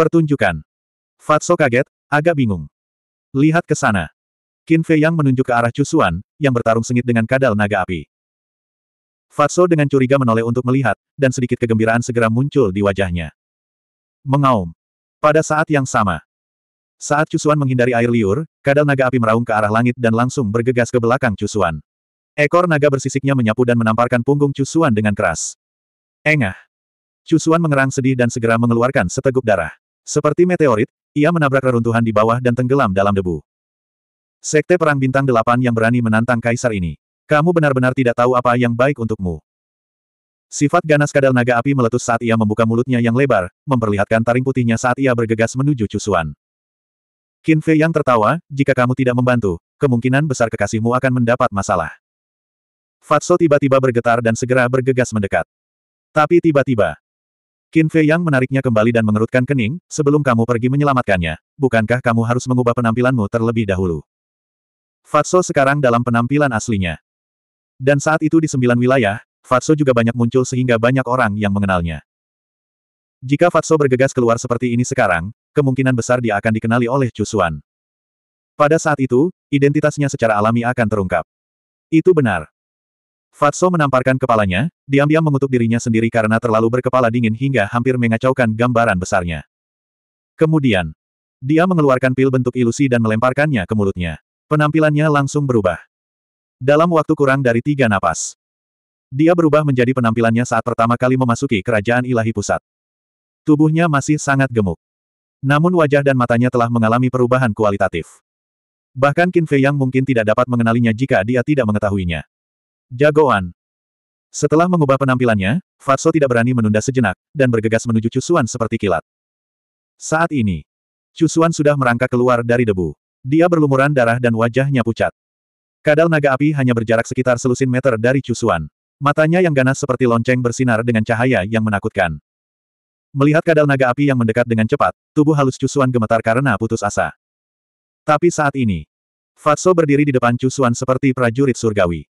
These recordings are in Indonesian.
Pertunjukan. Fatso kaget, agak bingung. Lihat ke sana. Qin Fei Yang menunjuk ke arah Cusuan, yang bertarung sengit dengan kadal naga api. Fatso dengan curiga menoleh untuk melihat, dan sedikit kegembiraan segera muncul di wajahnya. Mengaum. Pada saat yang sama. Saat Cusuan menghindari air liur, kadal naga api meraung ke arah langit dan langsung bergegas ke belakang Cusuan. Ekor naga bersisiknya menyapu dan menamparkan punggung Cusuan dengan keras. Engah. Cusuan mengerang sedih dan segera mengeluarkan seteguk darah. Seperti meteorit, ia menabrak reruntuhan di bawah dan tenggelam dalam debu. Sekte Perang Bintang Delapan yang berani menantang kaisar ini. Kamu benar-benar tidak tahu apa yang baik untukmu. Sifat ganas kadal naga api meletus saat ia membuka mulutnya yang lebar, memperlihatkan taring putihnya saat ia bergegas menuju Cusuan. Qin Fei yang tertawa, jika kamu tidak membantu, kemungkinan besar kekasihmu akan mendapat masalah. Fatso tiba-tiba bergetar dan segera bergegas mendekat. Tapi tiba-tiba, Qin Fei Yang menariknya kembali dan mengerutkan kening, sebelum kamu pergi menyelamatkannya, bukankah kamu harus mengubah penampilanmu terlebih dahulu? Fatso sekarang dalam penampilan aslinya. Dan saat itu di sembilan wilayah, Fatso juga banyak muncul sehingga banyak orang yang mengenalnya. Jika Fatso bergegas keluar seperti ini sekarang, kemungkinan besar dia akan dikenali oleh Cusuan. Pada saat itu, identitasnya secara alami akan terungkap. Itu benar. Fatso menamparkan kepalanya, diam-diam mengutuk dirinya sendiri karena terlalu berkepala dingin hingga hampir mengacaukan gambaran besarnya. Kemudian, dia mengeluarkan pil bentuk ilusi dan melemparkannya ke mulutnya. Penampilannya langsung berubah. Dalam waktu kurang dari tiga napas, dia berubah menjadi penampilannya saat pertama kali memasuki kerajaan ilahi pusat. Tubuhnya masih sangat gemuk. Namun wajah dan matanya telah mengalami perubahan kualitatif. Bahkan Qin Fei yang mungkin tidak dapat mengenalinya jika dia tidak mengetahuinya. Jagoan. Setelah mengubah penampilannya, Fatso tidak berani menunda sejenak, dan bergegas menuju Cusuan seperti kilat. Saat ini, Cusuan sudah merangkak keluar dari debu. Dia berlumuran darah dan wajahnya pucat. Kadal naga api hanya berjarak sekitar selusin meter dari Cusuan. Matanya yang ganas seperti lonceng bersinar dengan cahaya yang menakutkan. Melihat kadal naga api yang mendekat dengan cepat, tubuh halus Cusuan gemetar karena putus asa. Tapi saat ini, Fatso berdiri di depan Cusuan seperti prajurit surgawi.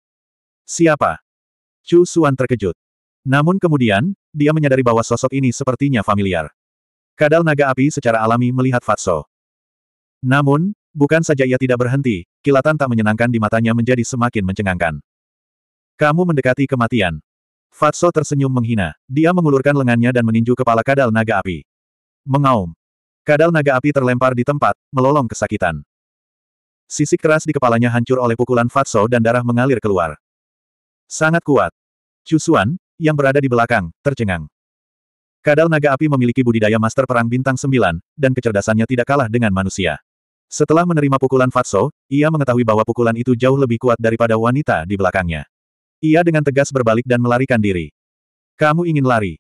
Siapa? Chu Suan terkejut. Namun kemudian, dia menyadari bahwa sosok ini sepertinya familiar. Kadal naga api secara alami melihat Fatso. Namun, bukan saja ia tidak berhenti, kilatan tak menyenangkan di matanya menjadi semakin mencengangkan. Kamu mendekati kematian. Fatso tersenyum menghina. Dia mengulurkan lengannya dan meninju kepala kadal naga api. Mengaum. Kadal naga api terlempar di tempat, melolong kesakitan. Sisik keras di kepalanya hancur oleh pukulan Fatso dan darah mengalir keluar. Sangat kuat. Cusuan, yang berada di belakang, tercengang. Kadal naga api memiliki budidaya master perang bintang Sembilan, dan kecerdasannya tidak kalah dengan manusia. Setelah menerima pukulan Fatso, ia mengetahui bahwa pukulan itu jauh lebih kuat daripada wanita di belakangnya. Ia dengan tegas berbalik dan melarikan diri. Kamu ingin lari?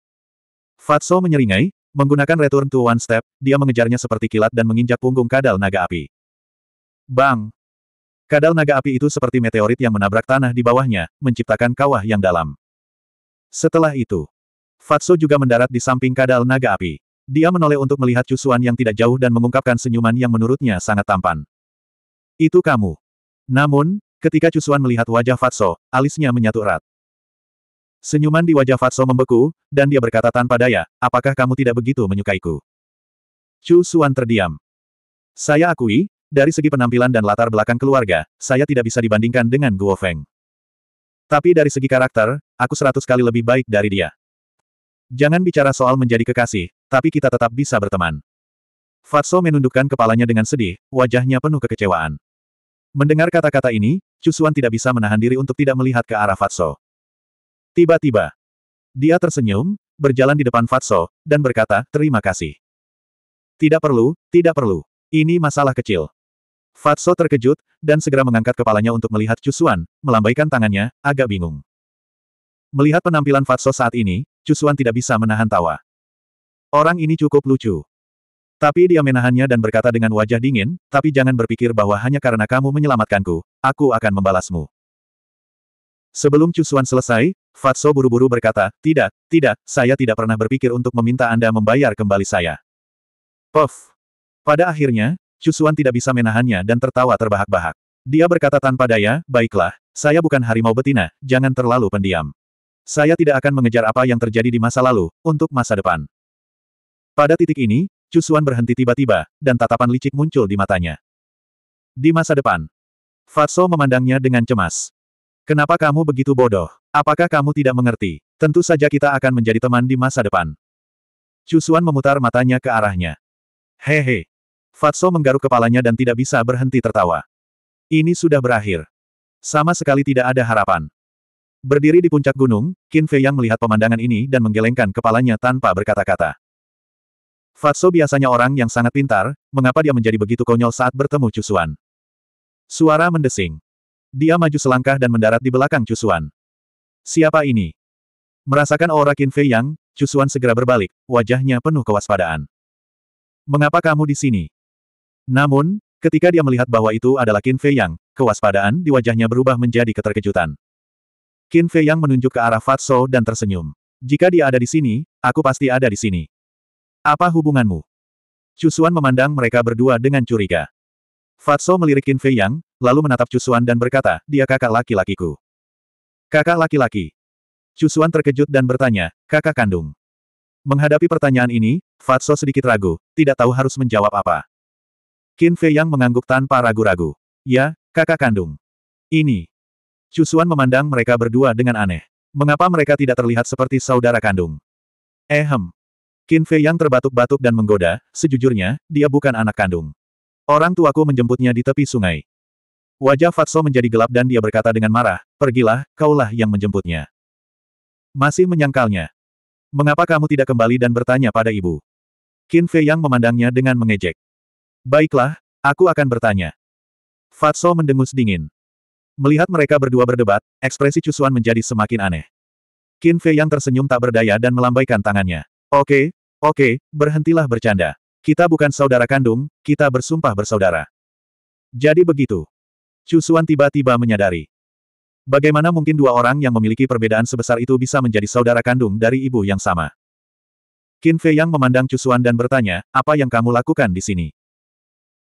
Fatso menyeringai, menggunakan return to one step, dia mengejarnya seperti kilat dan menginjak punggung kadal naga api. Bang! Kadal naga api itu seperti meteorit yang menabrak tanah di bawahnya, menciptakan kawah yang dalam. Setelah itu, Fatso juga mendarat di samping kadal naga api. Dia menoleh untuk melihat Cusuan yang tidak jauh dan mengungkapkan senyuman yang menurutnya sangat tampan. Itu kamu. Namun, ketika Cusuan melihat wajah Fatso, alisnya menyatu erat. Senyuman di wajah Fatso membeku, dan dia berkata tanpa daya, apakah kamu tidak begitu menyukaiku? Cusuan terdiam. Saya akui, dari segi penampilan dan latar belakang keluarga, saya tidak bisa dibandingkan dengan Guo Feng. Tapi dari segi karakter, aku seratus kali lebih baik dari dia. Jangan bicara soal menjadi kekasih, tapi kita tetap bisa berteman. Fatso menundukkan kepalanya dengan sedih, wajahnya penuh kekecewaan. Mendengar kata-kata ini, Cusuan tidak bisa menahan diri untuk tidak melihat ke arah Fatso. Tiba-tiba, dia tersenyum, berjalan di depan Fatso, dan berkata, terima kasih. Tidak perlu, tidak perlu. Ini masalah kecil. Fatso terkejut, dan segera mengangkat kepalanya untuk melihat Cusuan, melambaikan tangannya, agak bingung. Melihat penampilan Fatso saat ini, Cusuan tidak bisa menahan tawa. Orang ini cukup lucu. Tapi dia menahannya dan berkata dengan wajah dingin, tapi jangan berpikir bahwa hanya karena kamu menyelamatkanku, aku akan membalasmu. Sebelum Cusuan selesai, Fatso buru-buru berkata, tidak, tidak, saya tidak pernah berpikir untuk meminta Anda membayar kembali saya. Puff. Pada akhirnya, Cusuan tidak bisa menahannya dan tertawa terbahak-bahak. Dia berkata tanpa daya, baiklah, saya bukan harimau betina, jangan terlalu pendiam. Saya tidak akan mengejar apa yang terjadi di masa lalu, untuk masa depan. Pada titik ini, Cusuan berhenti tiba-tiba, dan tatapan licik muncul di matanya. Di masa depan. Fatso memandangnya dengan cemas. Kenapa kamu begitu bodoh? Apakah kamu tidak mengerti? Tentu saja kita akan menjadi teman di masa depan. Cusuan memutar matanya ke arahnya. Hehe, Fatso menggaruk kepalanya dan tidak bisa berhenti tertawa. Ini sudah berakhir. Sama sekali tidak ada harapan. Berdiri di puncak gunung, Qin Fei Yang melihat pemandangan ini dan menggelengkan kepalanya tanpa berkata-kata. Fatso biasanya orang yang sangat pintar, mengapa dia menjadi begitu konyol saat bertemu Cusuan? Suara mendesing. Dia maju selangkah dan mendarat di belakang Cusuan. Siapa ini? Merasakan aura Qin Fei Yang, Cusuan segera berbalik, wajahnya penuh kewaspadaan. Mengapa kamu di sini? Namun, ketika dia melihat bahwa itu adalah Qin Fei Yang, kewaspadaan di wajahnya berubah menjadi keterkejutan. Qin Fei Yang menunjuk ke arah Fatso dan tersenyum. Jika dia ada di sini, aku pasti ada di sini. Apa hubunganmu? Cusuan memandang mereka berdua dengan curiga. Fatso melirik Qin Fei Yang, lalu menatap Cusuan dan berkata, dia kakak laki-lakiku. Kakak laki-laki. Cusuan terkejut dan bertanya, kakak kandung. Menghadapi pertanyaan ini, Fatso sedikit ragu, tidak tahu harus menjawab apa. Qin Fei yang mengangguk tanpa ragu-ragu. Ya, kakak kandung. Ini. Cusuan memandang mereka berdua dengan aneh. Mengapa mereka tidak terlihat seperti saudara kandung? Ehem. Eh, Qin Fei yang terbatuk-batuk dan menggoda, sejujurnya, dia bukan anak kandung. Orang tuaku menjemputnya di tepi sungai. Wajah Fatso menjadi gelap dan dia berkata dengan marah, pergilah, kaulah yang menjemputnya. Masih menyangkalnya. Mengapa kamu tidak kembali dan bertanya pada ibu? Qin Fei yang memandangnya dengan mengejek. Baiklah, aku akan bertanya. Fatso mendengus dingin. Melihat mereka berdua berdebat, ekspresi Cusuan menjadi semakin aneh. Qin Fei yang tersenyum tak berdaya dan melambaikan tangannya. Oke, oke, berhentilah bercanda. Kita bukan saudara kandung, kita bersumpah bersaudara. Jadi begitu. Cusuan tiba-tiba menyadari. Bagaimana mungkin dua orang yang memiliki perbedaan sebesar itu bisa menjadi saudara kandung dari ibu yang sama? Qin Fei yang memandang Cusuan dan bertanya, apa yang kamu lakukan di sini?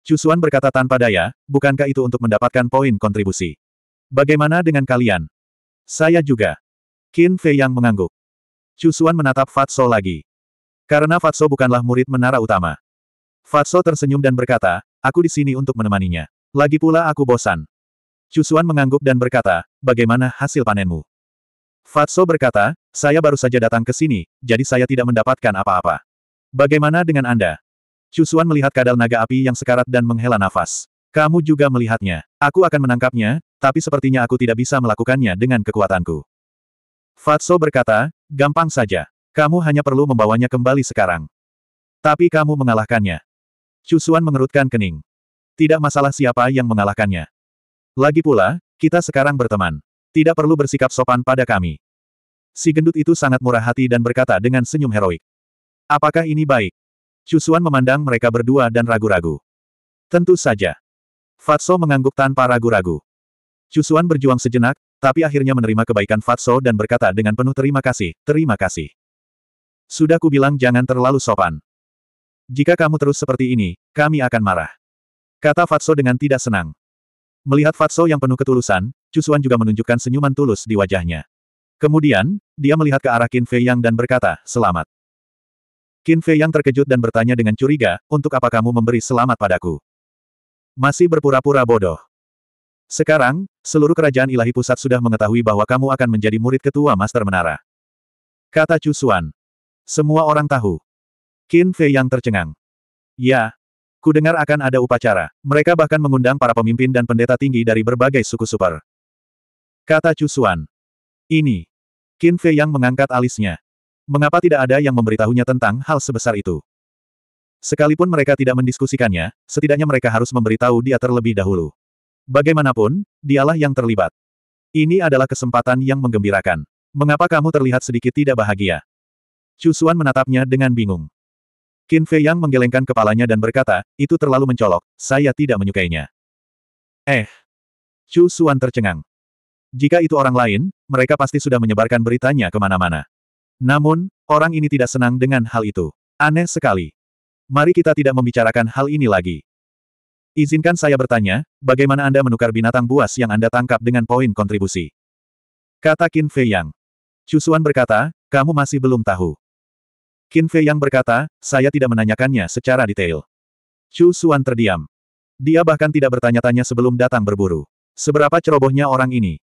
Cusuan berkata tanpa daya, bukankah itu untuk mendapatkan poin kontribusi? Bagaimana dengan kalian? Saya juga. Qin Fei yang mengangguk. Cusuan menatap Fatso lagi. Karena Fatso bukanlah murid menara utama. Fatso tersenyum dan berkata, aku di sini untuk menemaninya. Lagi pula aku bosan. Cusuan mengangguk dan berkata, bagaimana hasil panenmu? Fatso berkata, saya baru saja datang ke sini, jadi saya tidak mendapatkan apa-apa. Bagaimana dengan Anda? Cusuan melihat kadal naga api yang sekarat dan menghela nafas. Kamu juga melihatnya. Aku akan menangkapnya, tapi sepertinya aku tidak bisa melakukannya dengan kekuatanku. Fatso berkata, gampang saja. Kamu hanya perlu membawanya kembali sekarang. Tapi kamu mengalahkannya. Cusuan mengerutkan kening. Tidak masalah siapa yang mengalahkannya. Lagi pula, kita sekarang berteman. Tidak perlu bersikap sopan pada kami. Si gendut itu sangat murah hati dan berkata dengan senyum heroik. Apakah ini baik? Cusuan memandang mereka berdua dan ragu-ragu. Tentu saja. Fatso mengangguk tanpa ragu-ragu. Cusuan berjuang sejenak, tapi akhirnya menerima kebaikan Fatso dan berkata dengan penuh terima kasih, terima kasih. Sudah kubilang jangan terlalu sopan. Jika kamu terus seperti ini, kami akan marah. Kata Fatso dengan tidak senang. Melihat Fatso yang penuh ketulusan, Cusuan juga menunjukkan senyuman tulus di wajahnya. Kemudian, dia melihat ke arah Qin Fei Yang dan berkata, selamat. Qin Fei yang terkejut dan bertanya dengan curiga, untuk apa kamu memberi selamat padaku? Masih berpura-pura bodoh. Sekarang, seluruh kerajaan ilahi pusat sudah mengetahui bahwa kamu akan menjadi murid ketua Master Menara. Kata Chu Xuan. Semua orang tahu. Qin Fei yang tercengang. Ya. Ku dengar akan ada upacara. Mereka bahkan mengundang para pemimpin dan pendeta tinggi dari berbagai suku super. Kata Chu Xuan. Ini. Qin Fei yang mengangkat alisnya. Mengapa tidak ada yang memberitahunya tentang hal sebesar itu? Sekalipun mereka tidak mendiskusikannya, setidaknya mereka harus memberitahu dia terlebih dahulu. Bagaimanapun, dialah yang terlibat. Ini adalah kesempatan yang menggembirakan. Mengapa kamu terlihat sedikit tidak bahagia? Cusuan menatapnya dengan bingung. Qin Fei Yang menggelengkan kepalanya dan berkata, itu terlalu mencolok, saya tidak menyukainya. Eh. Chu tercengang. Jika itu orang lain, mereka pasti sudah menyebarkan beritanya kemana-mana. Namun, orang ini tidak senang dengan hal itu. Aneh sekali. Mari kita tidak membicarakan hal ini lagi. Izinkan saya bertanya, bagaimana Anda menukar binatang buas yang Anda tangkap dengan poin kontribusi? Kata Qin Fei Yang. Cusuan berkata, kamu masih belum tahu. Qin Fei Yang berkata, saya tidak menanyakannya secara detail. Chu Xuan terdiam. Dia bahkan tidak bertanya-tanya sebelum datang berburu. Seberapa cerobohnya orang ini?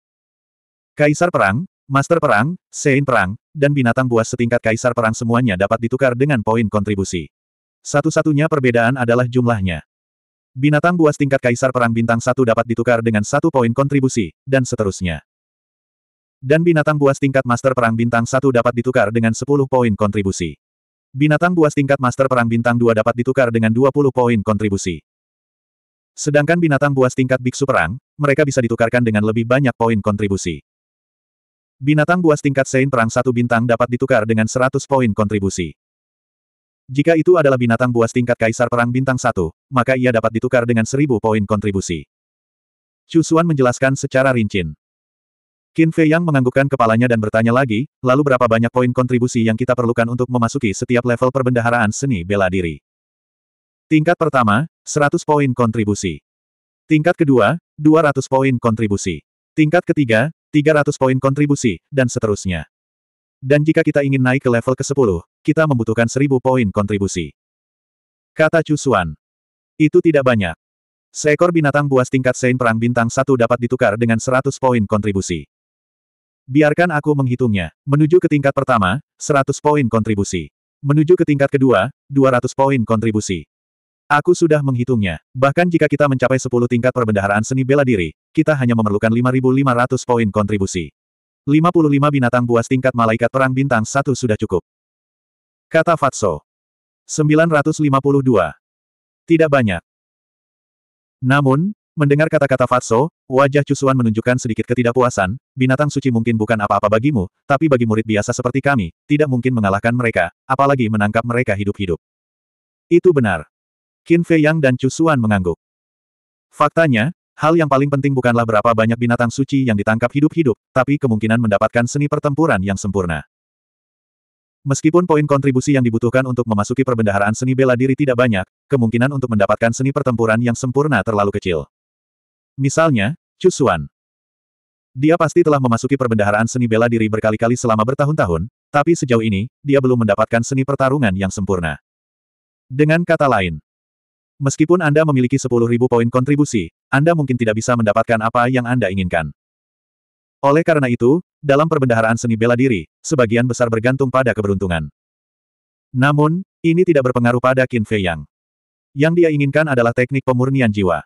Kaisar Perang, Master Perang, Sein Perang, dan binatang buas setingkat Kaisar Perang semuanya dapat ditukar dengan poin kontribusi. Satu-satunya perbedaan adalah jumlahnya. Binatang buas tingkat Kaisar Perang Bintang satu dapat ditukar dengan satu poin kontribusi, dan seterusnya. Dan binatang buas tingkat Master Perang Bintang satu dapat ditukar dengan 10 poin kontribusi. Binatang buas tingkat Master Perang Bintang dua dapat ditukar dengan 20 poin kontribusi. Sedangkan binatang buas tingkat Biksu Perang, mereka bisa ditukarkan dengan lebih banyak poin kontribusi. Binatang buas tingkat Saint Perang satu bintang dapat ditukar dengan 100 poin kontribusi. Jika itu adalah binatang buas tingkat Kaisar Perang bintang satu, maka ia dapat ditukar dengan 1000 poin kontribusi. Chusuan menjelaskan secara rincin. Qin Fei Yang menganggukkan kepalanya dan bertanya lagi, lalu berapa banyak poin kontribusi yang kita perlukan untuk memasuki setiap level perbendaharaan seni bela diri? Tingkat pertama, 100 poin kontribusi. Tingkat kedua, 200 poin kontribusi. Tingkat ketiga, 300 poin kontribusi, dan seterusnya. Dan jika kita ingin naik ke level ke-10, kita membutuhkan 1000 poin kontribusi. Kata Cusuan. Itu tidak banyak. Seekor binatang buas tingkat Sein Perang Bintang satu dapat ditukar dengan 100 poin kontribusi. Biarkan aku menghitungnya. Menuju ke tingkat pertama, 100 poin kontribusi. Menuju ke tingkat kedua, 200 poin kontribusi. Aku sudah menghitungnya. Bahkan jika kita mencapai 10 tingkat perbendaharaan seni bela diri, kita hanya memerlukan 5.500 poin kontribusi. 55 binatang buas tingkat malaikat perang bintang satu sudah cukup. Kata Fatso. 952. Tidak banyak. Namun, mendengar kata-kata Fatso, wajah Cusuan menunjukkan sedikit ketidakpuasan, binatang suci mungkin bukan apa-apa bagimu, tapi bagi murid biasa seperti kami, tidak mungkin mengalahkan mereka, apalagi menangkap mereka hidup-hidup. Itu benar. Qin Fei Yang dan Chu Xuan mengangguk. Faktanya, hal yang paling penting bukanlah berapa banyak binatang suci yang ditangkap hidup-hidup, tapi kemungkinan mendapatkan seni pertempuran yang sempurna. Meskipun poin kontribusi yang dibutuhkan untuk memasuki perbendaharaan seni bela diri tidak banyak, kemungkinan untuk mendapatkan seni pertempuran yang sempurna terlalu kecil. Misalnya, Chu Xuan. Dia pasti telah memasuki perbendaharaan seni bela diri berkali-kali selama bertahun-tahun, tapi sejauh ini, dia belum mendapatkan seni pertarungan yang sempurna. Dengan kata lain, Meskipun Anda memiliki 10.000 poin kontribusi, Anda mungkin tidak bisa mendapatkan apa yang Anda inginkan. Oleh karena itu, dalam perbendaharaan seni bela diri, sebagian besar bergantung pada keberuntungan. Namun, ini tidak berpengaruh pada Qin Fei Yang. Yang dia inginkan adalah teknik pemurnian jiwa.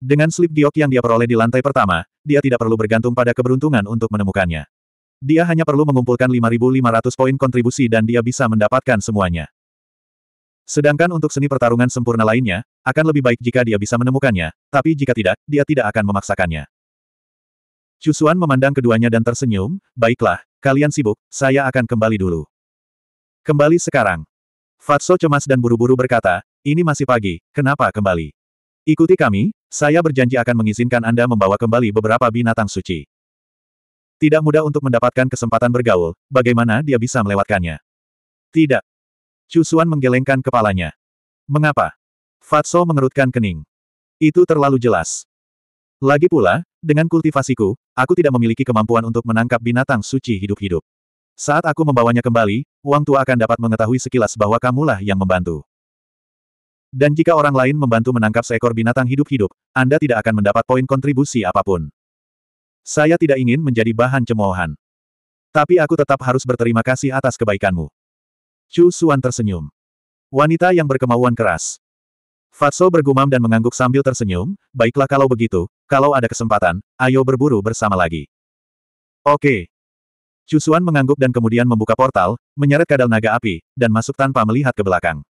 Dengan slip diok yang dia peroleh di lantai pertama, dia tidak perlu bergantung pada keberuntungan untuk menemukannya. Dia hanya perlu mengumpulkan 5.500 poin kontribusi dan dia bisa mendapatkan semuanya. Sedangkan untuk seni pertarungan sempurna lainnya, akan lebih baik jika dia bisa menemukannya, tapi jika tidak, dia tidak akan memaksakannya. Cusuan memandang keduanya dan tersenyum, baiklah, kalian sibuk, saya akan kembali dulu. Kembali sekarang. Fatso cemas dan buru-buru berkata, ini masih pagi, kenapa kembali? Ikuti kami, saya berjanji akan mengizinkan Anda membawa kembali beberapa binatang suci. Tidak mudah untuk mendapatkan kesempatan bergaul, bagaimana dia bisa melewatkannya? Tidak, Cusuan menggelengkan kepalanya. Mengapa? Fatso mengerutkan kening. Itu terlalu jelas. Lagi pula, dengan kultivasiku, aku tidak memiliki kemampuan untuk menangkap binatang suci hidup-hidup. Saat aku membawanya kembali, uang tua akan dapat mengetahui sekilas bahwa kamulah yang membantu. Dan jika orang lain membantu menangkap seekor binatang hidup-hidup, Anda tidak akan mendapat poin kontribusi apapun. Saya tidak ingin menjadi bahan cemoohan. Tapi aku tetap harus berterima kasih atas kebaikanmu. Chu Suan tersenyum. Wanita yang berkemauan keras. Fatso bergumam dan mengangguk sambil tersenyum, baiklah kalau begitu, kalau ada kesempatan, ayo berburu bersama lagi. Oke. Chu Cusuan mengangguk dan kemudian membuka portal, menyeret kadal naga api, dan masuk tanpa melihat ke belakang.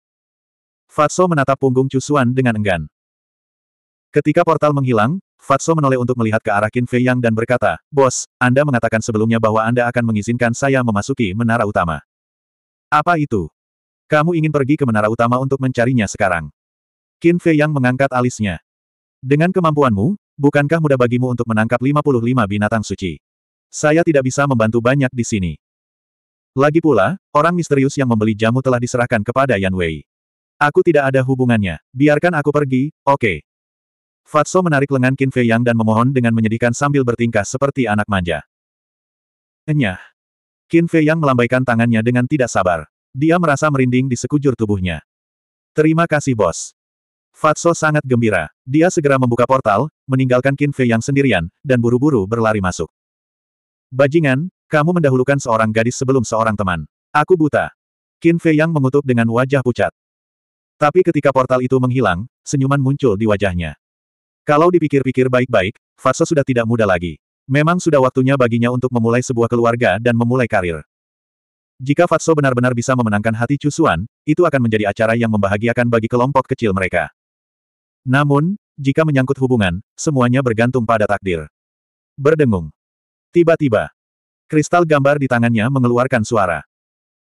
Fatso menatap punggung Chu Cusuan dengan enggan. Ketika portal menghilang, Fatso menoleh untuk melihat ke arah Qin Fei Yang dan berkata, Bos, Anda mengatakan sebelumnya bahwa Anda akan mengizinkan saya memasuki menara utama. Apa itu? Kamu ingin pergi ke menara utama untuk mencarinya sekarang. Qin Fei Yang mengangkat alisnya. Dengan kemampuanmu, bukankah mudah bagimu untuk menangkap 55 binatang suci? Saya tidak bisa membantu banyak di sini. Lagi pula, orang misterius yang membeli jamu telah diserahkan kepada Yan Wei. Aku tidak ada hubungannya, biarkan aku pergi, oke. Okay. Fatso menarik lengan Qin Fei Yang dan memohon dengan menyedihkan sambil bertingkah seperti anak manja. Enyah. Qin Fei Yang melambaikan tangannya dengan tidak sabar. Dia merasa merinding di sekujur tubuhnya. Terima kasih bos. Fatso sangat gembira. Dia segera membuka portal, meninggalkan Qin Fei Yang sendirian, dan buru-buru berlari masuk. Bajingan, kamu mendahulukan seorang gadis sebelum seorang teman. Aku buta. Qin Fei Yang mengutuk dengan wajah pucat. Tapi ketika portal itu menghilang, senyuman muncul di wajahnya. Kalau dipikir-pikir baik-baik, Fatso sudah tidak muda lagi. Memang sudah waktunya baginya untuk memulai sebuah keluarga dan memulai karir. Jika Fatso benar-benar bisa memenangkan hati Chusuan, itu akan menjadi acara yang membahagiakan bagi kelompok kecil mereka. Namun, jika menyangkut hubungan, semuanya bergantung pada takdir. Berdengung. Tiba-tiba, kristal gambar di tangannya mengeluarkan suara.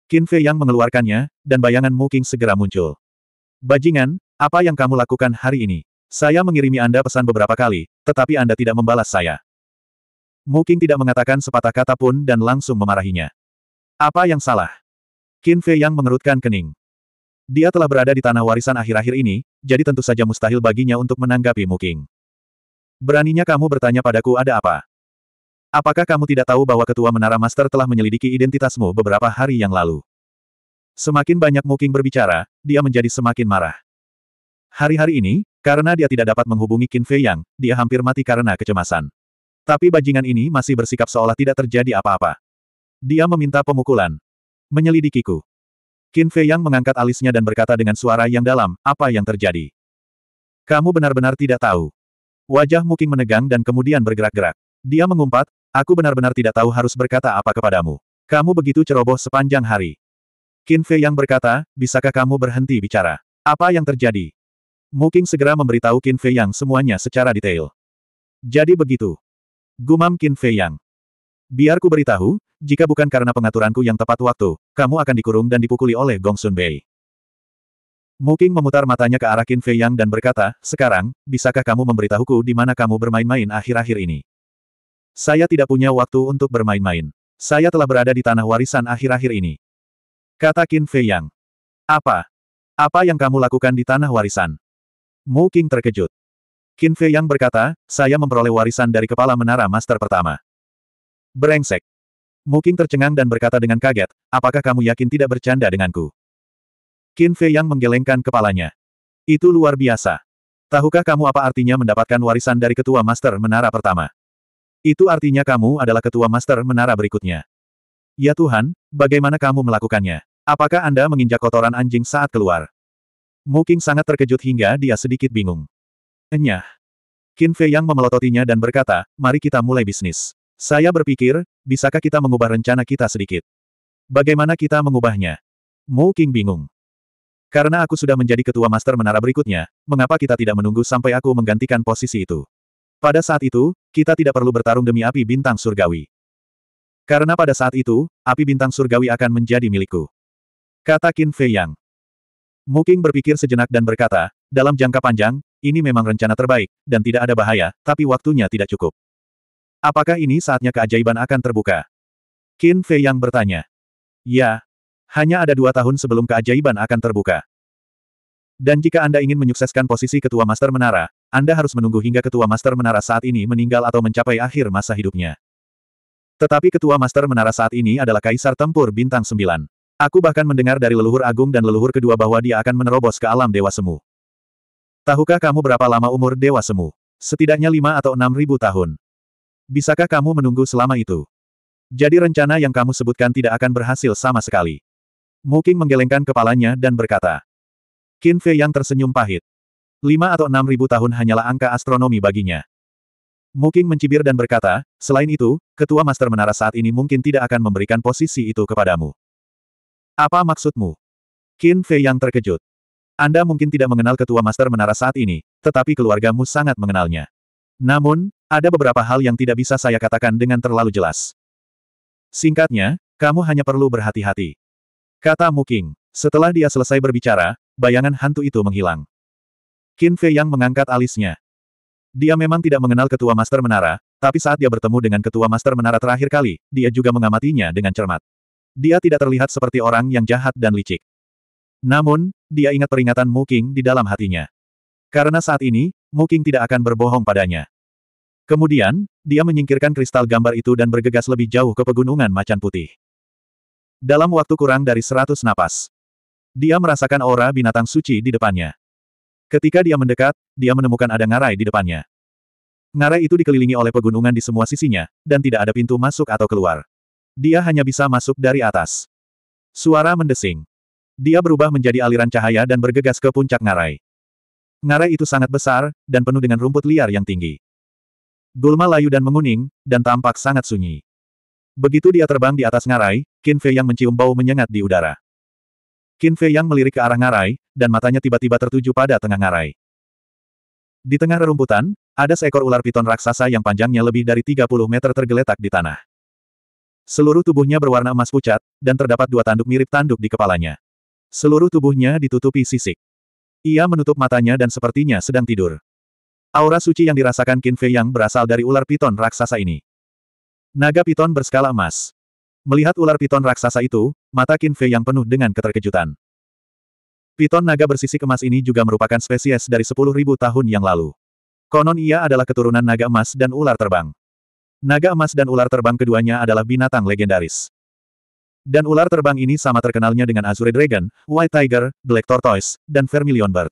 Qin Fei yang mengeluarkannya, dan bayangan Mu Qing segera muncul. Bajingan, apa yang kamu lakukan hari ini? Saya mengirimi Anda pesan beberapa kali, tetapi Anda tidak membalas saya. Muking tidak mengatakan sepatah kata pun dan langsung memarahinya. Apa yang salah? Qin Fei yang mengerutkan kening. Dia telah berada di tanah warisan akhir-akhir ini, jadi tentu saja mustahil baginya untuk menanggapi Muking. Beraninya kamu bertanya padaku ada apa? Apakah kamu tidak tahu bahwa Ketua Menara Master telah menyelidiki identitasmu beberapa hari yang lalu? Semakin banyak Muking berbicara, dia menjadi semakin marah. Hari-hari ini, karena dia tidak dapat menghubungi Qin Fei Yang, dia hampir mati karena kecemasan. Tapi bajingan ini masih bersikap seolah tidak terjadi apa-apa. Dia meminta pemukulan. Menyelidikiku. Qin Fei Yang mengangkat alisnya dan berkata dengan suara yang dalam, apa yang terjadi? Kamu benar-benar tidak tahu. Wajah mungkin menegang dan kemudian bergerak-gerak. Dia mengumpat, aku benar-benar tidak tahu harus berkata apa kepadamu. Kamu begitu ceroboh sepanjang hari. Qin Fei Yang berkata, bisakah kamu berhenti bicara? Apa yang terjadi? Qing segera memberitahu Qin Fei Yang semuanya secara detail. Jadi begitu. Gumam Qin Fei Yang. Biar ku beritahu, jika bukan karena pengaturanku yang tepat waktu, kamu akan dikurung dan dipukuli oleh Gong Sun Bei. Muking memutar matanya ke arah Qin Fei Yang dan berkata, sekarang, bisakah kamu memberitahuku di mana kamu bermain-main akhir-akhir ini? Saya tidak punya waktu untuk bermain-main. Saya telah berada di tanah warisan akhir-akhir ini. Kata Qin Fei Yang. Apa? Apa yang kamu lakukan di tanah warisan? Mu terkejut. Qin Fei Yang berkata, saya memperoleh warisan dari kepala menara master pertama. Berengsek, Muking tercengang dan berkata dengan kaget, apakah kamu yakin tidak bercanda denganku? Qin Fei Yang menggelengkan kepalanya. Itu luar biasa. Tahukah kamu apa artinya mendapatkan warisan dari ketua master menara pertama? Itu artinya kamu adalah ketua master menara berikutnya. Ya Tuhan, bagaimana kamu melakukannya? Apakah Anda menginjak kotoran anjing saat keluar? Muking sangat terkejut hingga dia sedikit bingung. Enyah. Qin Fei yang memelototinya dan berkata, mari kita mulai bisnis. Saya berpikir, bisakah kita mengubah rencana kita sedikit? Bagaimana kita mengubahnya? Mu King bingung. Karena aku sudah menjadi ketua master menara berikutnya, mengapa kita tidak menunggu sampai aku menggantikan posisi itu? Pada saat itu, kita tidak perlu bertarung demi api bintang surgawi. Karena pada saat itu, api bintang surgawi akan menjadi milikku. Kata Qin Fei Yang. Mu King berpikir sejenak dan berkata, dalam jangka panjang, ini memang rencana terbaik, dan tidak ada bahaya, tapi waktunya tidak cukup. Apakah ini saatnya keajaiban akan terbuka? Qin Fei yang bertanya. Ya. Hanya ada dua tahun sebelum keajaiban akan terbuka. Dan jika Anda ingin menyukseskan posisi ketua master menara, Anda harus menunggu hingga ketua master menara saat ini meninggal atau mencapai akhir masa hidupnya. Tetapi ketua master menara saat ini adalah kaisar tempur bintang Sembilan. Aku bahkan mendengar dari leluhur agung dan leluhur kedua bahwa dia akan menerobos ke alam dewa semu. Tahukah kamu berapa lama umur Dewa Semu? Setidaknya lima atau enam ribu tahun. Bisakah kamu menunggu selama itu? Jadi rencana yang kamu sebutkan tidak akan berhasil sama sekali. Muking menggelengkan kepalanya dan berkata. Qin Fei yang tersenyum pahit. Lima atau enam ribu tahun hanyalah angka astronomi baginya. Muking mencibir dan berkata, selain itu, ketua master menara saat ini mungkin tidak akan memberikan posisi itu kepadamu. Apa maksudmu? Qin Fei yang terkejut. Anda mungkin tidak mengenal ketua master menara saat ini, tetapi keluargamu sangat mengenalnya. Namun, ada beberapa hal yang tidak bisa saya katakan dengan terlalu jelas. Singkatnya, kamu hanya perlu berhati-hati. Kata Muking. Setelah dia selesai berbicara, bayangan hantu itu menghilang. Qin Fei Yang mengangkat alisnya. Dia memang tidak mengenal ketua master menara, tapi saat dia bertemu dengan ketua master menara terakhir kali, dia juga mengamatinya dengan cermat. Dia tidak terlihat seperti orang yang jahat dan licik. Namun, dia ingat peringatan Muking di dalam hatinya. Karena saat ini, Muking tidak akan berbohong padanya. Kemudian, dia menyingkirkan kristal gambar itu dan bergegas lebih jauh ke pegunungan macan putih. Dalam waktu kurang dari seratus napas, dia merasakan aura binatang suci di depannya. Ketika dia mendekat, dia menemukan ada ngarai di depannya. Ngarai itu dikelilingi oleh pegunungan di semua sisinya, dan tidak ada pintu masuk atau keluar. Dia hanya bisa masuk dari atas. Suara mendesing. Dia berubah menjadi aliran cahaya dan bergegas ke puncak ngarai. Ngarai itu sangat besar, dan penuh dengan rumput liar yang tinggi. Gulma layu dan menguning, dan tampak sangat sunyi. Begitu dia terbang di atas ngarai, Qin Fei yang mencium bau menyengat di udara. Qin Fei yang melirik ke arah ngarai, dan matanya tiba-tiba tertuju pada tengah ngarai. Di tengah rerumputan, ada seekor ular piton raksasa yang panjangnya lebih dari 30 meter tergeletak di tanah. Seluruh tubuhnya berwarna emas pucat, dan terdapat dua tanduk mirip tanduk di kepalanya. Seluruh tubuhnya ditutupi sisik. Ia menutup matanya dan sepertinya sedang tidur. Aura suci yang dirasakan Qin Fei yang berasal dari ular piton raksasa ini. Naga piton berskala emas. Melihat ular piton raksasa itu, mata Qin Fei yang penuh dengan keterkejutan. Piton naga bersisik emas ini juga merupakan spesies dari 10.000 tahun yang lalu. Konon ia adalah keturunan naga emas dan ular terbang. Naga emas dan ular terbang keduanya adalah binatang legendaris. Dan ular terbang ini sama terkenalnya dengan Azure Dragon, White Tiger, Black Tortoise, dan Vermilion Bird.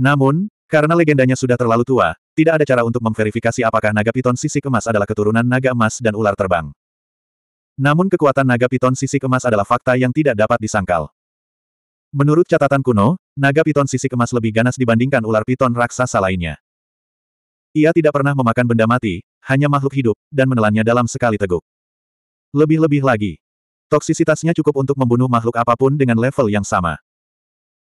Namun, karena legendanya sudah terlalu tua, tidak ada cara untuk memverifikasi apakah naga piton Sisi emas adalah keturunan naga emas dan ular terbang. Namun kekuatan naga piton Sisi emas adalah fakta yang tidak dapat disangkal. Menurut catatan kuno, naga piton Sisi emas lebih ganas dibandingkan ular piton raksasa lainnya. Ia tidak pernah memakan benda mati, hanya makhluk hidup, dan menelannya dalam sekali teguk. Lebih-lebih lagi. Toksisitasnya cukup untuk membunuh makhluk apapun dengan level yang sama.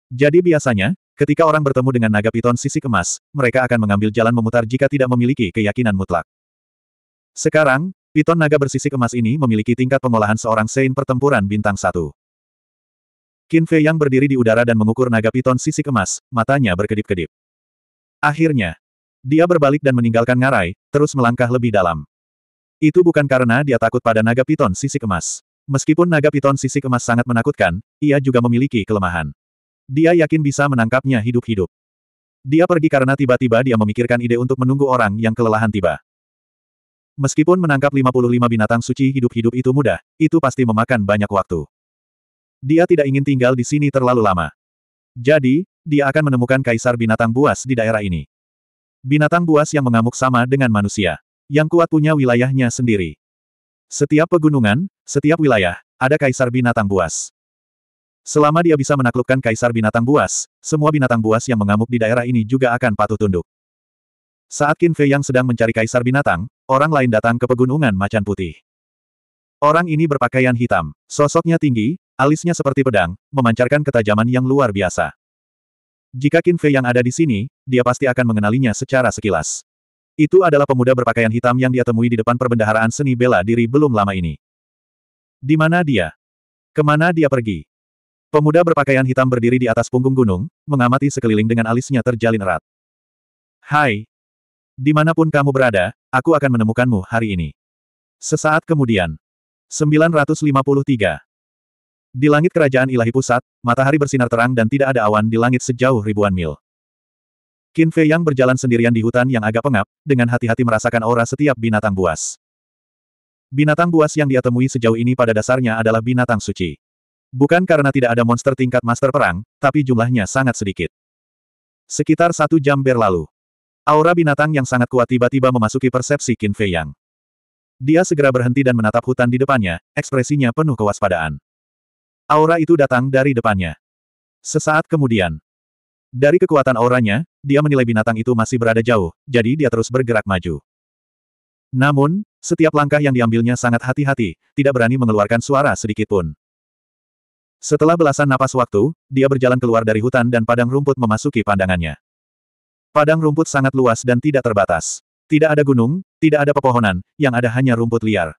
Jadi biasanya, ketika orang bertemu dengan naga piton sisi kemas, mereka akan mengambil jalan memutar jika tidak memiliki keyakinan mutlak. Sekarang, piton naga bersisi kemas ini memiliki tingkat pengolahan seorang sein pertempuran bintang satu. Qin Fei yang berdiri di udara dan mengukur naga piton sisi kemas, matanya berkedip-kedip. Akhirnya, dia berbalik dan meninggalkan ngarai, terus melangkah lebih dalam. Itu bukan karena dia takut pada naga piton sisi kemas. Meskipun naga piton sisi kemas sangat menakutkan, ia juga memiliki kelemahan. Dia yakin bisa menangkapnya hidup-hidup. Dia pergi karena tiba-tiba dia memikirkan ide untuk menunggu orang yang kelelahan tiba. Meskipun menangkap 55 binatang suci hidup-hidup itu mudah, itu pasti memakan banyak waktu. Dia tidak ingin tinggal di sini terlalu lama. Jadi, dia akan menemukan kaisar binatang buas di daerah ini. Binatang buas yang mengamuk sama dengan manusia. Yang kuat punya wilayahnya sendiri. Setiap pegunungan, setiap wilayah, ada kaisar binatang buas. Selama dia bisa menaklukkan kaisar binatang buas, semua binatang buas yang mengamuk di daerah ini juga akan patuh tunduk. Saat Qin Fei yang sedang mencari kaisar binatang, orang lain datang ke pegunungan macan putih. Orang ini berpakaian hitam, sosoknya tinggi, alisnya seperti pedang, memancarkan ketajaman yang luar biasa. Jika Qin Fei yang ada di sini, dia pasti akan mengenalinya secara sekilas. Itu adalah pemuda berpakaian hitam yang dia temui di depan perbendaharaan seni bela diri belum lama ini. Di mana dia? Kemana dia pergi? Pemuda berpakaian hitam berdiri di atas punggung gunung, mengamati sekeliling dengan alisnya terjalin erat. Hai! Dimanapun kamu berada, aku akan menemukanmu hari ini. Sesaat kemudian. 953. Di langit kerajaan ilahi pusat, matahari bersinar terang dan tidak ada awan di langit sejauh ribuan mil. Qin Fei Yang berjalan sendirian di hutan yang agak pengap, dengan hati-hati merasakan aura setiap binatang buas. Binatang buas yang dia temui sejauh ini pada dasarnya adalah binatang suci. Bukan karena tidak ada monster tingkat master perang, tapi jumlahnya sangat sedikit. Sekitar satu jam berlalu. Aura binatang yang sangat kuat tiba-tiba memasuki persepsi Qin Fei Yang. Dia segera berhenti dan menatap hutan di depannya, ekspresinya penuh kewaspadaan. Aura itu datang dari depannya. Sesaat kemudian, dari kekuatan auranya, dia menilai binatang itu masih berada jauh, jadi dia terus bergerak maju. Namun, setiap langkah yang diambilnya sangat hati-hati, tidak berani mengeluarkan suara sedikitpun. Setelah belasan napas waktu, dia berjalan keluar dari hutan dan padang rumput memasuki pandangannya. Padang rumput sangat luas dan tidak terbatas. Tidak ada gunung, tidak ada pepohonan, yang ada hanya rumput liar.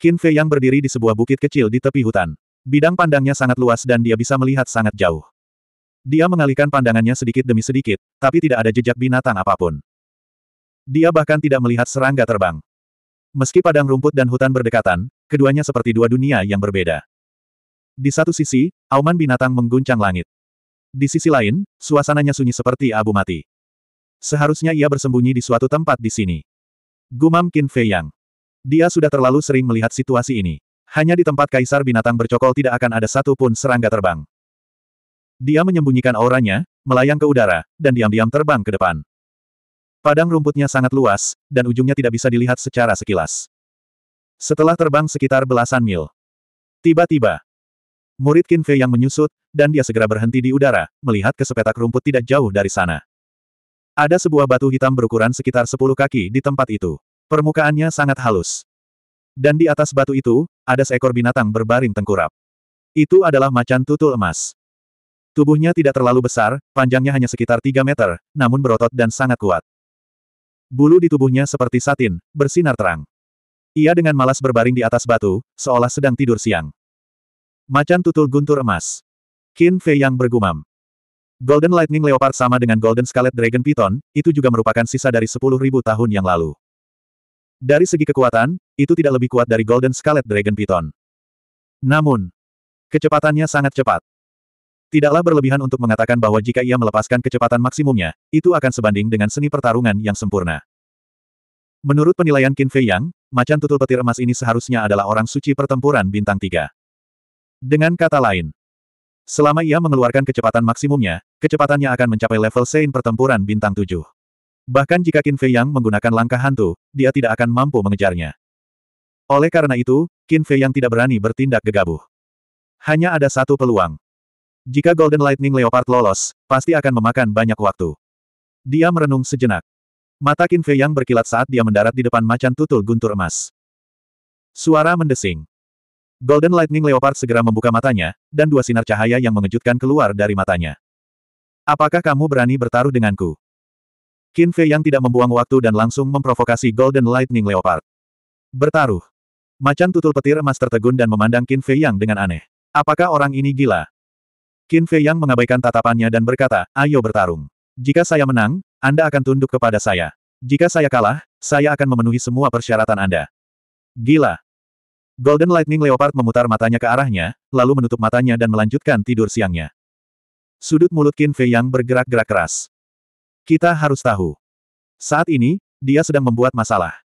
Qin Fei yang berdiri di sebuah bukit kecil di tepi hutan. Bidang pandangnya sangat luas dan dia bisa melihat sangat jauh. Dia mengalihkan pandangannya sedikit demi sedikit, tapi tidak ada jejak binatang apapun. Dia bahkan tidak melihat serangga terbang. Meski padang rumput dan hutan berdekatan, keduanya seperti dua dunia yang berbeda. Di satu sisi, auman binatang mengguncang langit. Di sisi lain, suasananya sunyi seperti abu mati. Seharusnya ia bersembunyi di suatu tempat di sini. Gumam Qin Fei Yang. Dia sudah terlalu sering melihat situasi ini. Hanya di tempat kaisar binatang bercokol tidak akan ada satupun serangga terbang. Dia menyembunyikan auranya, melayang ke udara, dan diam-diam terbang ke depan. Padang rumputnya sangat luas, dan ujungnya tidak bisa dilihat secara sekilas. Setelah terbang sekitar belasan mil, tiba-tiba, murid Kinfe yang menyusut, dan dia segera berhenti di udara, melihat ke sepetak rumput tidak jauh dari sana. Ada sebuah batu hitam berukuran sekitar 10 kaki di tempat itu. Permukaannya sangat halus. Dan di atas batu itu, ada seekor binatang berbaring tengkurap. Itu adalah macan tutul emas. Tubuhnya tidak terlalu besar, panjangnya hanya sekitar 3 meter, namun berotot dan sangat kuat. Bulu di tubuhnya seperti satin, bersinar terang. Ia dengan malas berbaring di atas batu, seolah sedang tidur siang. Macan tutul guntur emas. Qin Fei yang bergumam. Golden Lightning Leopard sama dengan Golden Scarlet Dragon Python, itu juga merupakan sisa dari 10.000 tahun yang lalu. Dari segi kekuatan, itu tidak lebih kuat dari Golden Scarlet Dragon Python. Namun, kecepatannya sangat cepat. Tidaklah berlebihan untuk mengatakan bahwa jika ia melepaskan kecepatan maksimumnya, itu akan sebanding dengan seni pertarungan yang sempurna. Menurut penilaian Qin Fei Yang, macan tutul petir emas ini seharusnya adalah orang suci pertempuran bintang tiga. Dengan kata lain, selama ia mengeluarkan kecepatan maksimumnya, kecepatannya akan mencapai level Sein pertempuran bintang tujuh. Bahkan jika Qin Fei Yang menggunakan langkah hantu, dia tidak akan mampu mengejarnya. Oleh karena itu, Qin Fei Yang tidak berani bertindak gegabah. Hanya ada satu peluang. Jika Golden Lightning Leopard lolos, pasti akan memakan banyak waktu. Dia merenung sejenak. Mata Qin Fei yang berkilat saat dia mendarat di depan macan tutul guntur emas. Suara mendesing. Golden Lightning Leopard segera membuka matanya, dan dua sinar cahaya yang mengejutkan keluar dari matanya. Apakah kamu berani bertaruh denganku? Qin Fei yang tidak membuang waktu dan langsung memprovokasi Golden Lightning Leopard. Bertaruh. Macan tutul petir emas tertegun dan memandang Qin Fei yang dengan aneh. Apakah orang ini gila? Qin Fei Yang mengabaikan tatapannya dan berkata, ayo bertarung. Jika saya menang, Anda akan tunduk kepada saya. Jika saya kalah, saya akan memenuhi semua persyaratan Anda. Gila. Golden Lightning Leopard memutar matanya ke arahnya, lalu menutup matanya dan melanjutkan tidur siangnya. Sudut mulut Qin Fei Yang bergerak-gerak keras. Kita harus tahu. Saat ini, dia sedang membuat masalah.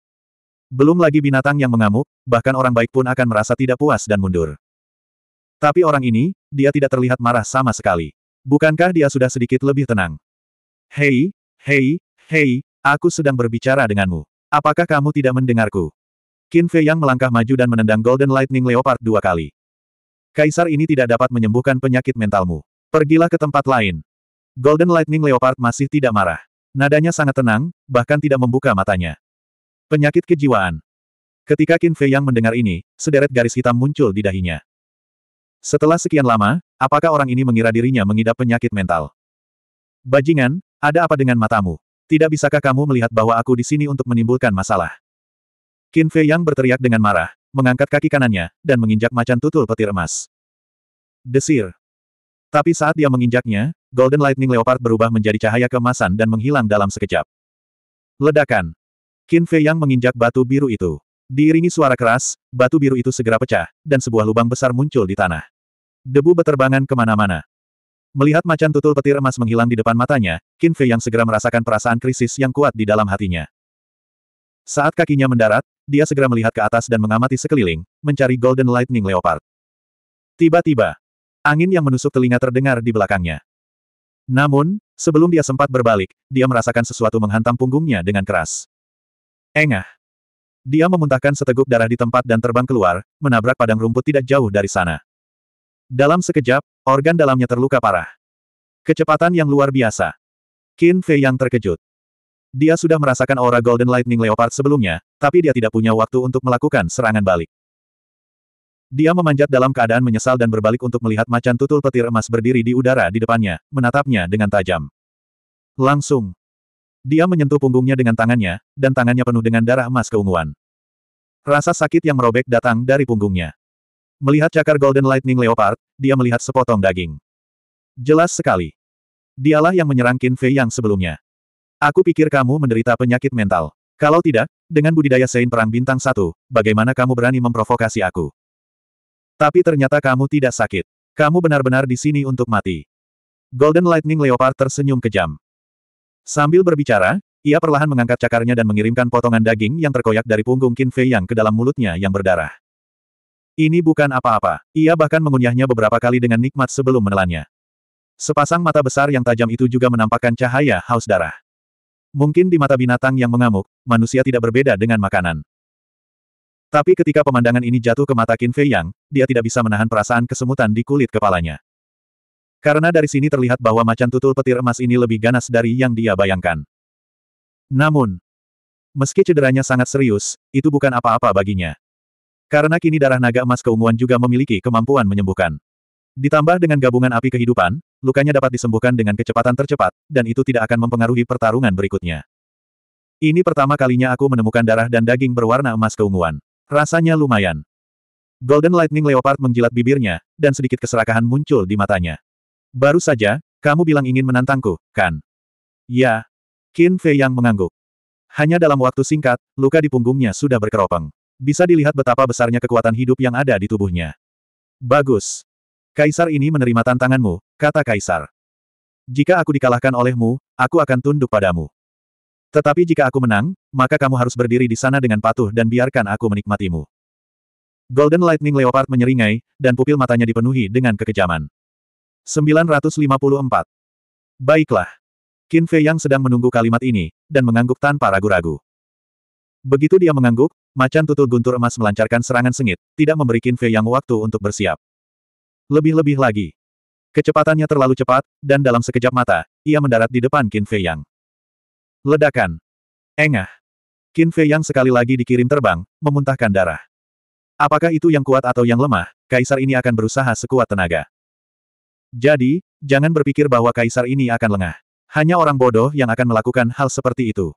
Belum lagi binatang yang mengamuk, bahkan orang baik pun akan merasa tidak puas dan mundur. Tapi orang ini, dia tidak terlihat marah sama sekali. Bukankah dia sudah sedikit lebih tenang? Hei, hei, hei, aku sedang berbicara denganmu. Apakah kamu tidak mendengarku? Qin Fei Yang melangkah maju dan menendang Golden Lightning Leopard dua kali. Kaisar ini tidak dapat menyembuhkan penyakit mentalmu. Pergilah ke tempat lain. Golden Lightning Leopard masih tidak marah. Nadanya sangat tenang, bahkan tidak membuka matanya. Penyakit kejiwaan. Ketika Qin Fei Yang mendengar ini, sederet garis hitam muncul di dahinya. Setelah sekian lama, apakah orang ini mengira dirinya mengidap penyakit mental? Bajingan, ada apa dengan matamu? Tidak bisakah kamu melihat bahwa aku di sini untuk menimbulkan masalah? Qin Fei Yang berteriak dengan marah, mengangkat kaki kanannya, dan menginjak macan tutul petir emas. Desir. Tapi saat dia menginjaknya, Golden Lightning Leopard berubah menjadi cahaya kemasan dan menghilang dalam sekejap. Ledakan. Qin Fei Yang menginjak batu biru itu. Diiringi suara keras, batu biru itu segera pecah, dan sebuah lubang besar muncul di tanah. Debu beterbangan kemana-mana. Melihat macan tutul petir emas menghilang di depan matanya, Qin Fei yang segera merasakan perasaan krisis yang kuat di dalam hatinya. Saat kakinya mendarat, dia segera melihat ke atas dan mengamati sekeliling, mencari Golden Lightning Leopard. Tiba-tiba, angin yang menusuk telinga terdengar di belakangnya. Namun, sebelum dia sempat berbalik, dia merasakan sesuatu menghantam punggungnya dengan keras. Engah! Dia memuntahkan seteguk darah di tempat dan terbang keluar, menabrak padang rumput tidak jauh dari sana. Dalam sekejap, organ dalamnya terluka parah. Kecepatan yang luar biasa. Qin Fei yang terkejut. Dia sudah merasakan aura Golden Lightning Leopard sebelumnya, tapi dia tidak punya waktu untuk melakukan serangan balik. Dia memanjat dalam keadaan menyesal dan berbalik untuk melihat macan tutul petir emas berdiri di udara di depannya, menatapnya dengan tajam. Langsung, dia menyentuh punggungnya dengan tangannya, dan tangannya penuh dengan darah emas keunguan. Rasa sakit yang merobek datang dari punggungnya. Melihat cakar Golden Lightning Leopard, dia melihat sepotong daging. Jelas sekali. Dialah yang menyerang Qin Fei yang sebelumnya. Aku pikir kamu menderita penyakit mental. Kalau tidak, dengan budidaya Sein Perang Bintang Satu, bagaimana kamu berani memprovokasi aku? Tapi ternyata kamu tidak sakit. Kamu benar-benar di sini untuk mati. Golden Lightning Leopard tersenyum kejam. Sambil berbicara, ia perlahan mengangkat cakarnya dan mengirimkan potongan daging yang terkoyak dari punggung Qin Fei Yang ke dalam mulutnya yang berdarah. Ini bukan apa-apa. Ia bahkan mengunyahnya beberapa kali dengan nikmat sebelum menelannya. Sepasang mata besar yang tajam itu juga menampakkan cahaya haus darah. Mungkin di mata binatang yang mengamuk, manusia tidak berbeda dengan makanan. Tapi ketika pemandangan ini jatuh ke mata Qin Fei Yang, dia tidak bisa menahan perasaan kesemutan di kulit kepalanya. Karena dari sini terlihat bahwa macan tutul petir emas ini lebih ganas dari yang dia bayangkan. Namun, meski cederanya sangat serius, itu bukan apa-apa baginya. Karena kini darah naga emas keunguan juga memiliki kemampuan menyembuhkan. Ditambah dengan gabungan api kehidupan, lukanya dapat disembuhkan dengan kecepatan tercepat, dan itu tidak akan mempengaruhi pertarungan berikutnya. Ini pertama kalinya aku menemukan darah dan daging berwarna emas keunguan. Rasanya lumayan. Golden Lightning Leopard menjilat bibirnya, dan sedikit keserakahan muncul di matanya. Baru saja, kamu bilang ingin menantangku, kan? Ya. Qin Fei yang mengangguk. Hanya dalam waktu singkat, luka di punggungnya sudah berkeropeng. Bisa dilihat betapa besarnya kekuatan hidup yang ada di tubuhnya. Bagus. Kaisar ini menerima tantanganmu, kata Kaisar. Jika aku dikalahkan olehmu, aku akan tunduk padamu. Tetapi jika aku menang, maka kamu harus berdiri di sana dengan patuh dan biarkan aku menikmatimu. Golden Lightning Leopard menyeringai, dan pupil matanya dipenuhi dengan kekejaman. 954. Baiklah. Qin Fei yang sedang menunggu kalimat ini, dan mengangguk tanpa ragu-ragu. Begitu dia mengangguk, macan tutul guntur emas melancarkan serangan sengit, tidak memberi Qin Fei yang waktu untuk bersiap. Lebih-lebih lagi. Kecepatannya terlalu cepat, dan dalam sekejap mata, ia mendarat di depan Qin Fei yang. Ledakan. Engah. Qin Fei yang sekali lagi dikirim terbang, memuntahkan darah. Apakah itu yang kuat atau yang lemah, kaisar ini akan berusaha sekuat tenaga. Jadi, jangan berpikir bahwa kaisar ini akan lengah. Hanya orang bodoh yang akan melakukan hal seperti itu.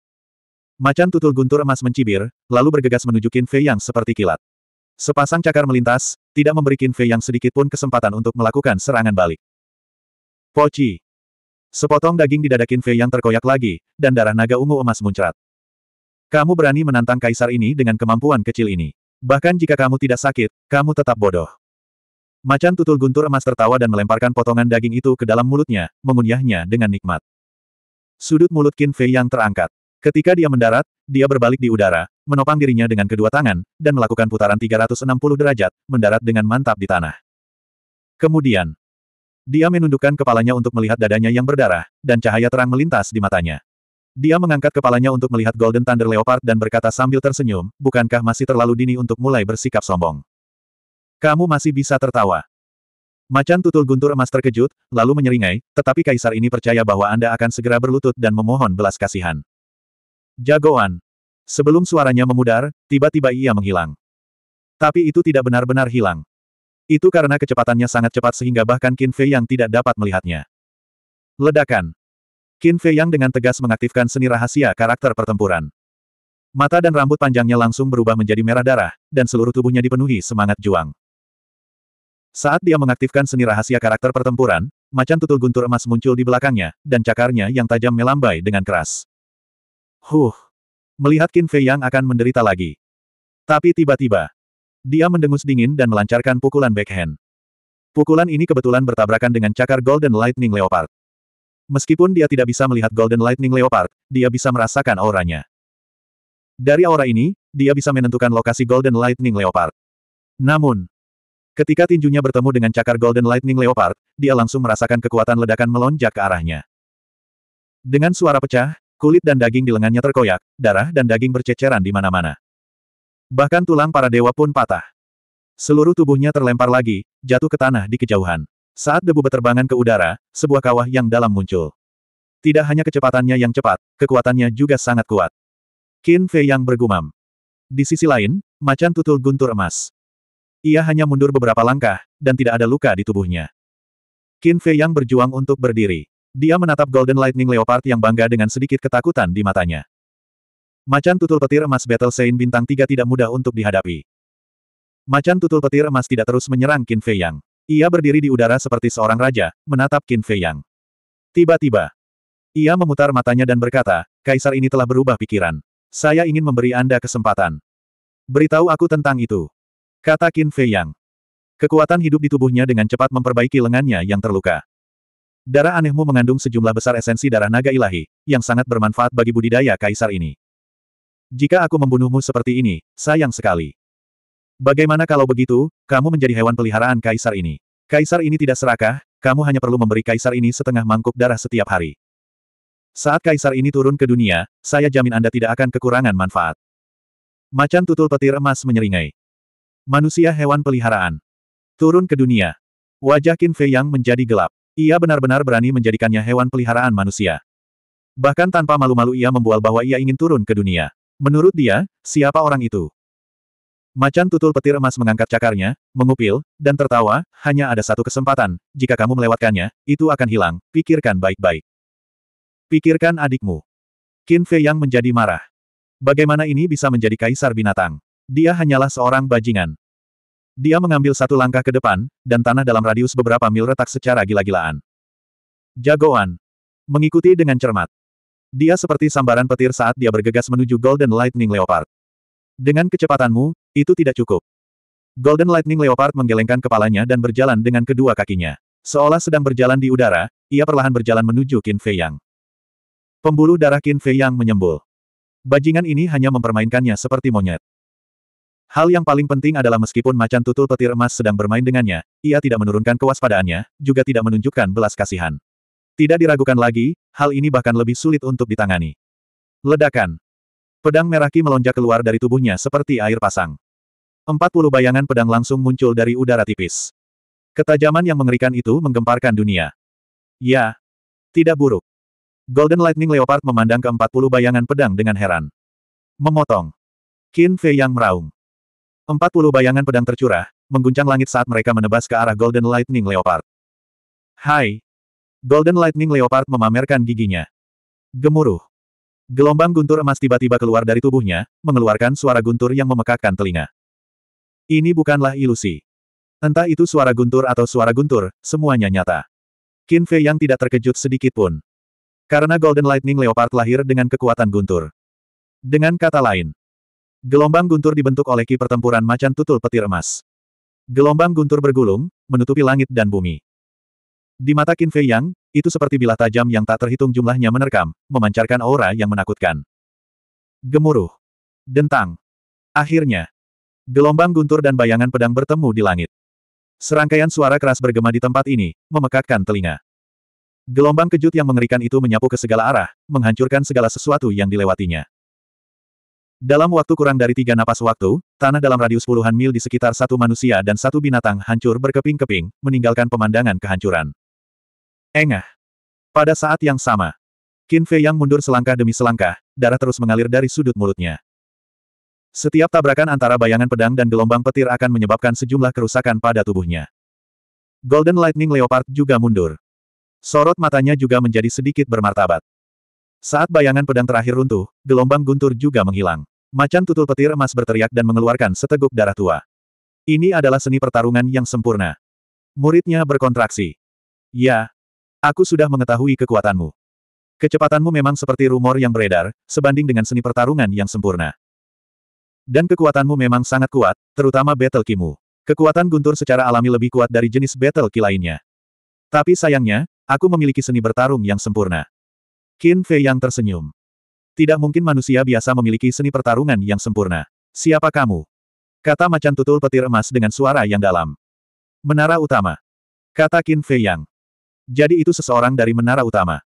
Macan tutul guntur emas mencibir, lalu bergegas menuju Qin Fei yang seperti kilat. Sepasang cakar melintas, tidak memberi Qin Fei yang sedikit pun kesempatan untuk melakukan serangan balik. Poci. Sepotong daging di dada Qin Fei yang terkoyak lagi, dan darah naga ungu emas muncrat. Kamu berani menantang kaisar ini dengan kemampuan kecil ini. Bahkan jika kamu tidak sakit, kamu tetap bodoh. Macan tutul guntur emas tertawa dan melemparkan potongan daging itu ke dalam mulutnya, mengunyahnya dengan nikmat. Sudut mulut Qin Fei yang terangkat. Ketika dia mendarat, dia berbalik di udara, menopang dirinya dengan kedua tangan, dan melakukan putaran 360 derajat, mendarat dengan mantap di tanah. Kemudian, dia menundukkan kepalanya untuk melihat dadanya yang berdarah, dan cahaya terang melintas di matanya. Dia mengangkat kepalanya untuk melihat Golden Thunder Leopard dan berkata sambil tersenyum, bukankah masih terlalu dini untuk mulai bersikap sombong. Kamu masih bisa tertawa. Macan tutul guntur emas terkejut, lalu menyeringai, tetapi kaisar ini percaya bahwa Anda akan segera berlutut dan memohon belas kasihan. Jagoan. Sebelum suaranya memudar, tiba-tiba ia menghilang. Tapi itu tidak benar-benar hilang. Itu karena kecepatannya sangat cepat sehingga bahkan Qin Fei yang tidak dapat melihatnya. Ledakan. Qin Fei yang dengan tegas mengaktifkan seni rahasia karakter pertempuran. Mata dan rambut panjangnya langsung berubah menjadi merah darah, dan seluruh tubuhnya dipenuhi semangat juang. Saat dia mengaktifkan seni rahasia karakter pertempuran, macan tutul guntur emas muncul di belakangnya, dan cakarnya yang tajam melambai dengan keras. Huh! Melihat Qin Fei yang akan menderita lagi. Tapi tiba-tiba, dia mendengus dingin dan melancarkan pukulan backhand. Pukulan ini kebetulan bertabrakan dengan cakar Golden Lightning Leopard. Meskipun dia tidak bisa melihat Golden Lightning Leopard, dia bisa merasakan auranya. Dari aura ini, dia bisa menentukan lokasi Golden Lightning Leopard. Namun, Ketika tinjunya bertemu dengan cakar Golden Lightning Leopard, dia langsung merasakan kekuatan ledakan melonjak ke arahnya. Dengan suara pecah, kulit dan daging di lengannya terkoyak, darah dan daging berceceran di mana-mana. Bahkan tulang para dewa pun patah. Seluruh tubuhnya terlempar lagi, jatuh ke tanah di kejauhan. Saat debu beterbangan ke udara, sebuah kawah yang dalam muncul. Tidak hanya kecepatannya yang cepat, kekuatannya juga sangat kuat. Qin Fei yang bergumam. Di sisi lain, macan tutul guntur emas. Ia hanya mundur beberapa langkah, dan tidak ada luka di tubuhnya. Qin Fei yang berjuang untuk berdiri. Dia menatap Golden Lightning Leopard yang bangga dengan sedikit ketakutan di matanya. Macan tutul petir emas Battle Saint bintang 3 tidak mudah untuk dihadapi. Macan tutul petir emas tidak terus menyerang Qin Fei Yang. Ia berdiri di udara seperti seorang raja, menatap Qin Fei Yang. Tiba-tiba, ia memutar matanya dan berkata, Kaisar ini telah berubah pikiran. Saya ingin memberi Anda kesempatan. Beritahu aku tentang itu. Kata Qin Fei Yang. Kekuatan hidup di tubuhnya dengan cepat memperbaiki lengannya yang terluka. Darah anehmu mengandung sejumlah besar esensi darah naga ilahi, yang sangat bermanfaat bagi budidaya kaisar ini. Jika aku membunuhmu seperti ini, sayang sekali. Bagaimana kalau begitu, kamu menjadi hewan peliharaan kaisar ini. Kaisar ini tidak serakah, kamu hanya perlu memberi kaisar ini setengah mangkuk darah setiap hari. Saat kaisar ini turun ke dunia, saya jamin Anda tidak akan kekurangan manfaat. Macan tutul petir emas menyeringai. Manusia hewan peliharaan. Turun ke dunia. Wajah Qin Fei Yang menjadi gelap. Ia benar-benar berani menjadikannya hewan peliharaan manusia. Bahkan tanpa malu-malu ia membual bahwa ia ingin turun ke dunia. Menurut dia, siapa orang itu? Macan tutul petir emas mengangkat cakarnya, mengupil, dan tertawa, hanya ada satu kesempatan, jika kamu melewatkannya, itu akan hilang, pikirkan baik-baik. Pikirkan adikmu. Qin Fei Yang menjadi marah. Bagaimana ini bisa menjadi kaisar binatang? Dia hanyalah seorang bajingan. Dia mengambil satu langkah ke depan, dan tanah dalam radius beberapa mil retak secara gila-gilaan. Jagoan. Mengikuti dengan cermat. Dia seperti sambaran petir saat dia bergegas menuju Golden Lightning Leopard. Dengan kecepatanmu, itu tidak cukup. Golden Lightning Leopard menggelengkan kepalanya dan berjalan dengan kedua kakinya. Seolah sedang berjalan di udara, ia perlahan berjalan menuju Qin Fei Yang. Pembuluh darah Qin Fei Yang menyembul. Bajingan ini hanya mempermainkannya seperti monyet. Hal yang paling penting adalah meskipun macan tutul petir emas sedang bermain dengannya, ia tidak menurunkan kewaspadaannya, juga tidak menunjukkan belas kasihan. Tidak diragukan lagi, hal ini bahkan lebih sulit untuk ditangani. Ledakan. Pedang merah ki melonjak keluar dari tubuhnya seperti air pasang. Empat puluh bayangan pedang langsung muncul dari udara tipis. Ketajaman yang mengerikan itu menggemparkan dunia. Ya. Tidak buruk. Golden Lightning Leopard memandang ke empat puluh bayangan pedang dengan heran. Memotong. Qin Fei yang meraung. Empat puluh bayangan pedang tercurah, mengguncang langit saat mereka menebas ke arah Golden Lightning Leopard. Hai! Golden Lightning Leopard memamerkan giginya. Gemuruh. Gelombang guntur emas tiba-tiba keluar dari tubuhnya, mengeluarkan suara guntur yang memekakkan telinga. Ini bukanlah ilusi. Entah itu suara guntur atau suara guntur, semuanya nyata. Qin Fei yang tidak terkejut sedikit pun. Karena Golden Lightning Leopard lahir dengan kekuatan guntur. Dengan kata lain, Gelombang guntur dibentuk oleh ki pertempuran macan tutul petir emas. Gelombang guntur bergulung, menutupi langit dan bumi. Di mata Qin Fei Yang, itu seperti bilah tajam yang tak terhitung jumlahnya menerkam, memancarkan aura yang menakutkan. Gemuruh. Dentang. Akhirnya. Gelombang guntur dan bayangan pedang bertemu di langit. Serangkaian suara keras bergema di tempat ini, memekakkan telinga. Gelombang kejut yang mengerikan itu menyapu ke segala arah, menghancurkan segala sesuatu yang dilewatinya. Dalam waktu kurang dari tiga napas waktu, tanah dalam radius puluhan mil di sekitar satu manusia dan satu binatang hancur berkeping-keping, meninggalkan pemandangan kehancuran. Engah. Pada saat yang sama, Qin Fei yang mundur selangkah demi selangkah, darah terus mengalir dari sudut mulutnya. Setiap tabrakan antara bayangan pedang dan gelombang petir akan menyebabkan sejumlah kerusakan pada tubuhnya. Golden Lightning Leopard juga mundur. Sorot matanya juga menjadi sedikit bermartabat. Saat bayangan pedang terakhir runtuh, gelombang guntur juga menghilang. Macan tutul petir emas berteriak dan mengeluarkan seteguk darah tua. Ini adalah seni pertarungan yang sempurna. Muridnya berkontraksi. Ya. Aku sudah mengetahui kekuatanmu. Kecepatanmu memang seperti rumor yang beredar, sebanding dengan seni pertarungan yang sempurna. Dan kekuatanmu memang sangat kuat, terutama battle kimu. Kekuatan guntur secara alami lebih kuat dari jenis battle ki lainnya. Tapi sayangnya, aku memiliki seni bertarung yang sempurna. Qin Fei yang tersenyum. Tidak mungkin manusia biasa memiliki seni pertarungan yang sempurna. Siapa kamu? Kata macan tutul petir emas dengan suara yang dalam. Menara utama. Kata Qin Fei Yang. Jadi itu seseorang dari menara utama.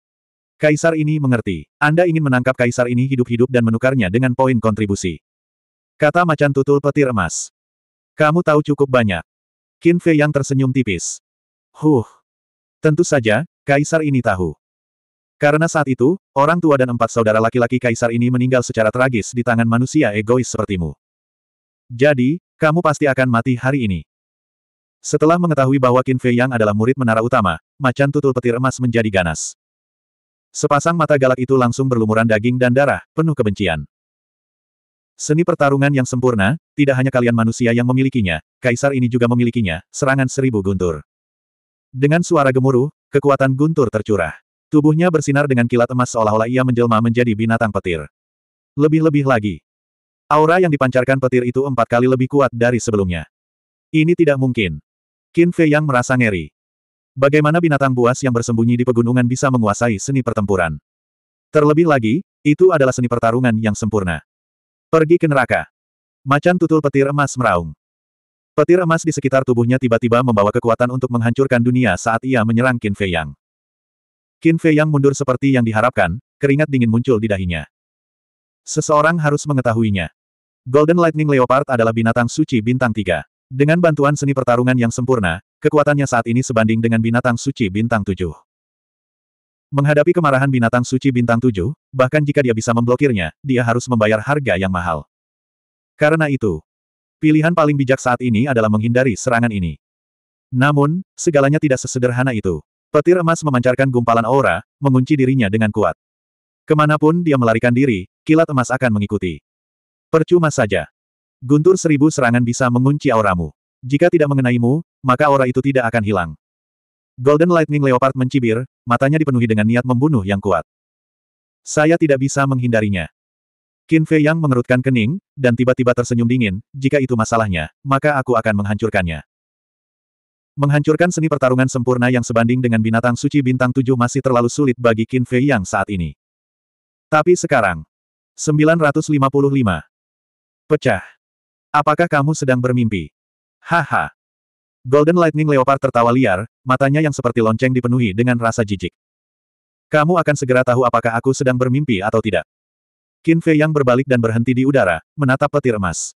Kaisar ini mengerti. Anda ingin menangkap kaisar ini hidup-hidup dan menukarnya dengan poin kontribusi. Kata macan tutul petir emas. Kamu tahu cukup banyak. Qin Fei yang tersenyum tipis. Huh. Tentu saja, kaisar ini tahu. Karena saat itu, orang tua dan empat saudara laki-laki kaisar ini meninggal secara tragis di tangan manusia egois sepertimu. Jadi, kamu pasti akan mati hari ini. Setelah mengetahui bahwa Qin Fei Yang adalah murid menara utama, macan tutul petir emas menjadi ganas. Sepasang mata galak itu langsung berlumuran daging dan darah, penuh kebencian. Seni pertarungan yang sempurna, tidak hanya kalian manusia yang memilikinya, kaisar ini juga memilikinya, serangan seribu guntur. Dengan suara gemuruh, kekuatan guntur tercurah. Tubuhnya bersinar dengan kilat emas seolah-olah ia menjelma menjadi binatang petir. Lebih-lebih lagi. Aura yang dipancarkan petir itu empat kali lebih kuat dari sebelumnya. Ini tidak mungkin. Qin Fei yang merasa ngeri. Bagaimana binatang buas yang bersembunyi di pegunungan bisa menguasai seni pertempuran? Terlebih lagi, itu adalah seni pertarungan yang sempurna. Pergi ke neraka. Macan tutul petir emas meraung. Petir emas di sekitar tubuhnya tiba-tiba membawa kekuatan untuk menghancurkan dunia saat ia menyerang Qin Fei Yang. Qin Fei yang mundur seperti yang diharapkan, keringat dingin muncul di dahinya. Seseorang harus mengetahuinya. Golden Lightning Leopard adalah binatang suci bintang tiga, Dengan bantuan seni pertarungan yang sempurna, kekuatannya saat ini sebanding dengan binatang suci bintang tujuh. Menghadapi kemarahan binatang suci bintang tujuh, bahkan jika dia bisa memblokirnya, dia harus membayar harga yang mahal. Karena itu, pilihan paling bijak saat ini adalah menghindari serangan ini. Namun, segalanya tidak sesederhana itu. Petir emas memancarkan gumpalan aura, mengunci dirinya dengan kuat. Kemanapun dia melarikan diri, kilat emas akan mengikuti. Percuma saja. Guntur seribu serangan bisa mengunci auramu. Jika tidak mengenaimu, maka aura itu tidak akan hilang. Golden Lightning Leopard mencibir, matanya dipenuhi dengan niat membunuh yang kuat. Saya tidak bisa menghindarinya. Qin Fei Yang mengerutkan kening, dan tiba-tiba tersenyum dingin, jika itu masalahnya, maka aku akan menghancurkannya. Menghancurkan seni pertarungan sempurna yang sebanding dengan binatang suci bintang tujuh masih terlalu sulit bagi Qin Fei yang saat ini. Tapi sekarang. 955. Pecah. Apakah kamu sedang bermimpi? Haha. Golden Lightning Leopard tertawa liar, matanya yang seperti lonceng dipenuhi dengan rasa jijik. Kamu akan segera tahu apakah aku sedang bermimpi atau tidak. Qin Fei yang berbalik dan berhenti di udara, menatap petir emas.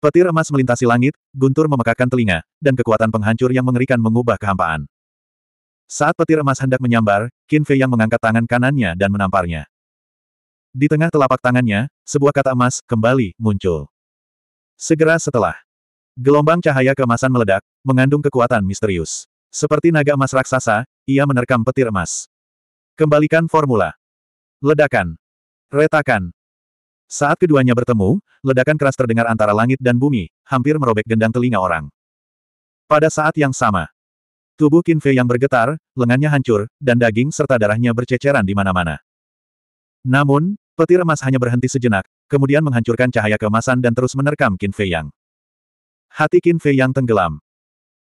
Petir emas melintasi langit, guntur memekakkan telinga, dan kekuatan penghancur yang mengerikan mengubah kehampaan. Saat petir emas hendak menyambar, Qin Fei yang mengangkat tangan kanannya dan menamparnya. Di tengah telapak tangannya, sebuah kata emas kembali muncul. Segera setelah, gelombang cahaya keemasan meledak, mengandung kekuatan misterius. Seperti naga emas raksasa, ia menerkam petir emas. Kembalikan formula. Ledakan. Retakan. Saat keduanya bertemu, ledakan keras terdengar antara langit dan bumi, hampir merobek gendang telinga orang. Pada saat yang sama, tubuh Qin Fei yang bergetar, lengannya hancur, dan daging serta darahnya berceceran di mana-mana. Namun, petir emas hanya berhenti sejenak, kemudian menghancurkan cahaya kemasan dan terus menerkam Qin Fei Yang. Hati Qin Fei Yang tenggelam.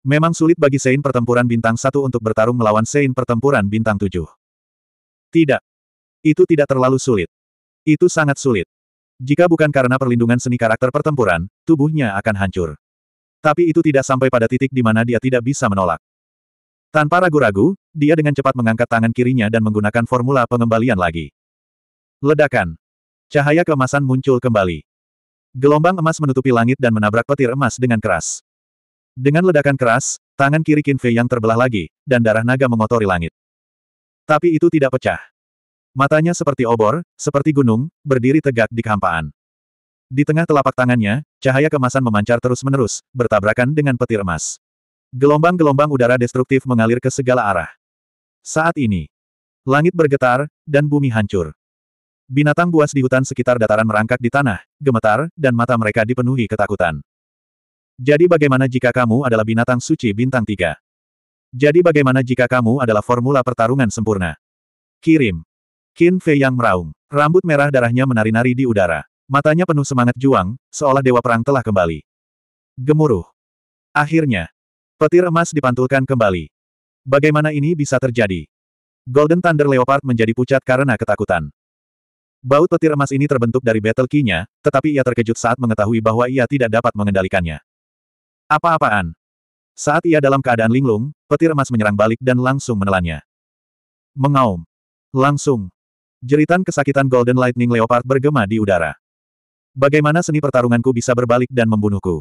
Memang sulit bagi Sein pertempuran bintang satu untuk bertarung melawan Sein pertempuran bintang tujuh. Tidak. Itu tidak terlalu sulit. Itu sangat sulit. Jika bukan karena perlindungan seni karakter pertempuran, tubuhnya akan hancur. Tapi itu tidak sampai pada titik di mana dia tidak bisa menolak. Tanpa ragu-ragu, dia dengan cepat mengangkat tangan kirinya dan menggunakan formula pengembalian lagi. Ledakan. Cahaya keemasan muncul kembali. Gelombang emas menutupi langit dan menabrak petir emas dengan keras. Dengan ledakan keras, tangan kiri Qin Fei yang terbelah lagi, dan darah naga mengotori langit. Tapi itu tidak pecah. Matanya seperti obor, seperti gunung, berdiri tegak di kehampaan. Di tengah telapak tangannya, cahaya kemasan memancar terus-menerus, bertabrakan dengan petir emas. Gelombang-gelombang udara destruktif mengalir ke segala arah. Saat ini, langit bergetar, dan bumi hancur. Binatang buas di hutan sekitar dataran merangkak di tanah, gemetar, dan mata mereka dipenuhi ketakutan. Jadi bagaimana jika kamu adalah binatang suci bintang tiga? Jadi bagaimana jika kamu adalah formula pertarungan sempurna? Kirim. Qin Fei yang meraung. Rambut merah darahnya menari-nari di udara. Matanya penuh semangat juang, seolah dewa perang telah kembali. Gemuruh. Akhirnya. Petir emas dipantulkan kembali. Bagaimana ini bisa terjadi? Golden Thunder Leopard menjadi pucat karena ketakutan. Baut petir emas ini terbentuk dari battle key-nya, tetapi ia terkejut saat mengetahui bahwa ia tidak dapat mengendalikannya. Apa-apaan? Saat ia dalam keadaan linglung, petir emas menyerang balik dan langsung menelannya. Mengaum. Langsung. Jeritan kesakitan Golden Lightning Leopard bergema di udara. Bagaimana seni pertarunganku bisa berbalik dan membunuhku?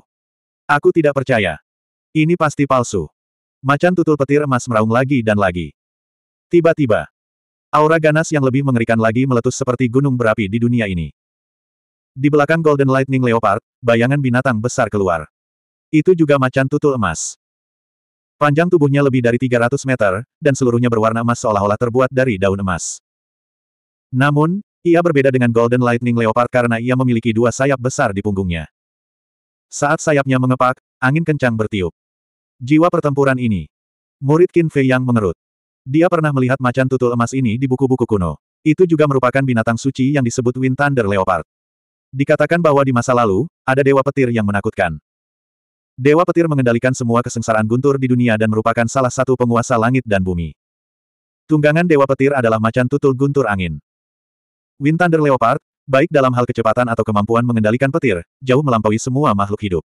Aku tidak percaya. Ini pasti palsu. Macan tutul petir emas meraung lagi dan lagi. Tiba-tiba, aura ganas yang lebih mengerikan lagi meletus seperti gunung berapi di dunia ini. Di belakang Golden Lightning Leopard, bayangan binatang besar keluar. Itu juga macan tutul emas. Panjang tubuhnya lebih dari 300 meter, dan seluruhnya berwarna emas seolah-olah terbuat dari daun emas. Namun, ia berbeda dengan Golden Lightning Leopard karena ia memiliki dua sayap besar di punggungnya. Saat sayapnya mengepak, angin kencang bertiup. Jiwa pertempuran ini. Murid Qin Fei yang mengerut. Dia pernah melihat macan tutul emas ini di buku-buku kuno. Itu juga merupakan binatang suci yang disebut Wind Thunder Leopard. Dikatakan bahwa di masa lalu, ada dewa petir yang menakutkan. Dewa petir mengendalikan semua kesengsaraan guntur di dunia dan merupakan salah satu penguasa langit dan bumi. Tunggangan dewa petir adalah macan tutul guntur angin. Wind Thunder Leopard, baik dalam hal kecepatan atau kemampuan mengendalikan petir, jauh melampaui semua makhluk hidup.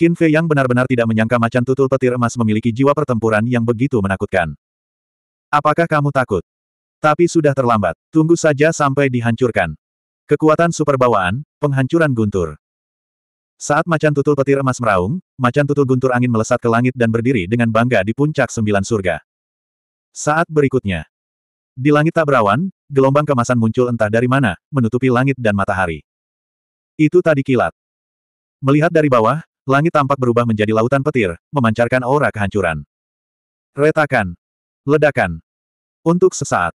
Qin Fei yang benar-benar tidak menyangka macan tutul petir emas memiliki jiwa pertempuran yang begitu menakutkan. Apakah kamu takut? Tapi sudah terlambat, tunggu saja sampai dihancurkan. Kekuatan super bawaan, penghancuran guntur. Saat macan tutul petir emas meraung, macan tutul guntur angin melesat ke langit dan berdiri dengan bangga di puncak sembilan surga. Saat berikutnya. Di langit tak berawan, gelombang kemasan muncul entah dari mana, menutupi langit dan matahari. Itu tadi kilat. Melihat dari bawah, langit tampak berubah menjadi lautan petir, memancarkan aura kehancuran. Retakan. Ledakan. Untuk sesaat.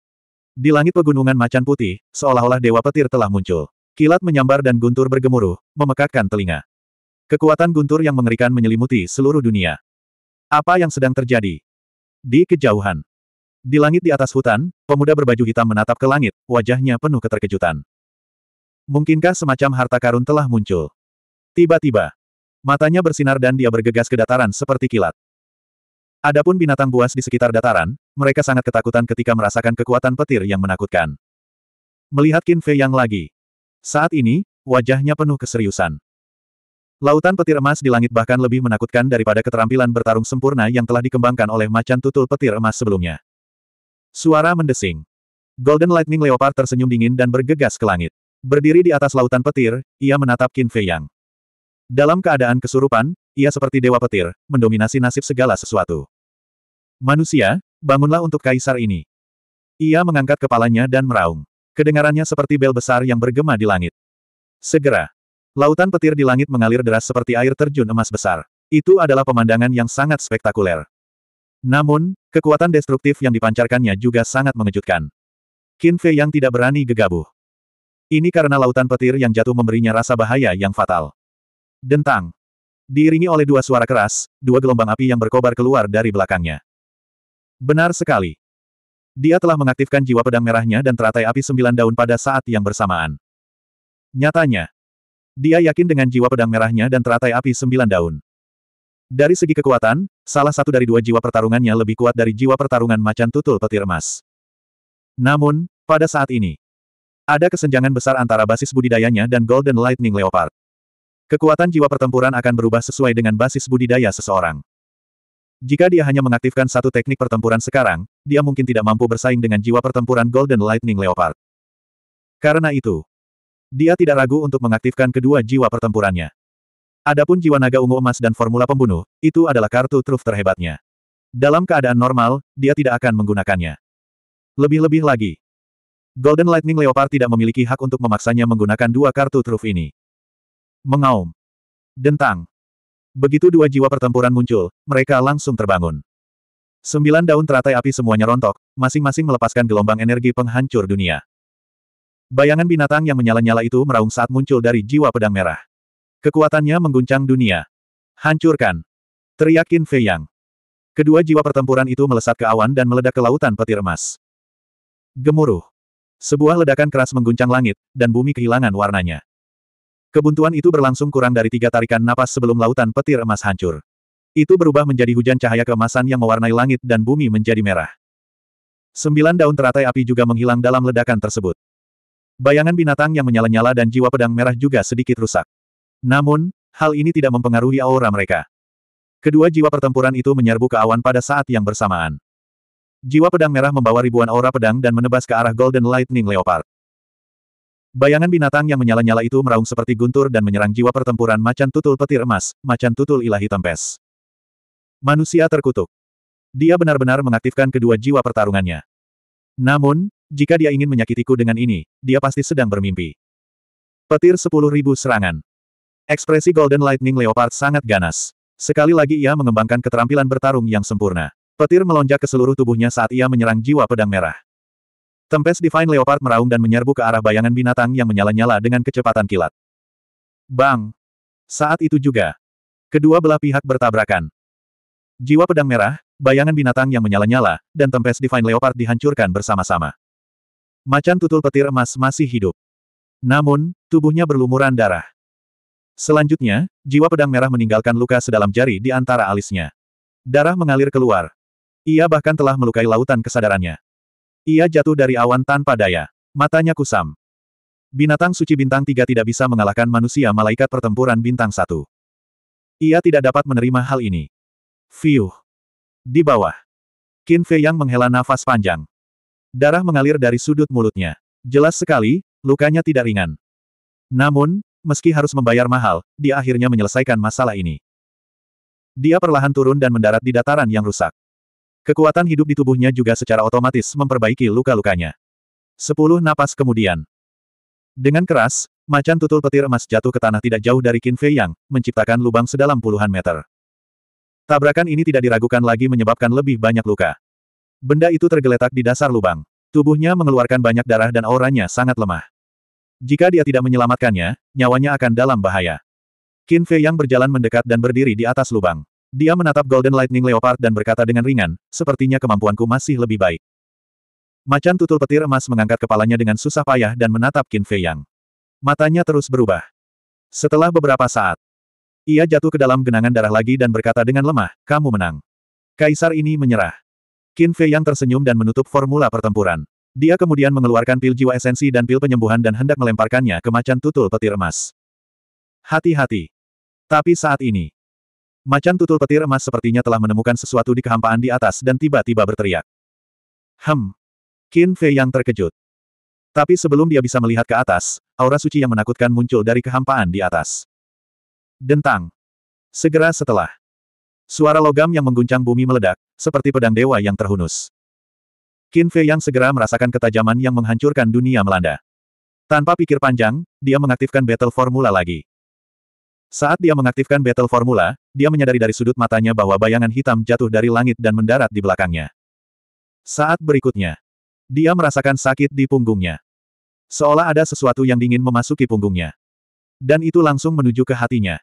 Di langit pegunungan macan putih, seolah-olah dewa petir telah muncul. Kilat menyambar dan guntur bergemuruh, memekakkan telinga. Kekuatan guntur yang mengerikan menyelimuti seluruh dunia. Apa yang sedang terjadi? Di kejauhan, di langit di atas hutan, pemuda berbaju hitam menatap ke langit, wajahnya penuh keterkejutan. Mungkinkah semacam harta karun telah muncul? Tiba-tiba, matanya bersinar dan dia bergegas ke dataran seperti kilat. Adapun binatang buas di sekitar dataran, mereka sangat ketakutan ketika merasakan kekuatan petir yang menakutkan. Melihat Qin Fei yang lagi. Saat ini, wajahnya penuh keseriusan. Lautan petir emas di langit bahkan lebih menakutkan daripada keterampilan bertarung sempurna yang telah dikembangkan oleh macan tutul petir emas sebelumnya. Suara mendesing. Golden Lightning Leopard tersenyum dingin dan bergegas ke langit. Berdiri di atas lautan petir, ia menatap Qin Fei Yang. Dalam keadaan kesurupan, ia seperti dewa petir, mendominasi nasib segala sesuatu. Manusia, bangunlah untuk kaisar ini. Ia mengangkat kepalanya dan meraung. Kedengarannya seperti bel besar yang bergema di langit. Segera. Lautan petir di langit mengalir deras seperti air terjun emas besar. Itu adalah pemandangan yang sangat spektakuler. Namun, kekuatan destruktif yang dipancarkannya juga sangat mengejutkan. Qin Fei yang tidak berani gegabah. Ini karena lautan petir yang jatuh memberinya rasa bahaya yang fatal. Dentang. Diiringi oleh dua suara keras, dua gelombang api yang berkobar keluar dari belakangnya. Benar sekali. Dia telah mengaktifkan jiwa pedang merahnya dan teratai api sembilan daun pada saat yang bersamaan. Nyatanya, dia yakin dengan jiwa pedang merahnya dan teratai api sembilan daun. Dari segi kekuatan, salah satu dari dua jiwa pertarungannya lebih kuat dari jiwa pertarungan macan tutul petir emas. Namun, pada saat ini, ada kesenjangan besar antara basis budidayanya dan Golden Lightning Leopard. Kekuatan jiwa pertempuran akan berubah sesuai dengan basis budidaya seseorang. Jika dia hanya mengaktifkan satu teknik pertempuran sekarang, dia mungkin tidak mampu bersaing dengan jiwa pertempuran Golden Lightning Leopard. Karena itu, dia tidak ragu untuk mengaktifkan kedua jiwa pertempurannya. Adapun jiwa naga ungu emas dan formula pembunuh, itu adalah kartu truf terhebatnya. Dalam keadaan normal, dia tidak akan menggunakannya. Lebih-lebih lagi, Golden Lightning Leopard tidak memiliki hak untuk memaksanya menggunakan dua kartu truf ini. Mengaum. Dentang. Begitu dua jiwa pertempuran muncul, mereka langsung terbangun. Sembilan daun teratai api semuanya rontok, masing-masing melepaskan gelombang energi penghancur dunia. Bayangan binatang yang menyala-nyala itu meraung saat muncul dari jiwa pedang merah. Kekuatannya mengguncang dunia. Hancurkan! Teriak Qin Fei Yang. Kedua jiwa pertempuran itu melesat ke awan dan meledak ke lautan petir emas. Gemuruh. Sebuah ledakan keras mengguncang langit, dan bumi kehilangan warnanya. Kebuntuan itu berlangsung kurang dari tiga tarikan napas sebelum lautan petir emas hancur. Itu berubah menjadi hujan cahaya keemasan yang mewarnai langit dan bumi menjadi merah. Sembilan daun teratai api juga menghilang dalam ledakan tersebut. Bayangan binatang yang menyala-nyala dan jiwa pedang merah juga sedikit rusak. Namun, hal ini tidak mempengaruhi aura mereka. Kedua jiwa pertempuran itu menyerbu ke awan pada saat yang bersamaan. Jiwa pedang merah membawa ribuan aura pedang dan menebas ke arah Golden Lightning Leopard. Bayangan binatang yang menyala-nyala itu meraung seperti guntur dan menyerang jiwa pertempuran macan tutul petir emas, macan tutul ilahi tempes. Manusia terkutuk. Dia benar-benar mengaktifkan kedua jiwa pertarungannya. Namun, jika dia ingin menyakitiku dengan ini, dia pasti sedang bermimpi. Petir 10.000 serangan. Ekspresi Golden Lightning Leopard sangat ganas. Sekali lagi ia mengembangkan keterampilan bertarung yang sempurna. Petir melonjak ke seluruh tubuhnya saat ia menyerang jiwa pedang merah. Tempest Divine Leopard meraung dan menyerbu ke arah bayangan binatang yang menyala-nyala dengan kecepatan kilat. Bang! Saat itu juga, kedua belah pihak bertabrakan. Jiwa pedang merah, bayangan binatang yang menyala-nyala, dan Tempest Divine Leopard dihancurkan bersama-sama. Macan tutul petir emas masih hidup. Namun, tubuhnya berlumuran darah. Selanjutnya, jiwa pedang merah meninggalkan luka sedalam jari di antara alisnya. Darah mengalir keluar. Ia bahkan telah melukai lautan kesadarannya. Ia jatuh dari awan tanpa daya. Matanya kusam. Binatang suci bintang tiga tidak bisa mengalahkan manusia malaikat pertempuran bintang satu. Ia tidak dapat menerima hal ini. Fiuh. Di bawah. Qin Fei Yang menghela nafas panjang. Darah mengalir dari sudut mulutnya. Jelas sekali, lukanya tidak ringan. Namun, meski harus membayar mahal, dia akhirnya menyelesaikan masalah ini. Dia perlahan turun dan mendarat di dataran yang rusak. Kekuatan hidup di tubuhnya juga secara otomatis memperbaiki luka-lukanya. Sepuluh napas kemudian. Dengan keras, macan tutul petir emas jatuh ke tanah tidak jauh dari Qin Fei Yang, menciptakan lubang sedalam puluhan meter. Tabrakan ini tidak diragukan lagi menyebabkan lebih banyak luka. Benda itu tergeletak di dasar lubang. Tubuhnya mengeluarkan banyak darah dan auranya sangat lemah. Jika dia tidak menyelamatkannya, nyawanya akan dalam bahaya. Qin Fei yang berjalan mendekat dan berdiri di atas lubang. Dia menatap Golden Lightning Leopard dan berkata dengan ringan, sepertinya kemampuanku masih lebih baik. Macan tutul petir emas mengangkat kepalanya dengan susah payah dan menatap Qin Fei Yang. Matanya terus berubah. Setelah beberapa saat, ia jatuh ke dalam genangan darah lagi dan berkata dengan lemah, kamu menang. Kaisar ini menyerah. Qin Fei Yang tersenyum dan menutup formula pertempuran. Dia kemudian mengeluarkan pil jiwa esensi dan pil penyembuhan dan hendak melemparkannya ke macan tutul petir emas. Hati-hati. Tapi saat ini, macan tutul petir emas sepertinya telah menemukan sesuatu di kehampaan di atas dan tiba-tiba berteriak. Hem. Qin Fei yang terkejut. Tapi sebelum dia bisa melihat ke atas, aura suci yang menakutkan muncul dari kehampaan di atas. Dentang. Segera setelah. Suara logam yang mengguncang bumi meledak, seperti pedang dewa yang terhunus. Qin Fei yang segera merasakan ketajaman yang menghancurkan dunia melanda. Tanpa pikir panjang, dia mengaktifkan battle formula lagi. Saat dia mengaktifkan battle formula, dia menyadari dari sudut matanya bahwa bayangan hitam jatuh dari langit dan mendarat di belakangnya. Saat berikutnya, dia merasakan sakit di punggungnya. Seolah ada sesuatu yang dingin memasuki punggungnya. Dan itu langsung menuju ke hatinya.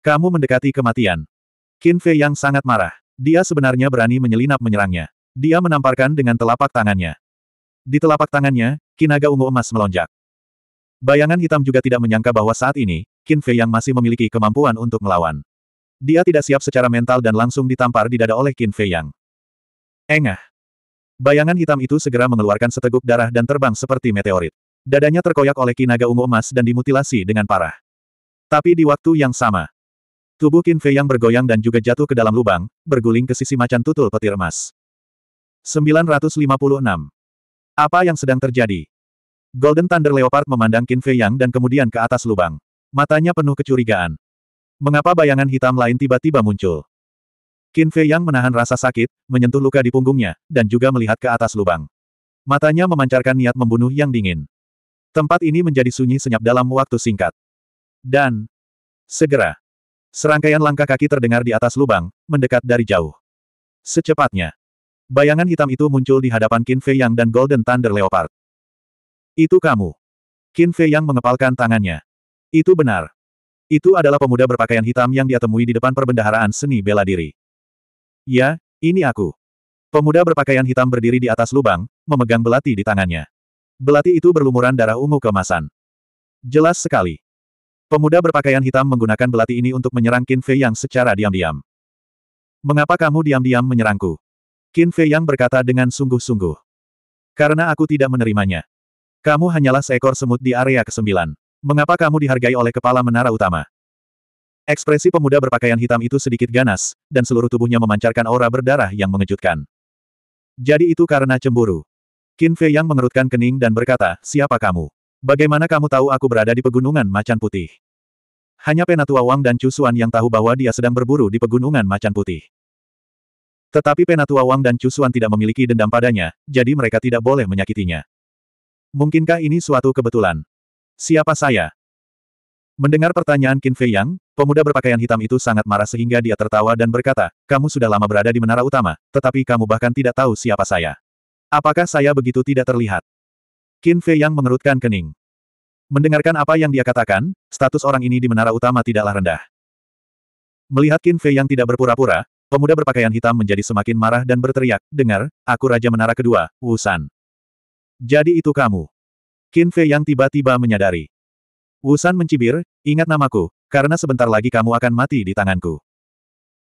Kamu mendekati kematian. Qin Fei yang sangat marah. Dia sebenarnya berani menyelinap menyerangnya. Dia menamparkan dengan telapak tangannya. Di telapak tangannya, kinaga ungu emas melonjak. Bayangan hitam juga tidak menyangka bahwa saat ini, Qin Fei yang masih memiliki kemampuan untuk melawan. Dia tidak siap secara mental dan langsung ditampar di dada oleh Qin Fei yang. Engah. Bayangan hitam itu segera mengeluarkan seteguk darah dan terbang seperti meteorit. Dadanya terkoyak oleh kinaga ungu emas dan dimutilasi dengan parah. Tapi di waktu yang sama, tubuh Qin Fei yang bergoyang dan juga jatuh ke dalam lubang, berguling ke sisi macan tutul petir emas. 956. Apa yang sedang terjadi? Golden Thunder Leopard memandang Qin Fei Yang dan kemudian ke atas lubang. Matanya penuh kecurigaan. Mengapa bayangan hitam lain tiba-tiba muncul? Qin Fei Yang menahan rasa sakit, menyentuh luka di punggungnya, dan juga melihat ke atas lubang. Matanya memancarkan niat membunuh yang dingin. Tempat ini menjadi sunyi senyap dalam waktu singkat. Dan, segera, serangkaian langkah kaki terdengar di atas lubang, mendekat dari jauh. Secepatnya, Bayangan hitam itu muncul di hadapan Qin Fei Yang dan Golden Thunder Leopard. Itu kamu. Qin Fei Yang mengepalkan tangannya. Itu benar. Itu adalah pemuda berpakaian hitam yang dia temui di depan perbendaharaan seni bela diri. Ya, ini aku. Pemuda berpakaian hitam berdiri di atas lubang, memegang belati di tangannya. Belati itu berlumuran darah ungu kemasan. Jelas sekali. Pemuda berpakaian hitam menggunakan belati ini untuk menyerang Qin Fei Yang secara diam-diam. Mengapa kamu diam-diam menyerangku? Qin Fei Yang berkata dengan sungguh-sungguh. Karena aku tidak menerimanya. Kamu hanyalah seekor semut di area kesembilan. Mengapa kamu dihargai oleh kepala menara utama? Ekspresi pemuda berpakaian hitam itu sedikit ganas, dan seluruh tubuhnya memancarkan aura berdarah yang mengejutkan. Jadi itu karena cemburu. Qin Fei Yang mengerutkan kening dan berkata, siapa kamu? Bagaimana kamu tahu aku berada di pegunungan macan putih? Hanya Penatua Wang dan Chu Suan yang tahu bahwa dia sedang berburu di pegunungan macan putih. Tetapi Penatua Wang dan Cusuan tidak memiliki dendam padanya, jadi mereka tidak boleh menyakitinya. Mungkinkah ini suatu kebetulan? Siapa saya? Mendengar pertanyaan Qin Fei Yang, pemuda berpakaian hitam itu sangat marah sehingga dia tertawa dan berkata, kamu sudah lama berada di menara utama, tetapi kamu bahkan tidak tahu siapa saya. Apakah saya begitu tidak terlihat? Qin Fei Yang mengerutkan kening. Mendengarkan apa yang dia katakan, status orang ini di menara utama tidaklah rendah. Melihat Qin Fei yang tidak berpura-pura, Pemuda berpakaian hitam menjadi semakin marah dan berteriak, dengar, aku Raja Menara Kedua, Wusan. Jadi itu kamu. Qin Fei yang tiba-tiba menyadari. Wusan mencibir, ingat namaku, karena sebentar lagi kamu akan mati di tanganku.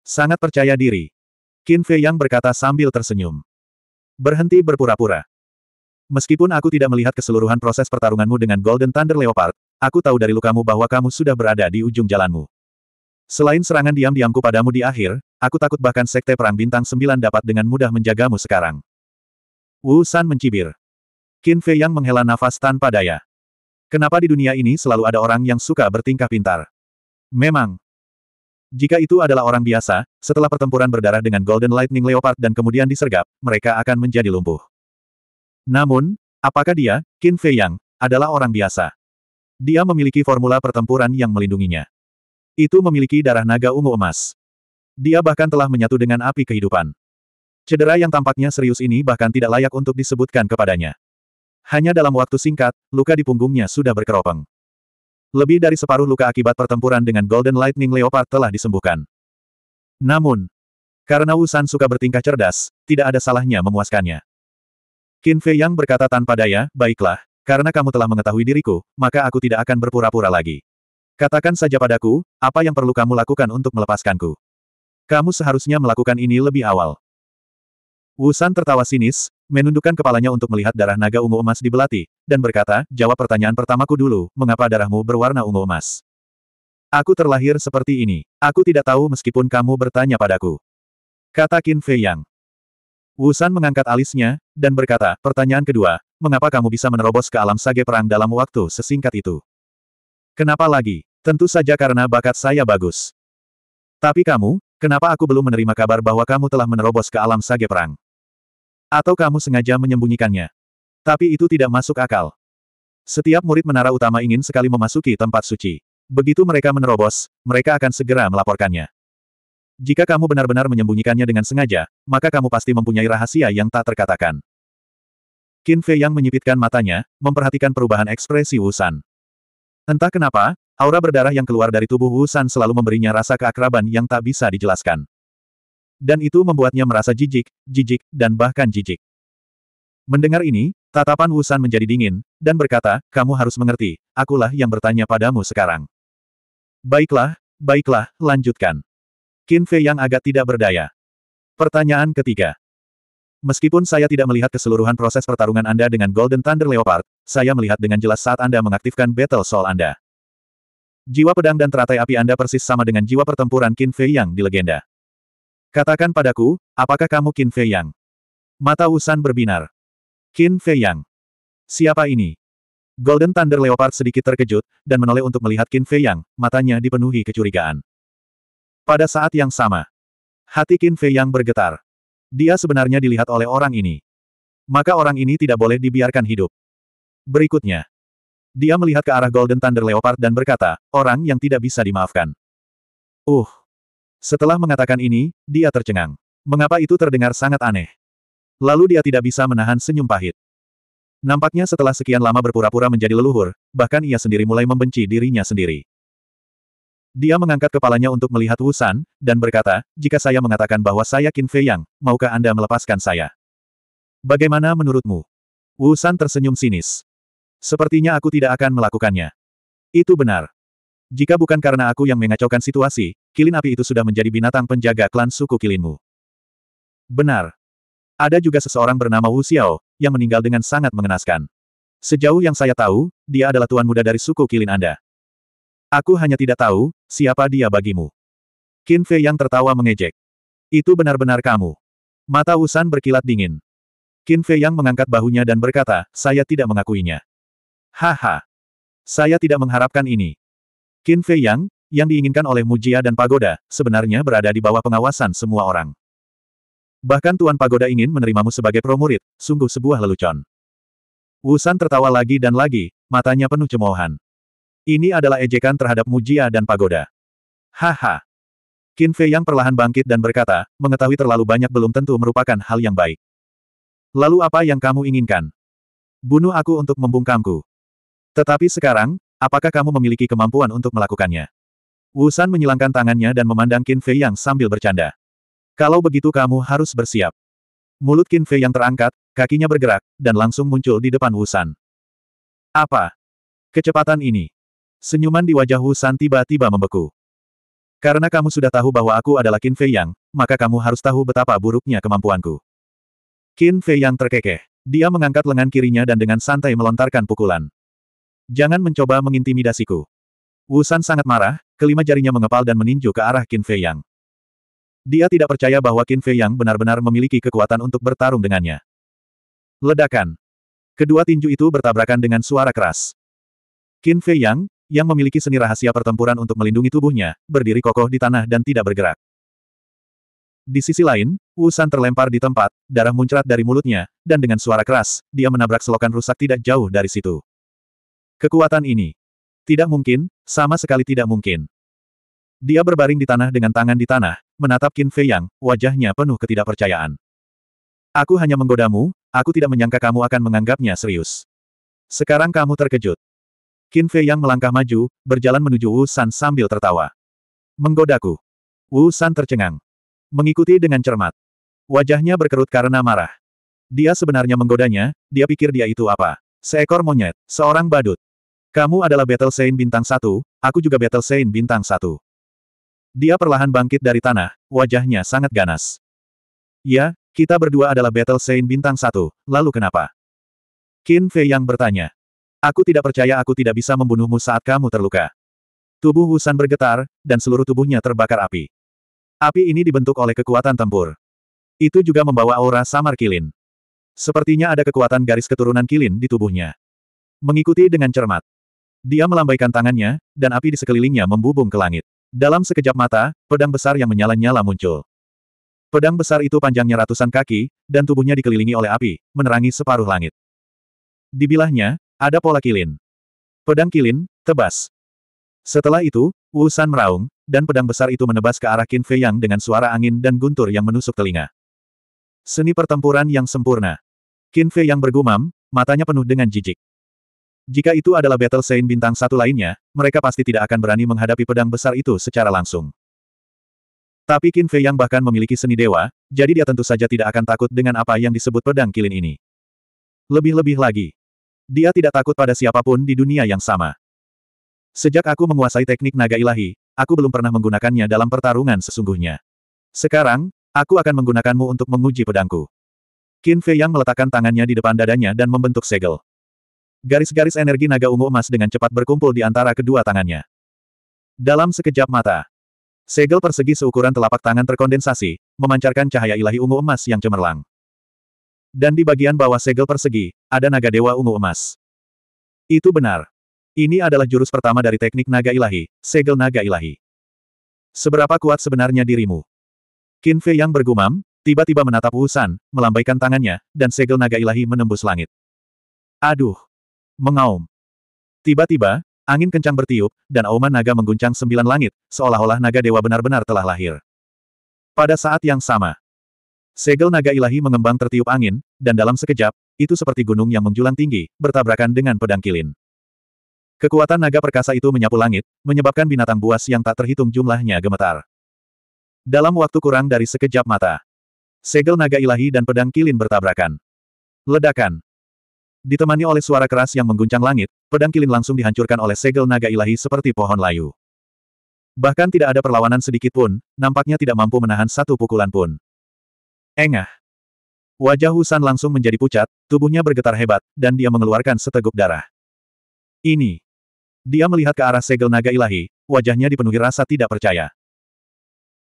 Sangat percaya diri. Qin Fei yang berkata sambil tersenyum. Berhenti berpura-pura. Meskipun aku tidak melihat keseluruhan proses pertarunganmu dengan Golden Thunder Leopard, aku tahu dari lukamu bahwa kamu sudah berada di ujung jalanmu. Selain serangan diam-diamku padamu di akhir, aku takut bahkan Sekte Perang Bintang Sembilan dapat dengan mudah menjagamu sekarang. Wu San mencibir. Qin Fei yang menghela nafas tanpa daya. Kenapa di dunia ini selalu ada orang yang suka bertingkah pintar? Memang. Jika itu adalah orang biasa, setelah pertempuran berdarah dengan Golden Lightning Leopard dan kemudian disergap, mereka akan menjadi lumpuh. Namun, apakah dia, Qin Fei Yang, adalah orang biasa? Dia memiliki formula pertempuran yang melindunginya. Itu memiliki darah naga ungu emas. Dia bahkan telah menyatu dengan api kehidupan. Cedera yang tampaknya serius ini bahkan tidak layak untuk disebutkan kepadanya. Hanya dalam waktu singkat, luka di punggungnya sudah berkeropeng. Lebih dari separuh luka akibat pertempuran dengan Golden Lightning Leopard telah disembuhkan. Namun, karena Wusan suka bertingkah cerdas, tidak ada salahnya memuaskannya. Qin Fei Yang berkata tanpa daya, baiklah, karena kamu telah mengetahui diriku, maka aku tidak akan berpura-pura lagi. Katakan saja padaku, apa yang perlu kamu lakukan untuk melepaskanku? Kamu seharusnya melakukan ini lebih awal. Wusan tertawa sinis, menundukkan kepalanya untuk melihat darah naga ungu emas di belati, dan berkata, jawab pertanyaan pertamaku dulu, mengapa darahmu berwarna ungu emas? Aku terlahir seperti ini. Aku tidak tahu meskipun kamu bertanya padaku. Kata Qin Fei Yang. Wusan mengangkat alisnya, dan berkata, pertanyaan kedua, mengapa kamu bisa menerobos ke alam sage perang dalam waktu sesingkat itu? Kenapa lagi? Tentu saja karena bakat saya bagus. Tapi kamu, kenapa aku belum menerima kabar bahwa kamu telah menerobos ke alam sage perang? Atau kamu sengaja menyembunyikannya? Tapi itu tidak masuk akal. Setiap murid menara utama ingin sekali memasuki tempat suci. Begitu mereka menerobos, mereka akan segera melaporkannya. Jika kamu benar-benar menyembunyikannya dengan sengaja, maka kamu pasti mempunyai rahasia yang tak terkatakan. Qin Fei yang menyipitkan matanya, memperhatikan perubahan ekspresi Wu San. Entah kenapa, aura berdarah yang keluar dari tubuh Wu selalu memberinya rasa keakraban yang tak bisa dijelaskan. Dan itu membuatnya merasa jijik, jijik, dan bahkan jijik. Mendengar ini, tatapan Wu menjadi dingin, dan berkata, kamu harus mengerti, akulah yang bertanya padamu sekarang. Baiklah, baiklah, lanjutkan. Qin Fei yang agak tidak berdaya. Pertanyaan ketiga. Meskipun saya tidak melihat keseluruhan proses pertarungan Anda dengan Golden Thunder Leopard, saya melihat dengan jelas saat Anda mengaktifkan Battle Soul Anda. Jiwa pedang dan teratai api Anda persis sama dengan jiwa pertempuran Qin Fei Yang di legenda. Katakan padaku, apakah kamu Qin Fei Yang? Mata Usan berbinar. Qin Fei Yang. Siapa ini? Golden Thunder Leopard sedikit terkejut, dan menoleh untuk melihat Qin Fei Yang, matanya dipenuhi kecurigaan. Pada saat yang sama, hati Qin Fei Yang bergetar dia sebenarnya dilihat oleh orang ini. Maka orang ini tidak boleh dibiarkan hidup. Berikutnya. Dia melihat ke arah Golden Thunder Leopard dan berkata, orang yang tidak bisa dimaafkan. Uh. Setelah mengatakan ini, dia tercengang. Mengapa itu terdengar sangat aneh? Lalu dia tidak bisa menahan senyum pahit. Nampaknya setelah sekian lama berpura-pura menjadi leluhur, bahkan ia sendiri mulai membenci dirinya sendiri. Dia mengangkat kepalanya untuk melihat Wu San, dan berkata, jika saya mengatakan bahwa saya Qin Fei Yang, maukah Anda melepaskan saya? Bagaimana menurutmu? Wu San tersenyum sinis. Sepertinya aku tidak akan melakukannya. Itu benar. Jika bukan karena aku yang mengacaukan situasi, kilin api itu sudah menjadi binatang penjaga klan suku kilinmu. Benar. Ada juga seseorang bernama Wu Xiao, yang meninggal dengan sangat mengenaskan. Sejauh yang saya tahu, dia adalah tuan muda dari suku kilin Anda. Aku hanya tidak tahu, siapa dia bagimu. Qin Fei yang tertawa mengejek. Itu benar-benar kamu. Mata Wusan berkilat dingin. Qin Fei yang mengangkat bahunya dan berkata, saya tidak mengakuinya. Haha. Saya tidak mengharapkan ini. Qin Fei yang, yang diinginkan oleh Mujia dan Pagoda, sebenarnya berada di bawah pengawasan semua orang. Bahkan Tuan Pagoda ingin menerimamu sebagai promurid, sungguh sebuah lelucon. Wusan tertawa lagi dan lagi, matanya penuh cemoohan. Ini adalah ejekan terhadap Mujia dan pagoda. Haha. Qin Fei yang perlahan bangkit dan berkata, mengetahui terlalu banyak belum tentu merupakan hal yang baik. Lalu apa yang kamu inginkan? Bunuh aku untuk membungkamku. Tetapi sekarang, apakah kamu memiliki kemampuan untuk melakukannya? Wusan menyilangkan tangannya dan memandang Qin Fei yang sambil bercanda. Kalau begitu kamu harus bersiap. Mulut Qin Fei yang terangkat, kakinya bergerak, dan langsung muncul di depan Wusan. Apa? Kecepatan ini. Senyuman di wajah Wu San tiba-tiba membeku. Karena kamu sudah tahu bahwa aku adalah Qin Fei Yang, maka kamu harus tahu betapa buruknya kemampuanku. Qin Fei Yang terkekeh. Dia mengangkat lengan kirinya dan dengan santai melontarkan pukulan. Jangan mencoba mengintimidasiku. Wu San sangat marah, kelima jarinya mengepal dan meninju ke arah Qin Fei Yang. Dia tidak percaya bahwa Qin Fei Yang benar-benar memiliki kekuatan untuk bertarung dengannya. Ledakan. Kedua tinju itu bertabrakan dengan suara keras. Qin Fei Yang, yang memiliki seni rahasia pertempuran untuk melindungi tubuhnya, berdiri kokoh di tanah dan tidak bergerak. Di sisi lain, Wu terlempar di tempat, darah muncrat dari mulutnya, dan dengan suara keras, dia menabrak selokan rusak tidak jauh dari situ. Kekuatan ini. Tidak mungkin, sama sekali tidak mungkin. Dia berbaring di tanah dengan tangan di tanah, menatap Qin Fei Yang, wajahnya penuh ketidakpercayaan. Aku hanya menggodamu, aku tidak menyangka kamu akan menganggapnya serius. Sekarang kamu terkejut. Qin Fei yang melangkah maju, berjalan menuju Wu San sambil tertawa. Menggodaku. Wu San tercengang. Mengikuti dengan cermat. Wajahnya berkerut karena marah. Dia sebenarnya menggodanya, dia pikir dia itu apa? Seekor monyet, seorang badut. Kamu adalah Battle Saint bintang satu, aku juga Battle Saint bintang satu. Dia perlahan bangkit dari tanah, wajahnya sangat ganas. Ya, kita berdua adalah Battle Saint bintang satu, lalu kenapa? Qin Fei yang bertanya. Aku tidak percaya aku tidak bisa membunuhmu saat kamu terluka. Tubuh Wusan bergetar, dan seluruh tubuhnya terbakar api. Api ini dibentuk oleh kekuatan tempur. Itu juga membawa aura samar kilin. Sepertinya ada kekuatan garis keturunan kilin di tubuhnya. Mengikuti dengan cermat. Dia melambaikan tangannya, dan api di sekelilingnya membubung ke langit. Dalam sekejap mata, pedang besar yang menyala-nyala muncul. Pedang besar itu panjangnya ratusan kaki, dan tubuhnya dikelilingi oleh api, menerangi separuh langit. Di ada pola kilin. Pedang kilin, tebas. Setelah itu, Wu meraung, dan pedang besar itu menebas ke arah Qin Fei Yang dengan suara angin dan guntur yang menusuk telinga. Seni pertempuran yang sempurna. Qin Fei Yang bergumam, matanya penuh dengan jijik. Jika itu adalah Battle Saint bintang satu lainnya, mereka pasti tidak akan berani menghadapi pedang besar itu secara langsung. Tapi Qin Fei Yang bahkan memiliki seni dewa, jadi dia tentu saja tidak akan takut dengan apa yang disebut pedang kilin ini. Lebih-lebih lagi, dia tidak takut pada siapapun di dunia yang sama. Sejak aku menguasai teknik naga ilahi, aku belum pernah menggunakannya dalam pertarungan sesungguhnya. Sekarang, aku akan menggunakanmu untuk menguji pedangku. Qin Fei Yang meletakkan tangannya di depan dadanya dan membentuk segel. Garis-garis energi naga ungu emas dengan cepat berkumpul di antara kedua tangannya. Dalam sekejap mata, segel persegi seukuran telapak tangan terkondensasi, memancarkan cahaya ilahi ungu emas yang cemerlang. Dan di bagian bawah segel persegi, ada naga dewa ungu emas. Itu benar. Ini adalah jurus pertama dari teknik naga ilahi, segel naga ilahi. Seberapa kuat sebenarnya dirimu? Qin Fei yang bergumam, tiba-tiba menatap Wusan, melambaikan tangannya, dan segel naga ilahi menembus langit. Aduh! Mengaum. Tiba-tiba, angin kencang bertiup, dan auman naga mengguncang sembilan langit, seolah-olah naga dewa benar-benar telah lahir. Pada saat yang sama, Segel naga ilahi mengembang tertiup angin, dan dalam sekejap, itu seperti gunung yang menjulang tinggi, bertabrakan dengan pedang kilin. Kekuatan naga perkasa itu menyapu langit, menyebabkan binatang buas yang tak terhitung jumlahnya gemetar. Dalam waktu kurang dari sekejap mata, segel naga ilahi dan pedang kilin bertabrakan. Ledakan. Ditemani oleh suara keras yang mengguncang langit, pedang kilin langsung dihancurkan oleh segel naga ilahi seperti pohon layu. Bahkan tidak ada perlawanan sedikit pun, nampaknya tidak mampu menahan satu pukulan pun. Engah. Wajah Husan langsung menjadi pucat, tubuhnya bergetar hebat, dan dia mengeluarkan seteguk darah. Ini. Dia melihat ke arah segel naga ilahi, wajahnya dipenuhi rasa tidak percaya.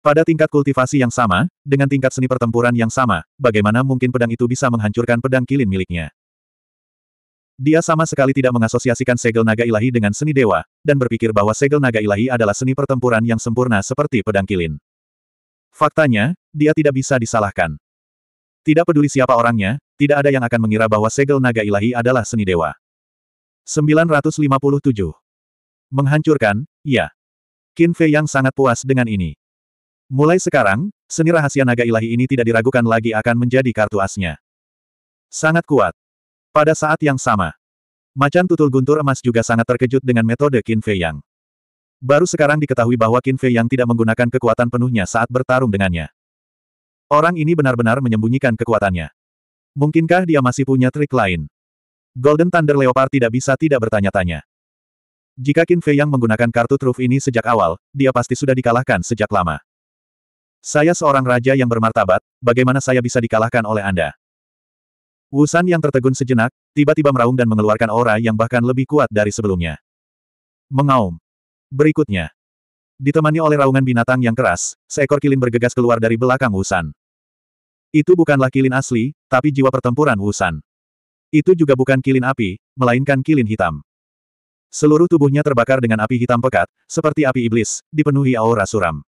Pada tingkat kultivasi yang sama, dengan tingkat seni pertempuran yang sama, bagaimana mungkin pedang itu bisa menghancurkan pedang kilin miliknya? Dia sama sekali tidak mengasosiasikan segel naga ilahi dengan seni dewa, dan berpikir bahwa segel naga ilahi adalah seni pertempuran yang sempurna seperti pedang kilin. Faktanya, dia tidak bisa disalahkan. Tidak peduli siapa orangnya, tidak ada yang akan mengira bahwa segel naga ilahi adalah seni dewa. 957. Menghancurkan, ya. Qin Fei yang sangat puas dengan ini. Mulai sekarang, seni rahasia naga ilahi ini tidak diragukan lagi akan menjadi kartu asnya. Sangat kuat. Pada saat yang sama, Macan tutul guntur emas juga sangat terkejut dengan metode Qin Fei Yang. Baru sekarang diketahui bahwa Qin Fei yang tidak menggunakan kekuatan penuhnya saat bertarung dengannya. Orang ini benar-benar menyembunyikan kekuatannya. Mungkinkah dia masih punya trik lain? Golden Thunder Leopard tidak bisa tidak bertanya-tanya. Jika Qin Fei yang menggunakan kartu truf ini sejak awal, dia pasti sudah dikalahkan sejak lama. Saya seorang raja yang bermartabat, bagaimana saya bisa dikalahkan oleh Anda? Wusan yang tertegun sejenak, tiba-tiba meraung dan mengeluarkan aura yang bahkan lebih kuat dari sebelumnya. Mengaum. Berikutnya. Ditemani oleh raungan binatang yang keras, seekor kilin bergegas keluar dari belakang Wusan. Itu bukanlah kilin asli, tapi jiwa pertempuran Wusan. Itu juga bukan kilin api, melainkan kilin hitam. Seluruh tubuhnya terbakar dengan api hitam pekat, seperti api iblis, dipenuhi aura suram.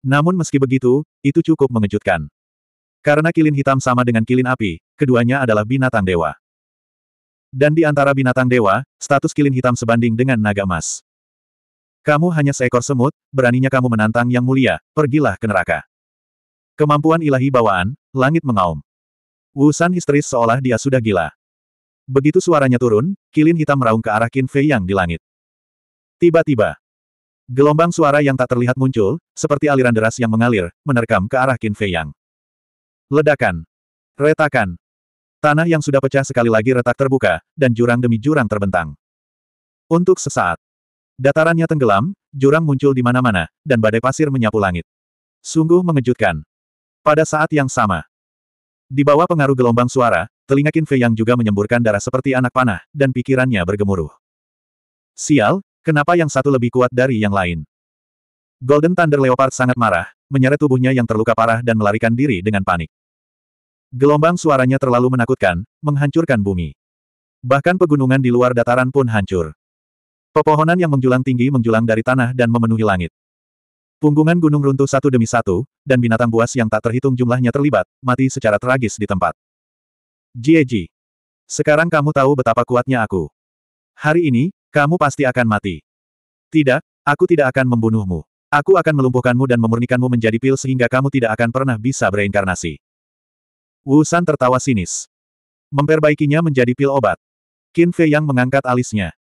Namun meski begitu, itu cukup mengejutkan. Karena kilin hitam sama dengan kilin api, keduanya adalah binatang dewa. Dan di antara binatang dewa, status kilin hitam sebanding dengan naga emas. Kamu hanya seekor semut, beraninya kamu menantang yang mulia, pergilah ke neraka. Kemampuan ilahi bawaan, langit mengaum. Wusan histeris seolah dia sudah gila. Begitu suaranya turun, kilin hitam meraung ke arah Qin Fei yang di langit. Tiba-tiba, gelombang suara yang tak terlihat muncul, seperti aliran deras yang mengalir, menerkam ke arah Qin Fei yang. Ledakan. Retakan. Tanah yang sudah pecah sekali lagi retak terbuka, dan jurang demi jurang terbentang. Untuk sesaat, Datarannya tenggelam, jurang muncul di mana-mana, dan badai pasir menyapu langit. Sungguh mengejutkan. Pada saat yang sama, di bawah pengaruh gelombang suara, telinga Qin Fei yang juga menyemburkan darah seperti anak panah, dan pikirannya bergemuruh. Sial, kenapa yang satu lebih kuat dari yang lain? Golden Thunder Leopard sangat marah, menyeret tubuhnya yang terluka parah dan melarikan diri dengan panik. Gelombang suaranya terlalu menakutkan, menghancurkan bumi. Bahkan pegunungan di luar dataran pun hancur. Pepohonan yang menjulang tinggi menjulang dari tanah dan memenuhi langit. Punggungan gunung runtuh satu demi satu, dan binatang buas yang tak terhitung jumlahnya terlibat, mati secara tragis di tempat. Jieji. Sekarang kamu tahu betapa kuatnya aku. Hari ini, kamu pasti akan mati. Tidak, aku tidak akan membunuhmu. Aku akan melumpuhkanmu dan memurnikanmu menjadi pil sehingga kamu tidak akan pernah bisa bereinkarnasi. Wu San tertawa sinis. Memperbaikinya menjadi pil obat. Qin Fei yang mengangkat alisnya.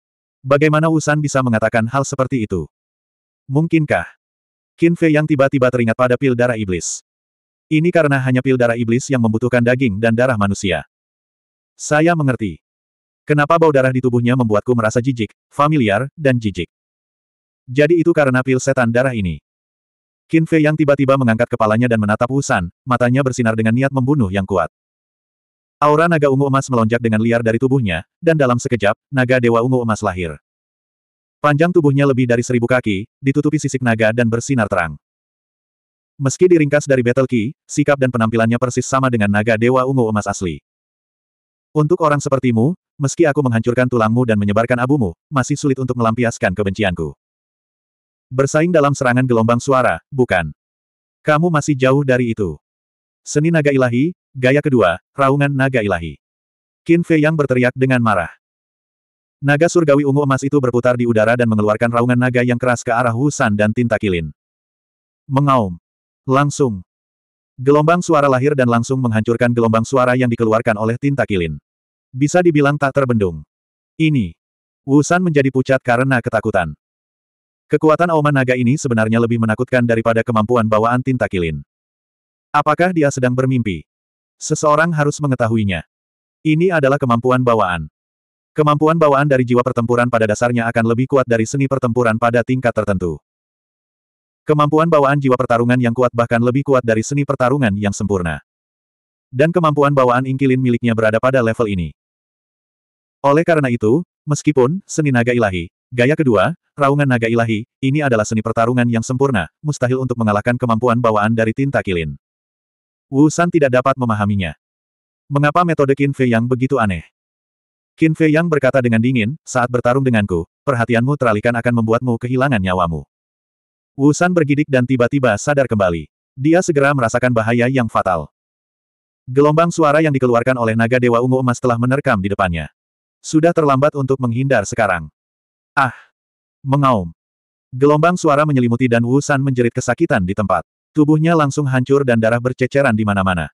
Bagaimana Wusan bisa mengatakan hal seperti itu? Mungkinkah? Qin Fei yang tiba-tiba teringat pada pil darah iblis. Ini karena hanya pil darah iblis yang membutuhkan daging dan darah manusia. Saya mengerti. Kenapa bau darah di tubuhnya membuatku merasa jijik, familiar, dan jijik. Jadi itu karena pil setan darah ini. Qin Fei yang tiba-tiba mengangkat kepalanya dan menatap Wusan, matanya bersinar dengan niat membunuh yang kuat. Aura naga ungu emas melonjak dengan liar dari tubuhnya, dan dalam sekejap, naga dewa ungu emas lahir. Panjang tubuhnya lebih dari seribu kaki, ditutupi sisik naga dan bersinar terang. Meski diringkas dari Battle Key, sikap dan penampilannya persis sama dengan naga dewa ungu emas asli. Untuk orang sepertimu, meski aku menghancurkan tulangmu dan menyebarkan abumu, masih sulit untuk melampiaskan kebencianku. Bersaing dalam serangan gelombang suara, bukan. Kamu masih jauh dari itu. Seni naga ilahi, Gaya kedua, raungan naga ilahi. Qin Fei yang berteriak dengan marah. Naga surgawi ungu emas itu berputar di udara dan mengeluarkan raungan naga yang keras ke arah Husan dan tinta kilin. Mengaum. Langsung. Gelombang suara lahir dan langsung menghancurkan gelombang suara yang dikeluarkan oleh tinta kilin. Bisa dibilang tak terbendung. Ini. Wusan menjadi pucat karena ketakutan. Kekuatan auman naga ini sebenarnya lebih menakutkan daripada kemampuan bawaan tinta kilin. Apakah dia sedang bermimpi? Seseorang harus mengetahuinya. Ini adalah kemampuan bawaan. Kemampuan bawaan dari jiwa pertempuran pada dasarnya akan lebih kuat dari seni pertempuran pada tingkat tertentu. Kemampuan bawaan jiwa pertarungan yang kuat bahkan lebih kuat dari seni pertarungan yang sempurna. Dan kemampuan bawaan ingkilin miliknya berada pada level ini. Oleh karena itu, meskipun seni naga ilahi, gaya kedua, raungan naga ilahi, ini adalah seni pertarungan yang sempurna, mustahil untuk mengalahkan kemampuan bawaan dari tinta kilin. Wu San tidak dapat memahaminya. Mengapa metode Qin Fei yang begitu aneh? Qin Fei yang berkata dengan dingin, saat bertarung denganku, perhatianmu teralihkan akan membuatmu kehilangan nyawamu. Wu San bergidik dan tiba-tiba sadar kembali. Dia segera merasakan bahaya yang fatal. Gelombang suara yang dikeluarkan oleh naga Dewa Ungu Emas telah menerkam di depannya. Sudah terlambat untuk menghindar sekarang. Ah! Mengaum. Gelombang suara menyelimuti dan Wu San menjerit kesakitan di tempat. Tubuhnya langsung hancur dan darah berceceran di mana-mana.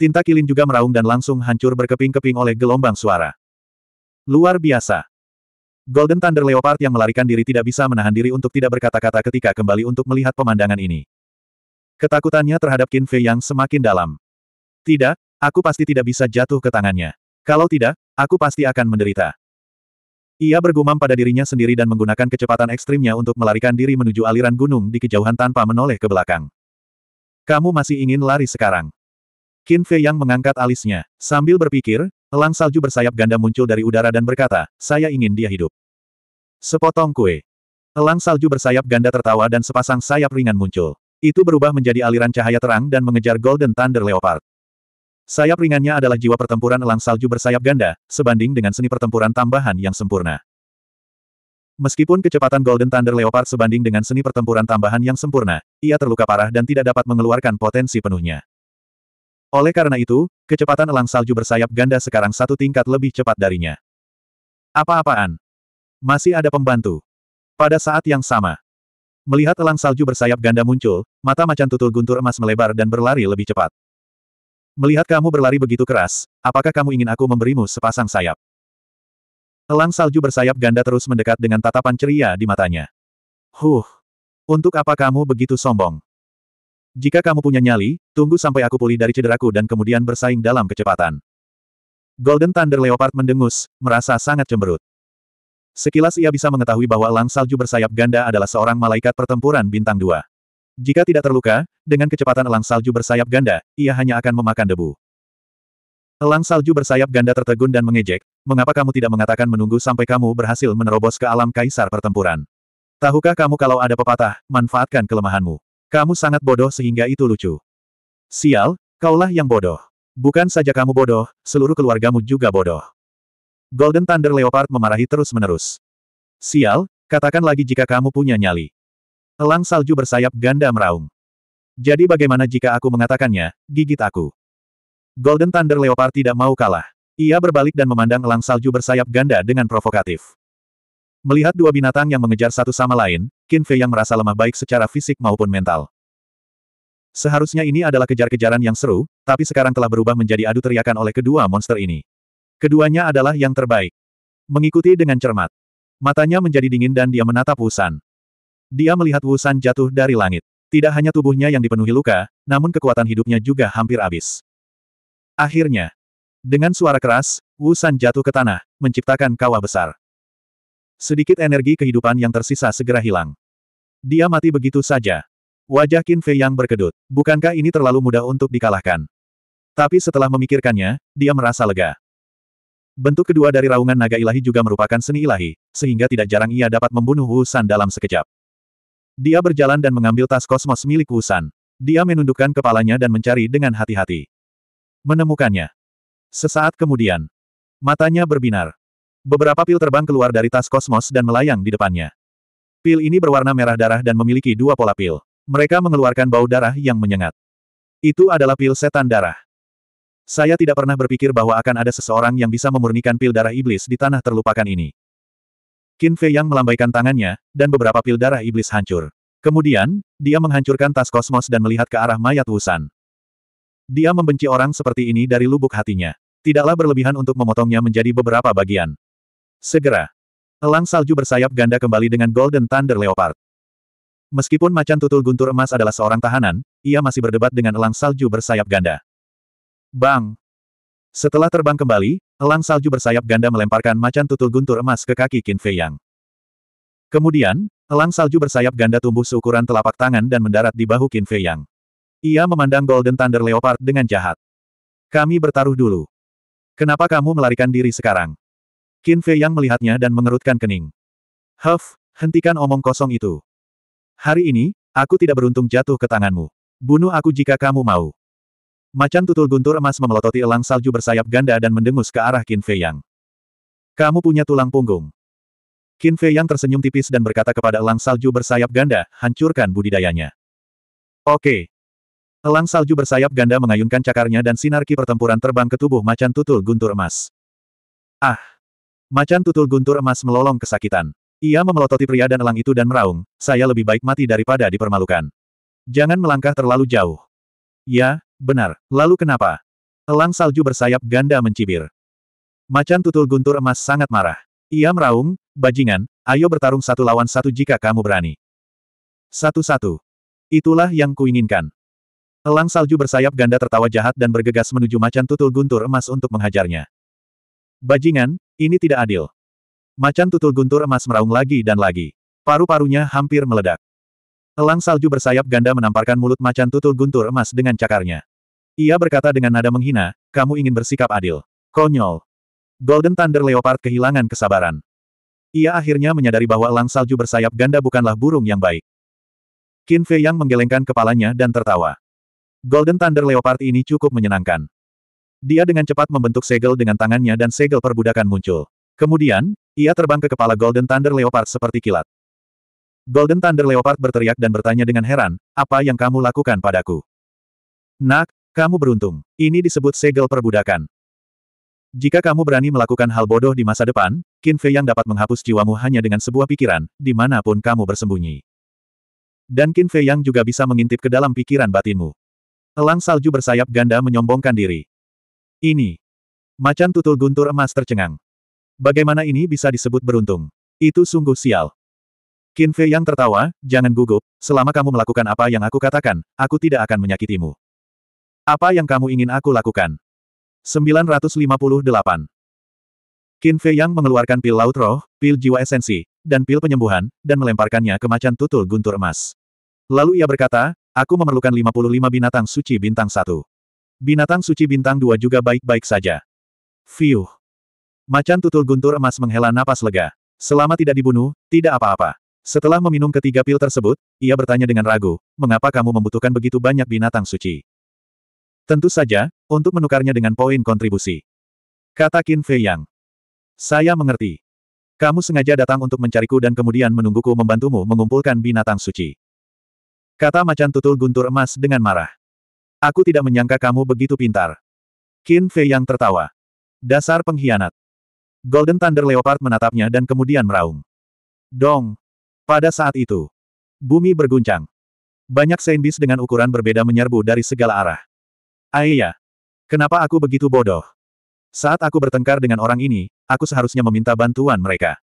Tinta kilin juga meraung dan langsung hancur berkeping-keping oleh gelombang suara. Luar biasa. Golden Thunder Leopard yang melarikan diri tidak bisa menahan diri untuk tidak berkata-kata ketika kembali untuk melihat pemandangan ini. Ketakutannya terhadap Qin Fei yang semakin dalam. Tidak, aku pasti tidak bisa jatuh ke tangannya. Kalau tidak, aku pasti akan menderita. Ia bergumam pada dirinya sendiri dan menggunakan kecepatan ekstrimnya untuk melarikan diri menuju aliran gunung di kejauhan tanpa menoleh ke belakang. Kamu masih ingin lari sekarang. Qin Fei yang mengangkat alisnya, sambil berpikir, elang salju bersayap ganda muncul dari udara dan berkata, saya ingin dia hidup. Sepotong kue. Elang salju bersayap ganda tertawa dan sepasang sayap ringan muncul. Itu berubah menjadi aliran cahaya terang dan mengejar Golden Thunder Leopard. Sayap ringannya adalah jiwa pertempuran elang salju bersayap ganda, sebanding dengan seni pertempuran tambahan yang sempurna. Meskipun kecepatan Golden Thunder Leopard sebanding dengan seni pertempuran tambahan yang sempurna, ia terluka parah dan tidak dapat mengeluarkan potensi penuhnya. Oleh karena itu, kecepatan elang salju bersayap ganda sekarang satu tingkat lebih cepat darinya. Apa-apaan? Masih ada pembantu. Pada saat yang sama. Melihat elang salju bersayap ganda muncul, mata macan tutul guntur emas melebar dan berlari lebih cepat. Melihat kamu berlari begitu keras, apakah kamu ingin aku memberimu sepasang sayap? Elang salju bersayap ganda terus mendekat dengan tatapan ceria di matanya. Huh! Untuk apa kamu begitu sombong? Jika kamu punya nyali, tunggu sampai aku pulih dari cederaku dan kemudian bersaing dalam kecepatan. Golden Thunder Leopard mendengus, merasa sangat cemberut. Sekilas ia bisa mengetahui bahwa elang salju bersayap ganda adalah seorang malaikat pertempuran bintang dua. Jika tidak terluka, dengan kecepatan elang salju bersayap ganda, ia hanya akan memakan debu. Elang salju bersayap ganda tertegun dan mengejek, Mengapa kamu tidak mengatakan menunggu sampai kamu berhasil menerobos ke alam kaisar pertempuran? Tahukah kamu kalau ada pepatah, manfaatkan kelemahanmu. Kamu sangat bodoh sehingga itu lucu. Sial, kaulah yang bodoh. Bukan saja kamu bodoh, seluruh keluargamu juga bodoh. Golden Thunder Leopard memarahi terus-menerus. Sial, katakan lagi jika kamu punya nyali. Elang salju bersayap ganda meraung. Jadi bagaimana jika aku mengatakannya, gigit aku. Golden Thunder Leopard tidak mau kalah. Ia berbalik dan memandang elang salju bersayap ganda dengan provokatif. Melihat dua binatang yang mengejar satu sama lain, Qin Fei yang merasa lemah baik secara fisik maupun mental. Seharusnya ini adalah kejar-kejaran yang seru, tapi sekarang telah berubah menjadi adu teriakan oleh kedua monster ini. Keduanya adalah yang terbaik. Mengikuti dengan cermat. Matanya menjadi dingin dan dia menatap Wusan. Dia melihat Wusan jatuh dari langit. Tidak hanya tubuhnya yang dipenuhi luka, namun kekuatan hidupnya juga hampir habis. Akhirnya, dengan suara keras, Wu San jatuh ke tanah, menciptakan kawah besar. Sedikit energi kehidupan yang tersisa segera hilang. Dia mati begitu saja. Wajah Qin Fei yang berkedut. Bukankah ini terlalu mudah untuk dikalahkan? Tapi setelah memikirkannya, dia merasa lega. Bentuk kedua dari raungan naga ilahi juga merupakan seni ilahi, sehingga tidak jarang ia dapat membunuh Wu San dalam sekejap. Dia berjalan dan mengambil tas kosmos milik Wu San. Dia menundukkan kepalanya dan mencari dengan hati-hati. Menemukannya. Sesaat kemudian, matanya berbinar. Beberapa pil terbang keluar dari tas kosmos dan melayang di depannya. Pil ini berwarna merah darah dan memiliki dua pola pil. Mereka mengeluarkan bau darah yang menyengat. Itu adalah pil setan darah. Saya tidak pernah berpikir bahwa akan ada seseorang yang bisa memurnikan pil darah iblis di tanah terlupakan ini. Qin Fei yang melambaikan tangannya, dan beberapa pil darah iblis hancur. Kemudian, dia menghancurkan tas kosmos dan melihat ke arah mayat Wusan. Dia membenci orang seperti ini dari lubuk hatinya. Tidaklah berlebihan untuk memotongnya menjadi beberapa bagian. Segera, elang salju bersayap ganda kembali dengan Golden Thunder Leopard. Meskipun macan tutul guntur emas adalah seorang tahanan, ia masih berdebat dengan elang salju bersayap ganda. Bang! Setelah terbang kembali, elang salju bersayap ganda melemparkan macan tutul guntur emas ke kaki Qin Fei Yang. Kemudian, elang salju bersayap ganda tumbuh seukuran telapak tangan dan mendarat di bahu Qin Fei Yang. Ia memandang Golden Thunder Leopard dengan jahat. Kami bertaruh dulu. Kenapa kamu melarikan diri sekarang? Qin Fei Yang melihatnya dan mengerutkan kening. Huff, hentikan omong kosong itu. Hari ini, aku tidak beruntung jatuh ke tanganmu. Bunuh aku jika kamu mau. Macan tutul guntur emas memelototi elang salju bersayap ganda dan mendengus ke arah Qin Fei Yang. Kamu punya tulang punggung. Qin Fei Yang tersenyum tipis dan berkata kepada elang salju bersayap ganda, hancurkan budidayanya. Oke, Elang salju bersayap ganda mengayunkan cakarnya dan sinarki pertempuran terbang ke tubuh macan tutul guntur emas. Ah! Macan tutul guntur emas melolong kesakitan. Ia memelototi pria dan elang itu dan meraung, saya lebih baik mati daripada dipermalukan. Jangan melangkah terlalu jauh. Ya, benar. Lalu kenapa? Elang salju bersayap ganda mencibir. Macan tutul guntur emas sangat marah. Ia meraung, bajingan, ayo bertarung satu lawan satu jika kamu berani. Satu-satu. Itulah yang kuinginkan. Elang salju bersayap ganda tertawa jahat dan bergegas menuju macan tutul guntur emas untuk menghajarnya. Bajingan, ini tidak adil. Macan tutul guntur emas meraung lagi dan lagi. Paru-parunya hampir meledak. Elang salju bersayap ganda menamparkan mulut macan tutul guntur emas dengan cakarnya. Ia berkata dengan nada menghina, kamu ingin bersikap adil. Konyol. Golden Thunder Leopard kehilangan kesabaran. Ia akhirnya menyadari bahwa elang salju bersayap ganda bukanlah burung yang baik. Qin Fei Yang menggelengkan kepalanya dan tertawa. Golden Thunder Leopard ini cukup menyenangkan. Dia dengan cepat membentuk segel dengan tangannya dan segel perbudakan muncul. Kemudian, ia terbang ke kepala Golden Thunder Leopard seperti kilat. Golden Thunder Leopard berteriak dan bertanya dengan heran, apa yang kamu lakukan padaku? Nak, kamu beruntung. Ini disebut segel perbudakan. Jika kamu berani melakukan hal bodoh di masa depan, Qin Fei yang dapat menghapus jiwamu hanya dengan sebuah pikiran, dimanapun kamu bersembunyi. Dan Qin Fei yang juga bisa mengintip ke dalam pikiran batinmu. Elang salju bersayap ganda menyombongkan diri. Ini. Macan tutul guntur emas tercengang. Bagaimana ini bisa disebut beruntung? Itu sungguh sial. Qin yang tertawa, jangan gugup, selama kamu melakukan apa yang aku katakan, aku tidak akan menyakitimu. Apa yang kamu ingin aku lakukan? 958. Qin yang mengeluarkan pil laut roh, pil jiwa esensi, dan pil penyembuhan, dan melemparkannya ke macan tutul guntur emas. Lalu ia berkata, Aku memerlukan 55 binatang suci bintang satu. Binatang suci bintang dua juga baik-baik saja. Fiuh. Macan tutul guntur emas menghela napas lega. Selama tidak dibunuh, tidak apa-apa. Setelah meminum ketiga pil tersebut, ia bertanya dengan ragu, mengapa kamu membutuhkan begitu banyak binatang suci? Tentu saja, untuk menukarnya dengan poin kontribusi. Kata Qin Fei Yang. Saya mengerti. Kamu sengaja datang untuk mencariku dan kemudian menungguku membantumu mengumpulkan binatang suci. Kata macan tutul guntur emas dengan marah. Aku tidak menyangka kamu begitu pintar. Qin Fei yang tertawa. Dasar pengkhianat. Golden Thunder Leopard menatapnya dan kemudian meraung. Dong. Pada saat itu. Bumi berguncang. Banyak sendis dengan ukuran berbeda menyerbu dari segala arah. Aiyah, Kenapa aku begitu bodoh? Saat aku bertengkar dengan orang ini, aku seharusnya meminta bantuan mereka.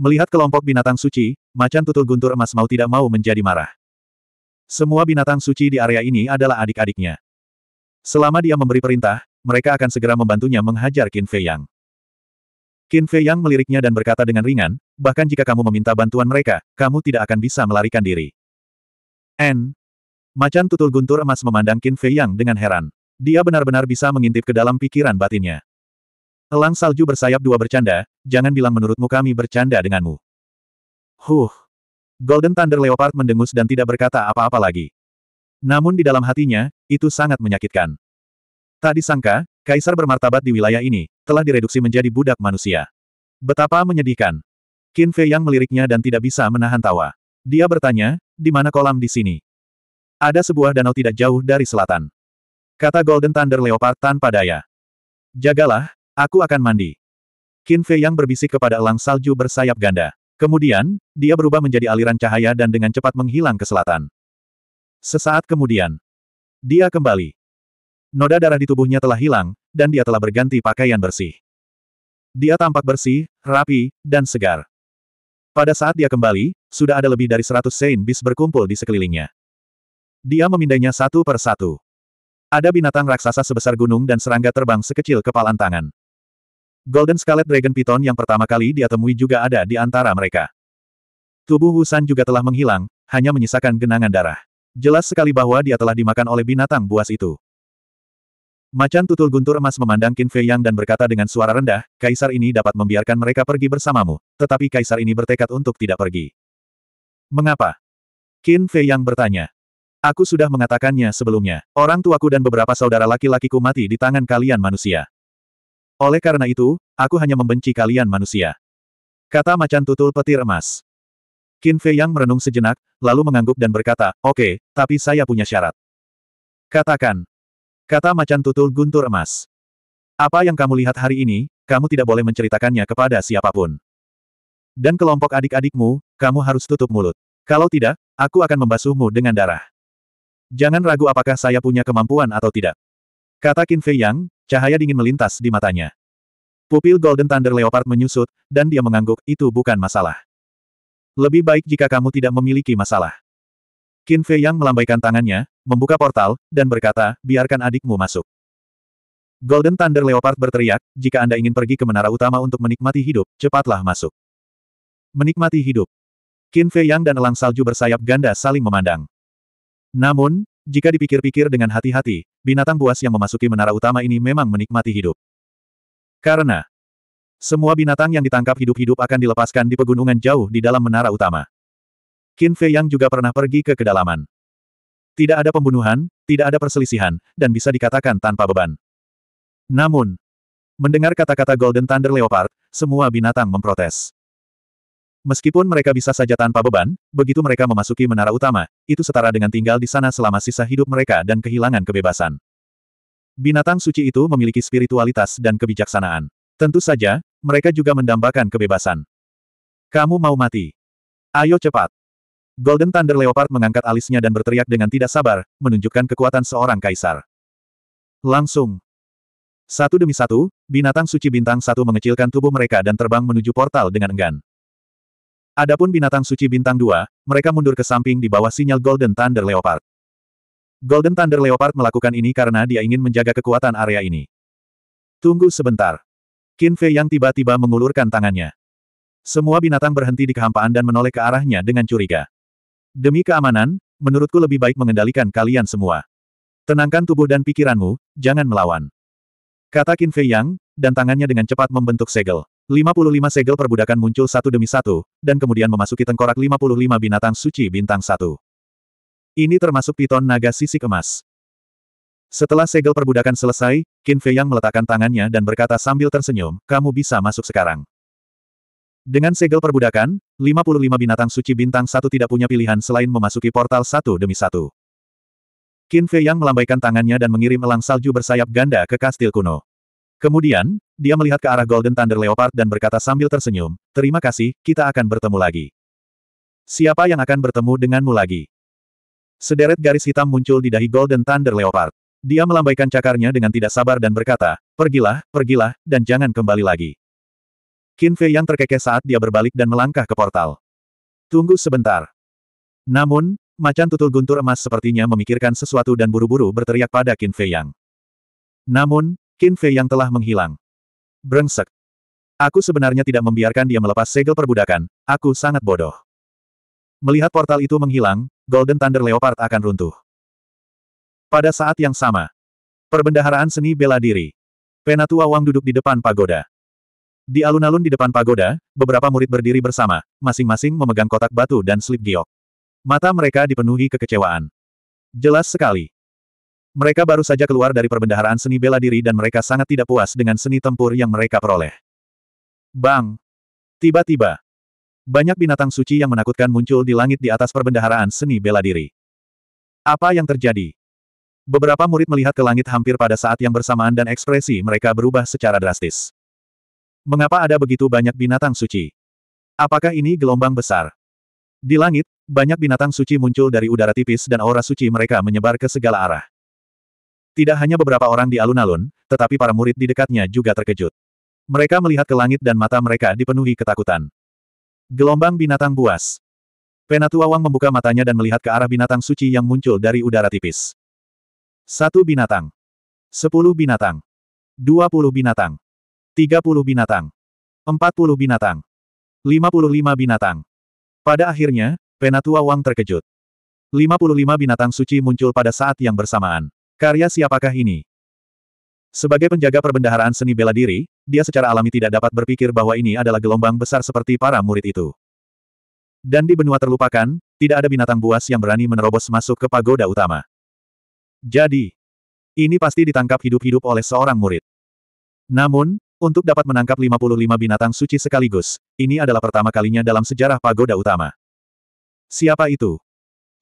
Melihat kelompok binatang suci, macan tutul guntur emas mau tidak mau menjadi marah. Semua binatang suci di area ini adalah adik-adiknya. Selama dia memberi perintah, mereka akan segera membantunya menghajar Qin Fei Yang. Qin Fei Yang meliriknya dan berkata dengan ringan, bahkan jika kamu meminta bantuan mereka, kamu tidak akan bisa melarikan diri. N. Macan tutul guntur emas memandang Qin Fei Yang dengan heran. Dia benar-benar bisa mengintip ke dalam pikiran batinnya. Elang salju bersayap dua bercanda, jangan bilang menurutmu kami bercanda denganmu. Huh. Golden Thunder Leopard mendengus dan tidak berkata apa-apa lagi. Namun di dalam hatinya, itu sangat menyakitkan. Tak disangka, kaisar bermartabat di wilayah ini, telah direduksi menjadi budak manusia. Betapa menyedihkan. Qin Fei Yang meliriknya dan tidak bisa menahan tawa. Dia bertanya, di mana kolam di sini? Ada sebuah danau tidak jauh dari selatan. Kata Golden Thunder Leopard tanpa daya. Jagalah, aku akan mandi. Qin Fei Yang berbisik kepada elang salju bersayap ganda. Kemudian, dia berubah menjadi aliran cahaya dan dengan cepat menghilang ke selatan. Sesaat kemudian, dia kembali. Noda darah di tubuhnya telah hilang, dan dia telah berganti pakaian bersih. Dia tampak bersih, rapi, dan segar. Pada saat dia kembali, sudah ada lebih dari seratus Saint bis berkumpul di sekelilingnya. Dia memindainya satu per satu. Ada binatang raksasa sebesar gunung dan serangga terbang sekecil kepalan tangan. Golden Scarlet Dragon Python yang pertama kali dia temui juga ada di antara mereka. Tubuh Husan juga telah menghilang, hanya menyisakan genangan darah. Jelas sekali bahwa dia telah dimakan oleh binatang buas itu. Macan tutul guntur emas memandang Qin Fei Yang dan berkata dengan suara rendah, Kaisar ini dapat membiarkan mereka pergi bersamamu, tetapi Kaisar ini bertekad untuk tidak pergi. Mengapa? Qin Fei Yang bertanya. Aku sudah mengatakannya sebelumnya. Orang tuaku dan beberapa saudara laki-lakiku mati di tangan kalian manusia. Oleh karena itu, aku hanya membenci kalian manusia. Kata macan tutul petir emas. Qin Fei Yang merenung sejenak, lalu mengangguk dan berkata, Oke, okay, tapi saya punya syarat. Katakan. Kata macan tutul guntur emas. Apa yang kamu lihat hari ini, kamu tidak boleh menceritakannya kepada siapapun. Dan kelompok adik-adikmu, kamu harus tutup mulut. Kalau tidak, aku akan membasuhmu dengan darah. Jangan ragu apakah saya punya kemampuan atau tidak. Kata Qin Fei Yang, Cahaya dingin melintas di matanya. Pupil Golden Thunder Leopard menyusut, dan dia mengangguk, itu bukan masalah. Lebih baik jika kamu tidak memiliki masalah. Qin Fei Yang melambaikan tangannya, membuka portal, dan berkata, biarkan adikmu masuk. Golden Thunder Leopard berteriak, jika Anda ingin pergi ke menara utama untuk menikmati hidup, cepatlah masuk. Menikmati hidup. Qin Fei Yang dan elang salju bersayap ganda saling memandang. Namun, jika dipikir-pikir dengan hati-hati, binatang buas yang memasuki menara utama ini memang menikmati hidup. Karena semua binatang yang ditangkap hidup-hidup akan dilepaskan di pegunungan jauh di dalam menara utama. Qin Fei yang juga pernah pergi ke kedalaman. Tidak ada pembunuhan, tidak ada perselisihan, dan bisa dikatakan tanpa beban. Namun, mendengar kata-kata Golden Thunder Leopard, semua binatang memprotes. Meskipun mereka bisa saja tanpa beban, begitu mereka memasuki menara utama, itu setara dengan tinggal di sana selama sisa hidup mereka dan kehilangan kebebasan. Binatang suci itu memiliki spiritualitas dan kebijaksanaan. Tentu saja, mereka juga mendambakan kebebasan. Kamu mau mati? Ayo cepat! Golden Thunder Leopard mengangkat alisnya dan berteriak dengan tidak sabar, menunjukkan kekuatan seorang kaisar. Langsung. Satu demi satu, binatang suci bintang satu mengecilkan tubuh mereka dan terbang menuju portal dengan enggan. Adapun binatang suci bintang dua, mereka mundur ke samping di bawah sinyal Golden Thunder Leopard. Golden Thunder Leopard melakukan ini karena dia ingin menjaga kekuatan area ini. Tunggu sebentar. Qin Fei yang tiba-tiba mengulurkan tangannya. Semua binatang berhenti di kehampaan dan menoleh ke arahnya dengan curiga. Demi keamanan, menurutku lebih baik mengendalikan kalian semua. Tenangkan tubuh dan pikiranmu, jangan melawan. Kata Qin Fei Yang, dan tangannya dengan cepat membentuk segel. 55 segel perbudakan muncul satu demi satu, dan kemudian memasuki tengkorak 55 binatang suci bintang satu. Ini termasuk piton naga sisik emas. Setelah segel perbudakan selesai, Qin Fei Yang meletakkan tangannya dan berkata sambil tersenyum, kamu bisa masuk sekarang. Dengan segel perbudakan, 55 binatang suci bintang satu tidak punya pilihan selain memasuki portal satu demi satu. Qin Fei Yang melambaikan tangannya dan mengirim elang salju bersayap ganda ke kastil kuno. Kemudian, dia melihat ke arah Golden Thunder Leopard dan berkata sambil tersenyum, terima kasih, kita akan bertemu lagi. Siapa yang akan bertemu denganmu lagi? Sederet garis hitam muncul di dahi Golden Thunder Leopard. Dia melambaikan cakarnya dengan tidak sabar dan berkata, pergilah, pergilah, dan jangan kembali lagi. Qin Fei yang terkekeh saat dia berbalik dan melangkah ke portal. Tunggu sebentar. Namun, macan tutul guntur emas sepertinya memikirkan sesuatu dan buru-buru berteriak pada Qin Fei Yang. Namun, Qin Fei Yang telah menghilang. Brengsek. Aku sebenarnya tidak membiarkan dia melepas segel perbudakan, aku sangat bodoh. Melihat portal itu menghilang, Golden Thunder Leopard akan runtuh. Pada saat yang sama, perbendaharaan seni bela diri. Penatua Wang duduk di depan pagoda. Di alun-alun di depan pagoda, beberapa murid berdiri bersama, masing-masing memegang kotak batu dan slip giok. Mata mereka dipenuhi kekecewaan. Jelas sekali. Mereka baru saja keluar dari perbendaharaan seni bela diri dan mereka sangat tidak puas dengan seni tempur yang mereka peroleh. Bang! Tiba-tiba, banyak binatang suci yang menakutkan muncul di langit di atas perbendaharaan seni bela diri. Apa yang terjadi? Beberapa murid melihat ke langit hampir pada saat yang bersamaan dan ekspresi mereka berubah secara drastis. Mengapa ada begitu banyak binatang suci? Apakah ini gelombang besar? Di langit, banyak binatang suci muncul dari udara tipis dan aura suci mereka menyebar ke segala arah. Tidak hanya beberapa orang di alun-alun, tetapi para murid di dekatnya juga terkejut. Mereka melihat ke langit dan mata mereka dipenuhi ketakutan. Gelombang binatang buas. Penatua Wang membuka matanya dan melihat ke arah binatang suci yang muncul dari udara tipis. Satu binatang. Sepuluh binatang. Dua puluh binatang. Tiga puluh binatang. Empat puluh binatang. Lima puluh lima binatang. Pada akhirnya, Penatua Wang terkejut. Lima puluh lima binatang suci muncul pada saat yang bersamaan. Karya siapakah ini? Sebagai penjaga perbendaharaan seni bela diri, dia secara alami tidak dapat berpikir bahwa ini adalah gelombang besar seperti para murid itu. Dan di benua terlupakan, tidak ada binatang buas yang berani menerobos masuk ke pagoda utama. Jadi, ini pasti ditangkap hidup-hidup oleh seorang murid. Namun, untuk dapat menangkap 55 binatang suci sekaligus, ini adalah pertama kalinya dalam sejarah pagoda utama. Siapa itu?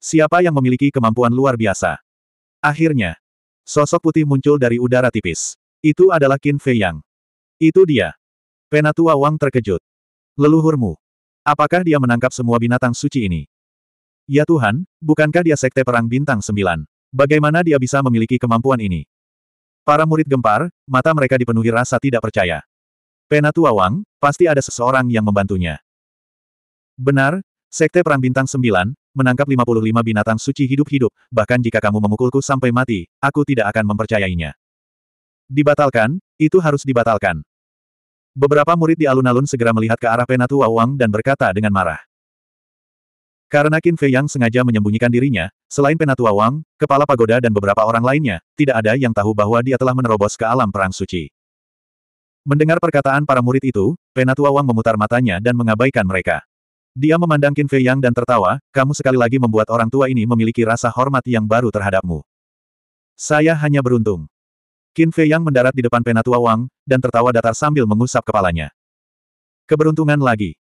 Siapa yang memiliki kemampuan luar biasa? Akhirnya, Sosok putih muncul dari udara tipis. Itu adalah Qin Fei Yang. Itu dia. Penatua Wang terkejut. Leluhurmu. Apakah dia menangkap semua binatang suci ini? Ya Tuhan, bukankah dia sekte perang bintang sembilan? Bagaimana dia bisa memiliki kemampuan ini? Para murid gempar, mata mereka dipenuhi rasa tidak percaya. Penatua Wang, pasti ada seseorang yang membantunya. Benar, Sekte Perang Bintang Sembilan menangkap 55 binatang suci hidup-hidup, bahkan jika kamu memukulku sampai mati, aku tidak akan mempercayainya. Dibatalkan, itu harus dibatalkan. Beberapa murid di alun-alun segera melihat ke arah Penatua Wang dan berkata dengan marah. Karena Qin Fei Yang sengaja menyembunyikan dirinya, selain Penatua Wang, kepala pagoda dan beberapa orang lainnya, tidak ada yang tahu bahwa dia telah menerobos ke alam perang suci. Mendengar perkataan para murid itu, Penatua Wang memutar matanya dan mengabaikan mereka. Dia memandang Qin Fei Yang dan tertawa, kamu sekali lagi membuat orang tua ini memiliki rasa hormat yang baru terhadapmu. Saya hanya beruntung. Qin Fei Yang mendarat di depan penatua Wang, dan tertawa datar sambil mengusap kepalanya. Keberuntungan lagi.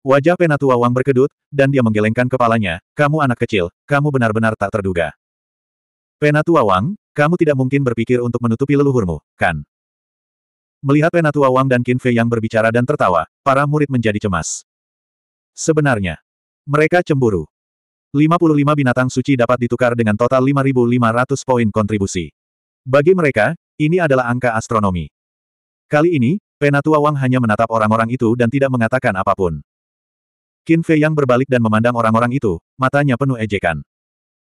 Wajah penatua Wang berkedut, dan dia menggelengkan kepalanya, kamu anak kecil, kamu benar-benar tak terduga. Penatua Wang, kamu tidak mungkin berpikir untuk menutupi leluhurmu, kan? Melihat Penatua Wang dan Qin Fei yang berbicara dan tertawa, para murid menjadi cemas. Sebenarnya, mereka cemburu. 55 binatang suci dapat ditukar dengan total 5.500 poin kontribusi. Bagi mereka, ini adalah angka astronomi. Kali ini, Penatua Wang hanya menatap orang-orang itu dan tidak mengatakan apapun. Qin Fei yang berbalik dan memandang orang-orang itu, matanya penuh ejekan.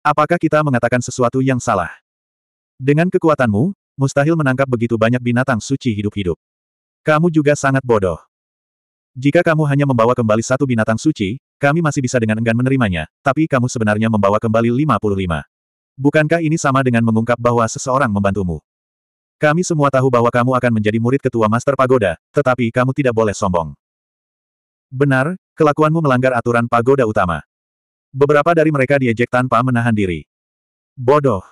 Apakah kita mengatakan sesuatu yang salah? Dengan kekuatanmu, mustahil menangkap begitu banyak binatang suci hidup-hidup. Kamu juga sangat bodoh. Jika kamu hanya membawa kembali satu binatang suci, kami masih bisa dengan enggan menerimanya, tapi kamu sebenarnya membawa kembali 55. Bukankah ini sama dengan mengungkap bahwa seseorang membantumu? Kami semua tahu bahwa kamu akan menjadi murid ketua Master Pagoda, tetapi kamu tidak boleh sombong. Benar, kelakuanmu melanggar aturan pagoda utama. Beberapa dari mereka diejek tanpa menahan diri. Bodoh.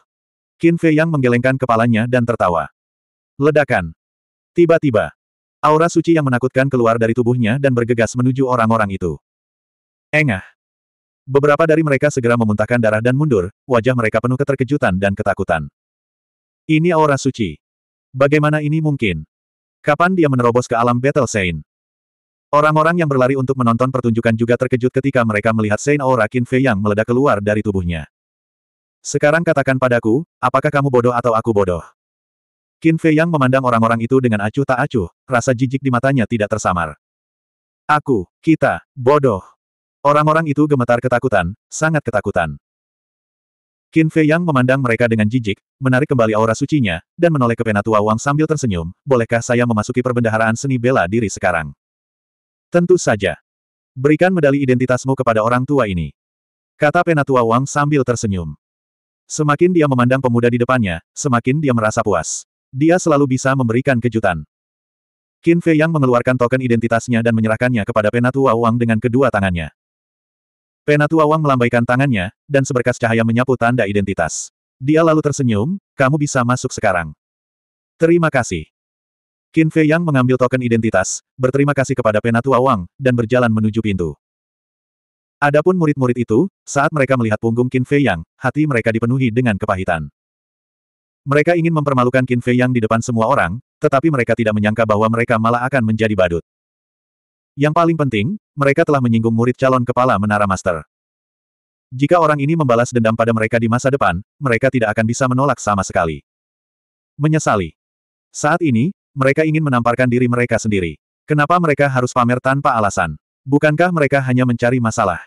Qin Fei yang menggelengkan kepalanya dan tertawa. Ledakan. Tiba-tiba, Aura suci yang menakutkan keluar dari tubuhnya dan bergegas menuju orang-orang itu. Engah. Beberapa dari mereka segera memuntahkan darah dan mundur, wajah mereka penuh keterkejutan dan ketakutan. Ini aura suci. Bagaimana ini mungkin? Kapan dia menerobos ke alam Battle Saint? Orang-orang yang berlari untuk menonton pertunjukan juga terkejut ketika mereka melihat Saint Aura Kinfe yang meledak keluar dari tubuhnya. Sekarang katakan padaku, apakah kamu bodoh atau aku bodoh? Qin Fei yang memandang orang-orang itu dengan acuh tak acuh, rasa jijik di matanya tidak tersamar. Aku, kita, bodoh. Orang-orang itu gemetar ketakutan, sangat ketakutan. Qin Fei Yang memandang mereka dengan jijik, menarik kembali aura sucinya, dan menoleh ke Penatua Wang sambil tersenyum, bolehkah saya memasuki perbendaharaan seni bela diri sekarang? Tentu saja. Berikan medali identitasmu kepada orang tua ini. Kata Penatua Wang sambil tersenyum. Semakin dia memandang pemuda di depannya, semakin dia merasa puas. Dia selalu bisa memberikan kejutan. Qin Fei yang mengeluarkan token identitasnya dan menyerahkannya kepada Penatua Wang dengan kedua tangannya. Penatua Wang melambaikan tangannya, dan seberkas cahaya menyapu tanda identitas. Dia lalu tersenyum, kamu bisa masuk sekarang. Terima kasih. Qin Fei Yang mengambil token identitas, berterima kasih kepada Penatua Wang, dan berjalan menuju pintu. Adapun murid-murid itu, saat mereka melihat punggung Qin Fei Yang, hati mereka dipenuhi dengan kepahitan. Mereka ingin mempermalukan Qin Fei Yang di depan semua orang, tetapi mereka tidak menyangka bahwa mereka malah akan menjadi badut. Yang paling penting, mereka telah menyinggung murid calon kepala Menara Master. Jika orang ini membalas dendam pada mereka di masa depan, mereka tidak akan bisa menolak sama sekali. Menyesali. Saat ini, mereka ingin menamparkan diri mereka sendiri. Kenapa mereka harus pamer tanpa alasan? Bukankah mereka hanya mencari masalah?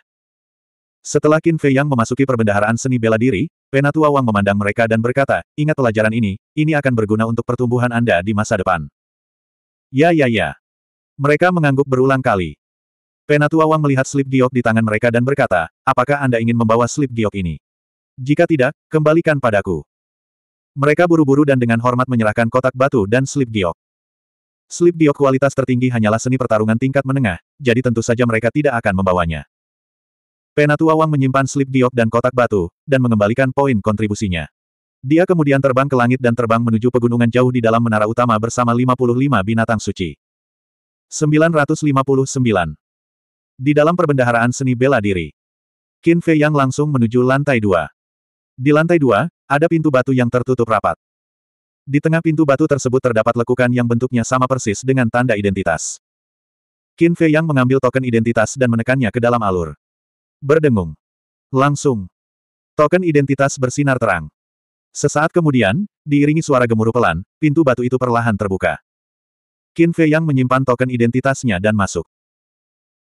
Setelah Qin Fei Yang memasuki perbendaharaan seni bela diri, Penatua Wang memandang mereka dan berkata, ingat pelajaran ini, ini akan berguna untuk pertumbuhan Anda di masa depan. Ya ya ya. Mereka mengangguk berulang kali. Penatua Wang melihat slip giok di tangan mereka dan berkata, apakah Anda ingin membawa slip giok ini? Jika tidak, kembalikan padaku. Mereka buru-buru dan dengan hormat menyerahkan kotak batu dan slip giok. Slip giok kualitas tertinggi hanyalah seni pertarungan tingkat menengah, jadi tentu saja mereka tidak akan membawanya. Penatua Wang menyimpan slip giok dan kotak batu, dan mengembalikan poin kontribusinya. Dia kemudian terbang ke langit dan terbang menuju pegunungan jauh di dalam menara utama bersama 55 binatang suci. 959. Di dalam perbendaharaan seni bela diri. Qin Fei Yang langsung menuju lantai dua. Di lantai dua, ada pintu batu yang tertutup rapat. Di tengah pintu batu tersebut terdapat lekukan yang bentuknya sama persis dengan tanda identitas. Qin Fei Yang mengambil token identitas dan menekannya ke dalam alur. Berdengung. Langsung. Token identitas bersinar terang. Sesaat kemudian, diiringi suara gemuruh pelan, pintu batu itu perlahan terbuka. Qin Fei yang menyimpan token identitasnya dan masuk.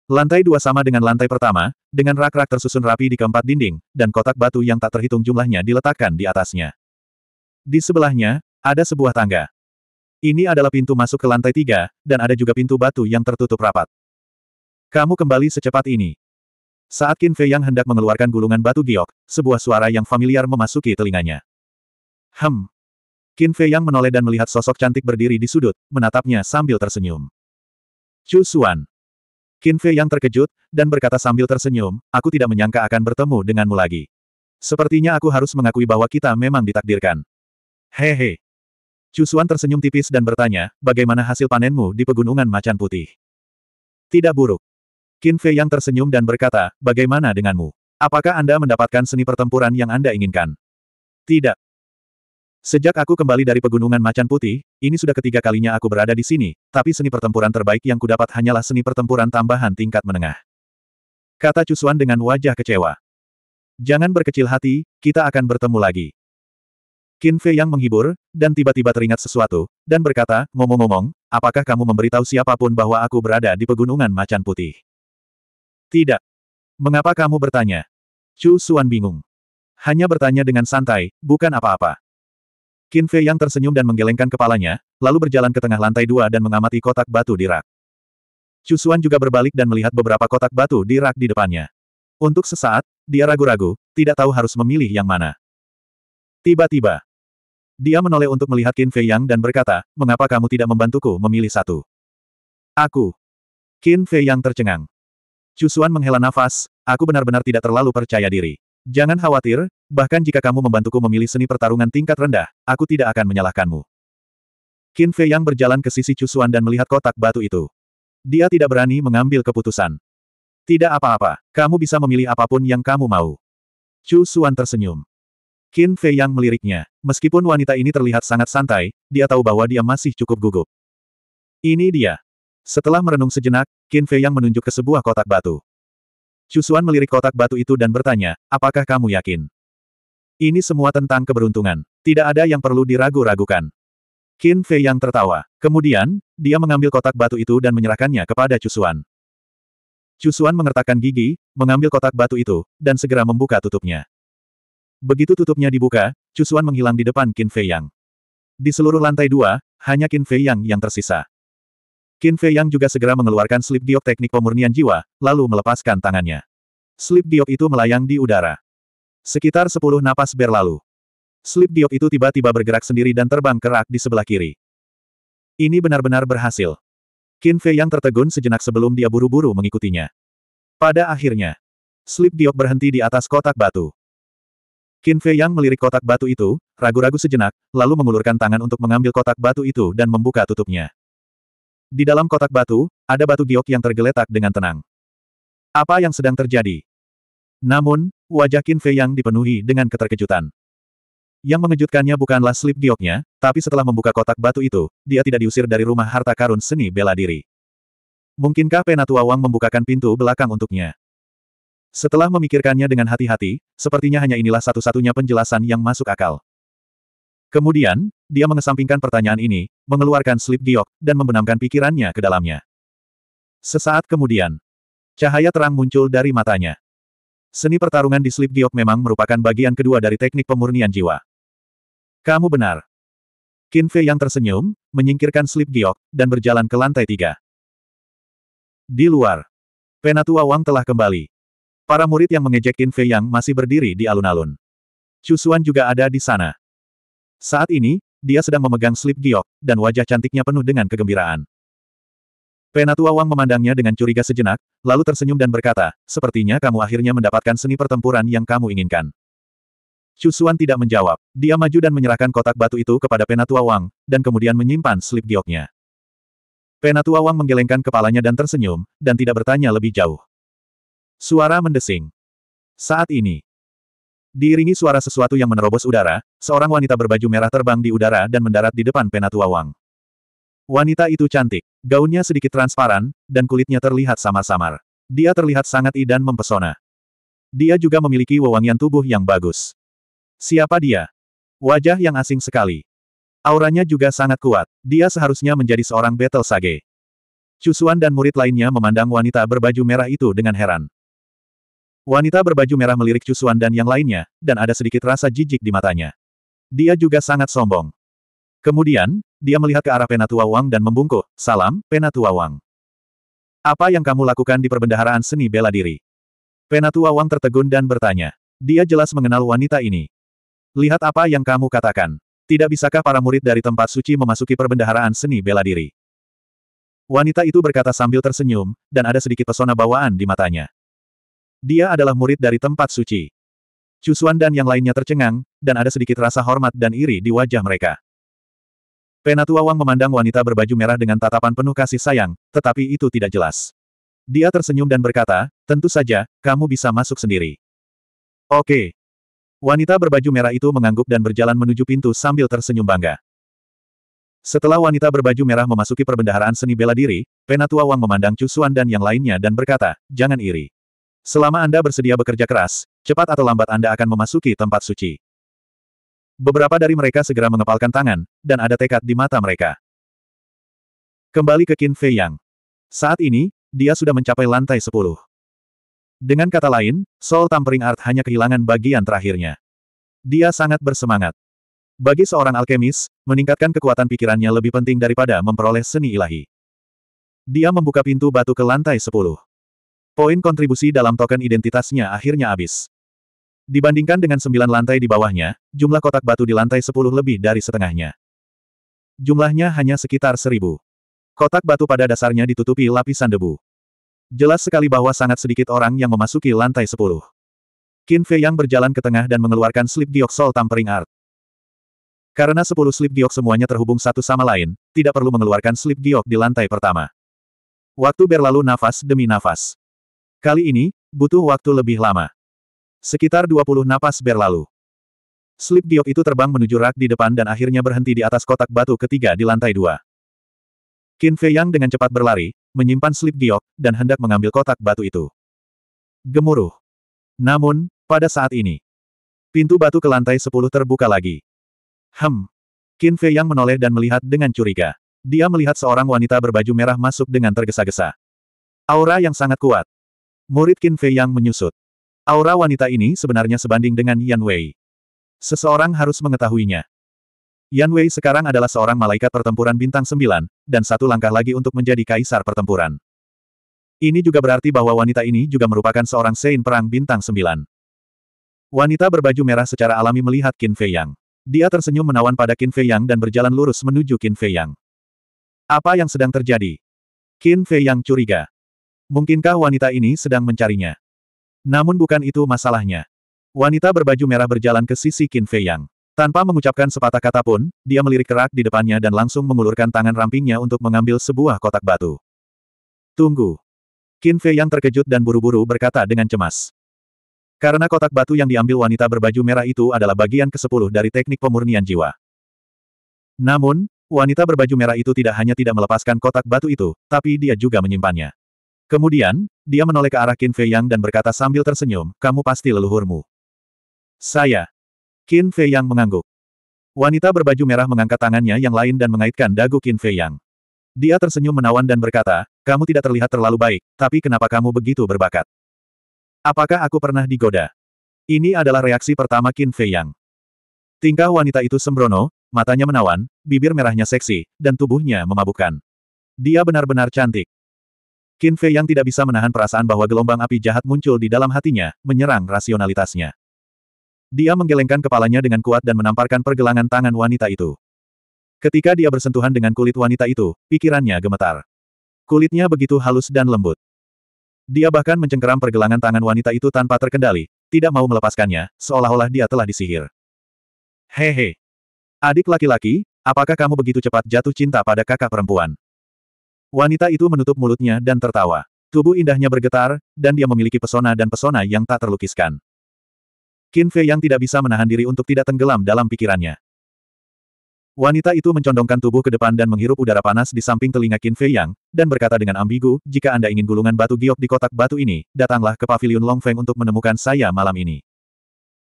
Lantai dua sama dengan lantai pertama, dengan rak-rak tersusun rapi di keempat dinding, dan kotak batu yang tak terhitung jumlahnya diletakkan di atasnya. Di sebelahnya, ada sebuah tangga. Ini adalah pintu masuk ke lantai tiga, dan ada juga pintu batu yang tertutup rapat. Kamu kembali secepat ini. Saat Qin Fei Yang hendak mengeluarkan gulungan batu giok, sebuah suara yang familiar memasuki telinganya. Hem. Qin Fei Yang menoleh dan melihat sosok cantik berdiri di sudut, menatapnya sambil tersenyum. Chu Xuan. Qin Fei Yang terkejut, dan berkata sambil tersenyum, aku tidak menyangka akan bertemu denganmu lagi. Sepertinya aku harus mengakui bahwa kita memang ditakdirkan. Hehe. Chu Xuan tersenyum tipis dan bertanya, bagaimana hasil panenmu di pegunungan macan putih? Tidak buruk. Qin Fei yang tersenyum dan berkata, bagaimana denganmu? Apakah Anda mendapatkan seni pertempuran yang Anda inginkan? Tidak. Sejak aku kembali dari pegunungan macan putih, ini sudah ketiga kalinya aku berada di sini, tapi seni pertempuran terbaik yang kudapat hanyalah seni pertempuran tambahan tingkat menengah. Kata Cusuan dengan wajah kecewa. Jangan berkecil hati, kita akan bertemu lagi. Qin Fei yang menghibur, dan tiba-tiba teringat sesuatu, dan berkata, ngomong-ngomong, apakah kamu memberitahu siapapun bahwa aku berada di pegunungan macan putih? Tidak. Mengapa kamu bertanya? Chu Xuan bingung. Hanya bertanya dengan santai, bukan apa-apa. Qin Fei yang tersenyum dan menggelengkan kepalanya, lalu berjalan ke tengah lantai dua dan mengamati kotak batu di rak. Chu Xuan juga berbalik dan melihat beberapa kotak batu di rak di depannya. Untuk sesaat, dia ragu-ragu, tidak tahu harus memilih yang mana. Tiba-tiba, dia menoleh untuk melihat Qin Fei Yang dan berkata, mengapa kamu tidak membantuku memilih satu? Aku. Qin Fei Yang tercengang. Cusuan menghela nafas, aku benar-benar tidak terlalu percaya diri. Jangan khawatir, bahkan jika kamu membantuku memilih seni pertarungan tingkat rendah, aku tidak akan menyalahkanmu. Qin Fei yang berjalan ke sisi Cusuan dan melihat kotak batu itu. Dia tidak berani mengambil keputusan. Tidak apa-apa, kamu bisa memilih apapun yang kamu mau. Cusuan tersenyum. Qin Fei yang meliriknya. Meskipun wanita ini terlihat sangat santai, dia tahu bahwa dia masih cukup gugup. Ini dia, setelah merenung sejenak, Qin Fei Yang menunjuk ke sebuah kotak batu. Cusuan melirik kotak batu itu dan bertanya, apakah kamu yakin? Ini semua tentang keberuntungan. Tidak ada yang perlu diragu-ragukan. Qin Fei Yang tertawa. Kemudian, dia mengambil kotak batu itu dan menyerahkannya kepada Cusuan. Cusuan mengertakkan gigi, mengambil kotak batu itu, dan segera membuka tutupnya. Begitu tutupnya dibuka, Cusuan menghilang di depan Qin Fei Yang. Di seluruh lantai dua, hanya Qin Fei Yang yang tersisa. Qin Fei Yang juga segera mengeluarkan slip diop teknik pemurnian jiwa, lalu melepaskan tangannya. Slip diop itu melayang di udara. Sekitar sepuluh napas berlalu. Slip diop itu tiba-tiba bergerak sendiri dan terbang ke rak di sebelah kiri. Ini benar-benar berhasil. Qin Fei Yang tertegun sejenak sebelum dia buru-buru mengikutinya. Pada akhirnya, slip diop berhenti di atas kotak batu. Qin Fei Yang melirik kotak batu itu, ragu-ragu sejenak, lalu mengulurkan tangan untuk mengambil kotak batu itu dan membuka tutupnya. Di dalam kotak batu, ada batu giok yang tergeletak dengan tenang. Apa yang sedang terjadi? Namun, wajah Qin Fei yang dipenuhi dengan keterkejutan. Yang mengejutkannya bukanlah slip gioknya, tapi setelah membuka kotak batu itu, dia tidak diusir dari rumah harta karun seni bela diri. Mungkinkah Penatua Wang membukakan pintu belakang untuknya? Setelah memikirkannya dengan hati-hati, sepertinya hanya inilah satu-satunya penjelasan yang masuk akal. Kemudian, dia mengesampingkan pertanyaan ini, mengeluarkan slip giok, dan membenamkan pikirannya ke dalamnya. Sesaat kemudian, cahaya terang muncul dari matanya. Seni pertarungan di slip giok memang merupakan bagian kedua dari teknik pemurnian jiwa. Kamu benar. Qin Fei yang tersenyum, menyingkirkan slip giok, dan berjalan ke lantai tiga. Di luar, Penatua Wang telah kembali. Para murid yang mengejek Qin Fei yang masih berdiri di alun-alun. Cusuan juga ada di sana. Saat ini, dia sedang memegang slip giok, dan wajah cantiknya penuh dengan kegembiraan. Penatua Wang memandangnya dengan curiga sejenak, lalu tersenyum dan berkata, sepertinya kamu akhirnya mendapatkan seni pertempuran yang kamu inginkan. Chusuan tidak menjawab, dia maju dan menyerahkan kotak batu itu kepada Penatua Wang, dan kemudian menyimpan slip gioknya. Penatua Wang menggelengkan kepalanya dan tersenyum, dan tidak bertanya lebih jauh. Suara mendesing. Saat ini, Diiringi suara sesuatu yang menerobos udara, seorang wanita berbaju merah terbang di udara dan mendarat di depan penatua Wang. Wanita itu cantik, gaunnya sedikit transparan, dan kulitnya terlihat samar-samar. Dia terlihat sangat i dan mempesona. Dia juga memiliki wewangian tubuh yang bagus. Siapa dia? Wajah yang asing sekali. Auranya juga sangat kuat, dia seharusnya menjadi seorang battle sage. Cusuan dan murid lainnya memandang wanita berbaju merah itu dengan heran. Wanita berbaju merah melirik Cusuan dan yang lainnya, dan ada sedikit rasa jijik di matanya. Dia juga sangat sombong. Kemudian, dia melihat ke arah Penatua Wang dan membungkuk, salam, Penatua Wang. Apa yang kamu lakukan di perbendaharaan seni bela diri? Penatua Wang tertegun dan bertanya. Dia jelas mengenal wanita ini. Lihat apa yang kamu katakan. Tidak bisakah para murid dari tempat suci memasuki perbendaharaan seni bela diri? Wanita itu berkata sambil tersenyum, dan ada sedikit pesona bawaan di matanya. Dia adalah murid dari tempat suci. Cusuan dan yang lainnya tercengang, dan ada sedikit rasa hormat dan iri di wajah mereka. Penatua Wang memandang wanita berbaju merah dengan tatapan penuh kasih sayang, tetapi itu tidak jelas. Dia tersenyum dan berkata, tentu saja, kamu bisa masuk sendiri. Oke. Wanita berbaju merah itu mengangguk dan berjalan menuju pintu sambil tersenyum bangga. Setelah wanita berbaju merah memasuki perbendaharaan seni bela diri, Penatua Wang memandang Cusuan dan yang lainnya dan berkata, jangan iri. Selama Anda bersedia bekerja keras, cepat atau lambat Anda akan memasuki tempat suci. Beberapa dari mereka segera mengepalkan tangan, dan ada tekad di mata mereka. Kembali ke Qin Fei Yang. Saat ini, dia sudah mencapai lantai 10. Dengan kata lain, Soul Tampering Art hanya kehilangan bagian terakhirnya. Dia sangat bersemangat. Bagi seorang alkemis, meningkatkan kekuatan pikirannya lebih penting daripada memperoleh seni ilahi. Dia membuka pintu batu ke lantai 10. Poin kontribusi dalam token identitasnya akhirnya habis. Dibandingkan dengan sembilan lantai di bawahnya, jumlah kotak batu di lantai sepuluh lebih dari setengahnya. Jumlahnya hanya sekitar seribu. Kotak batu pada dasarnya ditutupi lapisan debu. Jelas sekali bahwa sangat sedikit orang yang memasuki lantai sepuluh. Qin Fei yang berjalan ke tengah dan mengeluarkan slip dioksol tampering art. Karena sepuluh slip giok semuanya terhubung satu sama lain, tidak perlu mengeluarkan slip giok di lantai pertama. Waktu berlalu nafas demi nafas. Kali ini, butuh waktu lebih lama. Sekitar 20 napas berlalu. Slip diok itu terbang menuju rak di depan dan akhirnya berhenti di atas kotak batu ketiga di lantai dua. Qin Fei Yang dengan cepat berlari, menyimpan slip diok, dan hendak mengambil kotak batu itu. Gemuruh. Namun, pada saat ini, pintu batu ke lantai sepuluh terbuka lagi. Hem. Qin Fei Yang menoleh dan melihat dengan curiga. Dia melihat seorang wanita berbaju merah masuk dengan tergesa-gesa. Aura yang sangat kuat. Murid Qin Fei yang menyusut. Aura wanita ini sebenarnya sebanding dengan Yan Wei. Seseorang harus mengetahuinya. Yan Wei sekarang adalah seorang malaikat pertempuran bintang 9, dan satu langkah lagi untuk menjadi kaisar pertempuran. Ini juga berarti bahwa wanita ini juga merupakan seorang sein perang bintang 9. Wanita berbaju merah secara alami melihat Qin Fei Yang. Dia tersenyum menawan pada Qin Fei Yang dan berjalan lurus menuju Qin Fei Yang. Apa yang sedang terjadi? Qin Fei Yang curiga. Mungkinkah wanita ini sedang mencarinya? Namun bukan itu masalahnya. Wanita berbaju merah berjalan ke sisi Qin Fei Yang. Tanpa mengucapkan sepatah kata pun, dia melirik kerak di depannya dan langsung mengulurkan tangan rampingnya untuk mengambil sebuah kotak batu. Tunggu. Qin Fei Yang terkejut dan buru-buru berkata dengan cemas. Karena kotak batu yang diambil wanita berbaju merah itu adalah bagian ke-10 dari teknik pemurnian jiwa. Namun, wanita berbaju merah itu tidak hanya tidak melepaskan kotak batu itu, tapi dia juga menyimpannya. Kemudian, dia menoleh ke arah Qin Fei Yang dan berkata sambil tersenyum, kamu pasti leluhurmu. Saya. Qin Fei Yang mengangguk. Wanita berbaju merah mengangkat tangannya yang lain dan mengaitkan dagu Qin Fei Yang. Dia tersenyum menawan dan berkata, kamu tidak terlihat terlalu baik, tapi kenapa kamu begitu berbakat? Apakah aku pernah digoda? Ini adalah reaksi pertama Qin Fei Yang. Tingkah wanita itu sembrono, matanya menawan, bibir merahnya seksi, dan tubuhnya memabukkan. Dia benar-benar cantik. Qin Fei yang tidak bisa menahan perasaan bahwa gelombang api jahat muncul di dalam hatinya, menyerang rasionalitasnya. Dia menggelengkan kepalanya dengan kuat dan menamparkan pergelangan tangan wanita itu. Ketika dia bersentuhan dengan kulit wanita itu, pikirannya gemetar. Kulitnya begitu halus dan lembut. Dia bahkan mencengkeram pergelangan tangan wanita itu tanpa terkendali, tidak mau melepaskannya, seolah-olah dia telah disihir. Hehe. Adik laki-laki, apakah kamu begitu cepat jatuh cinta pada kakak perempuan? Wanita itu menutup mulutnya dan tertawa. Tubuh indahnya bergetar, dan dia memiliki pesona dan pesona yang tak terlukiskan. Qin Fei yang tidak bisa menahan diri untuk tidak tenggelam dalam pikirannya. Wanita itu mencondongkan tubuh ke depan dan menghirup udara panas di samping telinga Qin Fei Yang, dan berkata dengan ambigu, jika Anda ingin gulungan batu giok di kotak batu ini, datanglah ke Paviliun Long Feng untuk menemukan saya malam ini.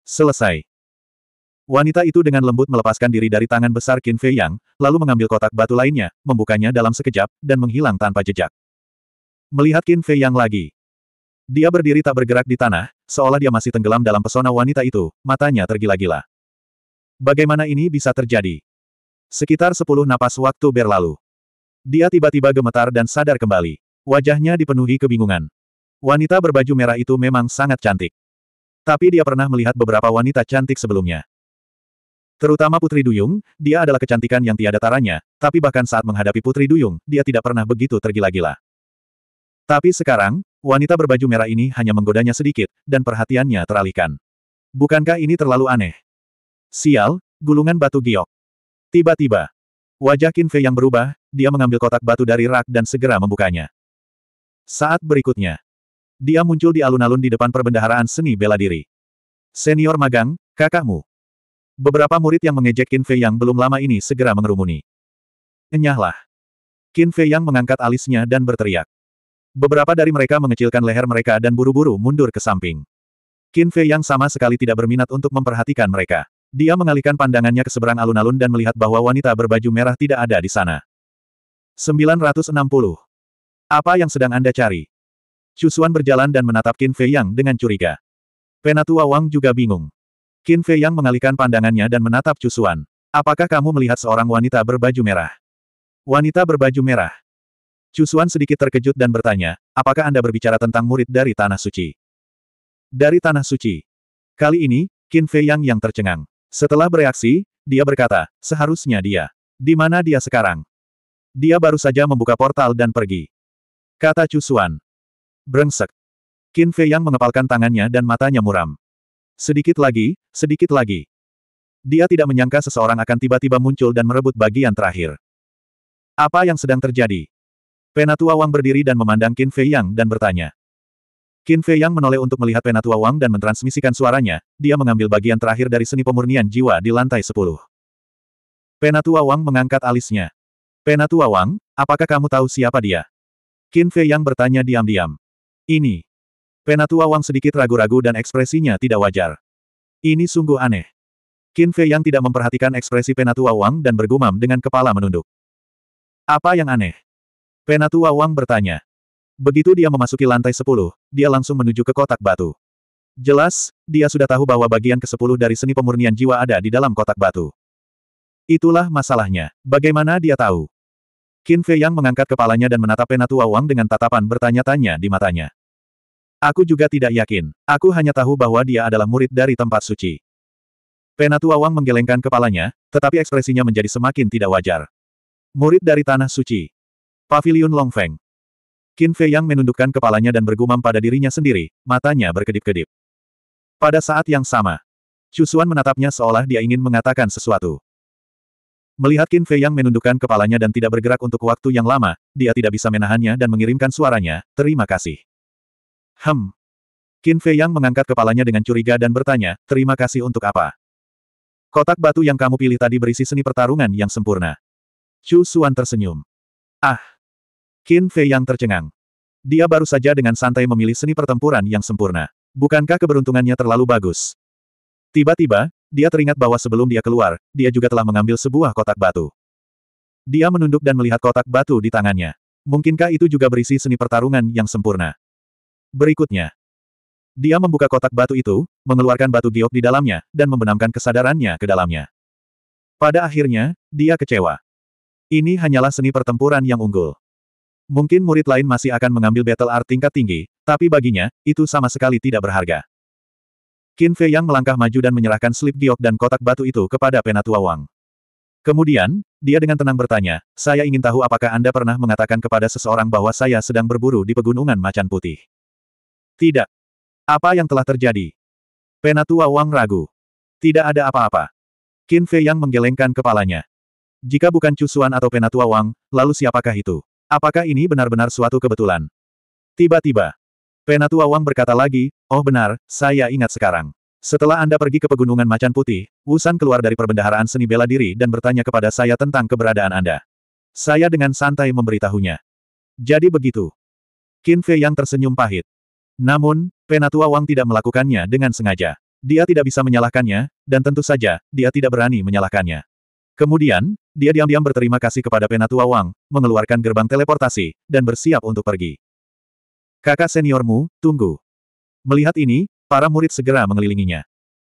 Selesai. Wanita itu dengan lembut melepaskan diri dari tangan besar Qin Fei Yang, lalu mengambil kotak batu lainnya, membukanya dalam sekejap, dan menghilang tanpa jejak. Melihat Qin Fei Yang lagi. Dia berdiri tak bergerak di tanah, seolah dia masih tenggelam dalam pesona wanita itu, matanya tergila-gila. Bagaimana ini bisa terjadi? Sekitar sepuluh napas waktu berlalu. Dia tiba-tiba gemetar dan sadar kembali. Wajahnya dipenuhi kebingungan. Wanita berbaju merah itu memang sangat cantik. Tapi dia pernah melihat beberapa wanita cantik sebelumnya. Terutama Putri Duyung, dia adalah kecantikan yang tiada taranya, tapi bahkan saat menghadapi Putri Duyung, dia tidak pernah begitu tergila-gila. Tapi sekarang, wanita berbaju merah ini hanya menggodanya sedikit, dan perhatiannya teralihkan. Bukankah ini terlalu aneh? Sial, gulungan batu giok. Tiba-tiba, wajah Kinfe yang berubah, dia mengambil kotak batu dari rak dan segera membukanya. Saat berikutnya, dia muncul di alun-alun di depan perbendaharaan seni bela diri. Senior magang, kakakmu. Beberapa murid yang mengejek Qin Fei Yang belum lama ini segera mengerumuni. Enyahlah. Qin Fei Yang mengangkat alisnya dan berteriak. Beberapa dari mereka mengecilkan leher mereka dan buru-buru mundur ke samping. Qin Fei Yang sama sekali tidak berminat untuk memperhatikan mereka. Dia mengalihkan pandangannya ke seberang alun-alun dan melihat bahwa wanita berbaju merah tidak ada di sana. 960. Apa yang sedang Anda cari? Chusuan berjalan dan menatap Qin Fei Yang dengan curiga. Penatua Wang juga bingung. Qin Fei Yang mengalihkan pandangannya dan menatap Cusuan. Apakah kamu melihat seorang wanita berbaju merah? Wanita berbaju merah. Cusuan sedikit terkejut dan bertanya, apakah Anda berbicara tentang murid dari Tanah Suci? Dari Tanah Suci. Kali ini, Qin Fei Yang yang tercengang. Setelah bereaksi, dia berkata, seharusnya dia. Di mana dia sekarang? Dia baru saja membuka portal dan pergi. Kata Cusuan. Brengsek. Qin Fei Yang mengepalkan tangannya dan matanya muram. Sedikit lagi, sedikit lagi. Dia tidak menyangka seseorang akan tiba-tiba muncul dan merebut bagian terakhir. Apa yang sedang terjadi? Penatua Wang berdiri dan memandang Qin Fei Yang dan bertanya. Qin Fei Yang menoleh untuk melihat Penatua Wang dan mentransmisikan suaranya, dia mengambil bagian terakhir dari seni pemurnian jiwa di lantai 10. Penatua Wang mengangkat alisnya. Penatua Wang, apakah kamu tahu siapa dia? Qin Fei Yang bertanya diam-diam. Ini, Penatua Wang sedikit ragu-ragu dan ekspresinya tidak wajar. Ini sungguh aneh. Qin Fei yang tidak memperhatikan ekspresi Penatua Wang dan bergumam dengan kepala menunduk. Apa yang aneh? Penatua Wang bertanya. Begitu dia memasuki lantai sepuluh, dia langsung menuju ke kotak batu. Jelas, dia sudah tahu bahwa bagian ke-10 dari seni pemurnian jiwa ada di dalam kotak batu. Itulah masalahnya. Bagaimana dia tahu? Qin Fei Yang mengangkat kepalanya dan menatap Penatua Wang dengan tatapan bertanya-tanya di matanya. Aku juga tidak yakin. Aku hanya tahu bahwa dia adalah murid dari tempat suci. Penatua Wang menggelengkan kepalanya, tetapi ekspresinya menjadi semakin tidak wajar. Murid dari Tanah Suci. Paviliun Longfeng. Qin Fei Yang menundukkan kepalanya dan bergumam pada dirinya sendiri, matanya berkedip-kedip. Pada saat yang sama, Chusuan menatapnya seolah dia ingin mengatakan sesuatu. Melihat Qin Fei Yang menundukkan kepalanya dan tidak bergerak untuk waktu yang lama, dia tidak bisa menahannya dan mengirimkan suaranya, terima kasih. Hem. Qin Fei Yang mengangkat kepalanya dengan curiga dan bertanya, terima kasih untuk apa? Kotak batu yang kamu pilih tadi berisi seni pertarungan yang sempurna. Chu Xuan tersenyum. Ah! Qin Fei Yang tercengang. Dia baru saja dengan santai memilih seni pertempuran yang sempurna. Bukankah keberuntungannya terlalu bagus? Tiba-tiba, dia teringat bahwa sebelum dia keluar, dia juga telah mengambil sebuah kotak batu. Dia menunduk dan melihat kotak batu di tangannya. Mungkinkah itu juga berisi seni pertarungan yang sempurna? Berikutnya. Dia membuka kotak batu itu, mengeluarkan batu giok di dalamnya, dan membenamkan kesadarannya ke dalamnya. Pada akhirnya, dia kecewa. Ini hanyalah seni pertempuran yang unggul. Mungkin murid lain masih akan mengambil battle art tingkat tinggi, tapi baginya, itu sama sekali tidak berharga. Qin Fei Yang melangkah maju dan menyerahkan slip giok dan kotak batu itu kepada Penatua Wang. Kemudian, dia dengan tenang bertanya, saya ingin tahu apakah Anda pernah mengatakan kepada seseorang bahwa saya sedang berburu di pegunungan macan putih. Tidak. Apa yang telah terjadi? Penatua Wang ragu. Tidak ada apa-apa. Qin Fei yang menggelengkan kepalanya. Jika bukan Cusuan atau Penatua Wang, lalu siapakah itu? Apakah ini benar-benar suatu kebetulan? Tiba-tiba, Penatua Wang berkata lagi, oh benar, saya ingat sekarang. Setelah Anda pergi ke Pegunungan Macan Putih, Wusan keluar dari perbendaharaan seni bela diri dan bertanya kepada saya tentang keberadaan Anda. Saya dengan santai memberitahunya. Jadi begitu. Qin Fei yang tersenyum pahit. Namun, Penatua Wang tidak melakukannya dengan sengaja. Dia tidak bisa menyalahkannya, dan tentu saja, dia tidak berani menyalahkannya. Kemudian, dia diam-diam berterima kasih kepada Penatua Wang, mengeluarkan gerbang teleportasi, dan bersiap untuk pergi. Kakak seniormu, tunggu. Melihat ini, para murid segera mengelilinginya.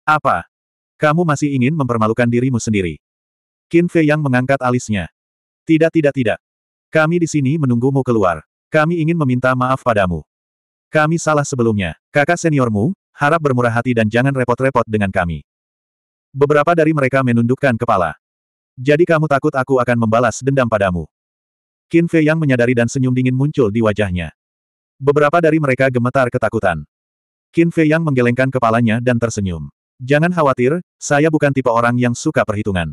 Apa? Kamu masih ingin mempermalukan dirimu sendiri? Qin Fei yang mengangkat alisnya. Tidak tidak tidak. Kami di sini menunggumu keluar. Kami ingin meminta maaf padamu. Kami salah sebelumnya. Kakak seniormu, harap bermurah hati dan jangan repot-repot dengan kami. Beberapa dari mereka menundukkan kepala. Jadi kamu takut aku akan membalas dendam padamu. Qin Fei yang menyadari dan senyum dingin muncul di wajahnya. Beberapa dari mereka gemetar ketakutan. Qin Fei yang menggelengkan kepalanya dan tersenyum. Jangan khawatir, saya bukan tipe orang yang suka perhitungan.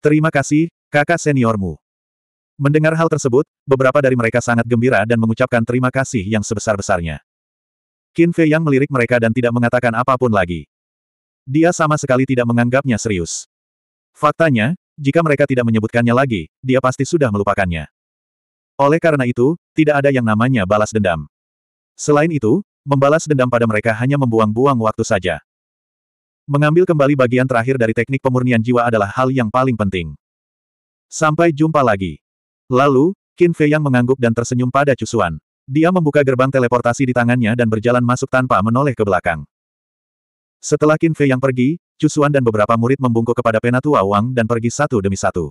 Terima kasih, kakak seniormu. Mendengar hal tersebut, beberapa dari mereka sangat gembira dan mengucapkan terima kasih yang sebesar-besarnya. Qin Fei yang melirik mereka dan tidak mengatakan apapun lagi. Dia sama sekali tidak menganggapnya serius. Faktanya, jika mereka tidak menyebutkannya lagi, dia pasti sudah melupakannya. Oleh karena itu, tidak ada yang namanya balas dendam. Selain itu, membalas dendam pada mereka hanya membuang-buang waktu saja. Mengambil kembali bagian terakhir dari teknik pemurnian jiwa adalah hal yang paling penting. Sampai jumpa lagi. Lalu, Qin Fei yang mengangguk dan tersenyum pada Cusuan. Dia membuka gerbang teleportasi di tangannya dan berjalan masuk tanpa menoleh ke belakang. Setelah Qin Fei yang pergi, Cusuan dan beberapa murid membungkuk kepada Penatua Wang dan pergi satu demi satu.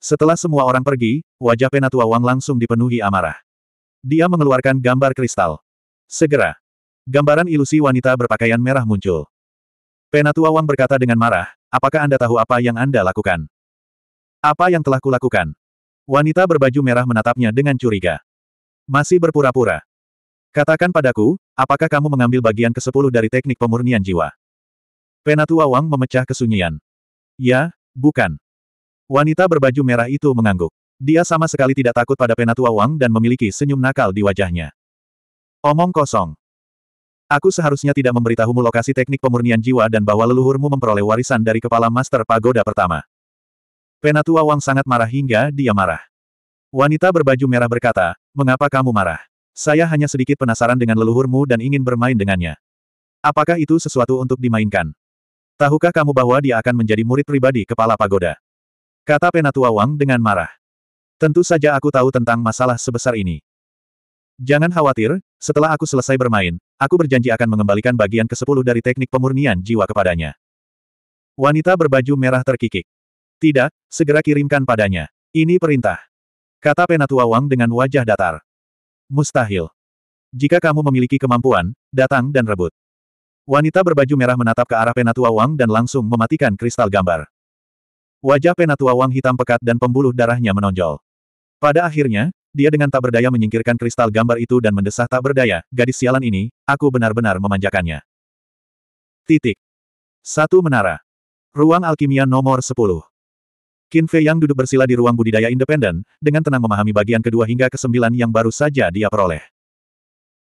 Setelah semua orang pergi, wajah Penatua Wang langsung dipenuhi amarah. Dia mengeluarkan gambar kristal. Segera, gambaran ilusi wanita berpakaian merah muncul. Penatua Wang berkata dengan marah, apakah Anda tahu apa yang Anda lakukan? Apa yang telah kulakukan? Wanita berbaju merah menatapnya dengan curiga. Masih berpura-pura. Katakan padaku, apakah kamu mengambil bagian ke-10 dari teknik pemurnian jiwa? Penatua Wang memecah kesunyian. Ya, bukan. Wanita berbaju merah itu mengangguk. Dia sama sekali tidak takut pada penatua Wang dan memiliki senyum nakal di wajahnya. Omong kosong. Aku seharusnya tidak memberitahumu lokasi teknik pemurnian jiwa dan bahwa leluhurmu memperoleh warisan dari kepala master pagoda pertama. Penatua Wang sangat marah hingga dia marah. Wanita berbaju merah berkata, mengapa kamu marah? Saya hanya sedikit penasaran dengan leluhurmu dan ingin bermain dengannya. Apakah itu sesuatu untuk dimainkan? Tahukah kamu bahwa dia akan menjadi murid pribadi kepala pagoda? Kata Penatua Wang dengan marah. Tentu saja aku tahu tentang masalah sebesar ini. Jangan khawatir, setelah aku selesai bermain, aku berjanji akan mengembalikan bagian ke-10 dari teknik pemurnian jiwa kepadanya. Wanita berbaju merah terkikik. Tidak, segera kirimkan padanya. Ini perintah. Kata Penatua Wang dengan wajah datar. Mustahil. Jika kamu memiliki kemampuan, datang dan rebut. Wanita berbaju merah menatap ke arah Penatua Wang dan langsung mematikan kristal gambar. Wajah Penatua Wang hitam pekat dan pembuluh darahnya menonjol. Pada akhirnya, dia dengan tak berdaya menyingkirkan kristal gambar itu dan mendesah tak berdaya, gadis sialan ini, aku benar-benar memanjakannya. Titik. Satu menara. Ruang alkimia nomor 10. Qin Fei yang duduk bersila di ruang budidaya independen, dengan tenang memahami bagian kedua hingga kesembilan yang baru saja dia peroleh.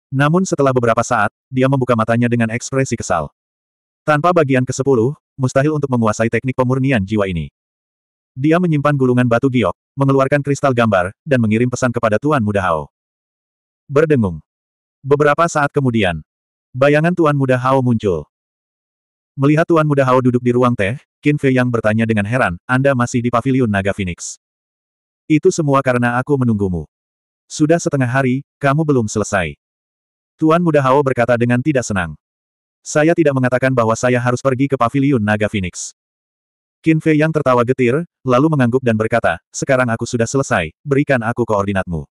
Namun setelah beberapa saat, dia membuka matanya dengan ekspresi kesal. Tanpa bagian ke-10, mustahil untuk menguasai teknik pemurnian jiwa ini. Dia menyimpan gulungan batu giok, mengeluarkan kristal gambar, dan mengirim pesan kepada Tuan Muda Hao. Berdengung. Beberapa saat kemudian, bayangan Tuan Muda Hao muncul. Melihat Tuan Muda Hao duduk di ruang teh, Qin Fei yang bertanya dengan heran, Anda masih di paviliun Naga Phoenix. Itu semua karena aku menunggumu. Sudah setengah hari, kamu belum selesai. Tuan Muda Hao berkata dengan tidak senang. Saya tidak mengatakan bahwa saya harus pergi ke paviliun Naga Phoenix. Qin Fei yang tertawa getir, lalu mengangguk dan berkata, sekarang aku sudah selesai, berikan aku koordinatmu.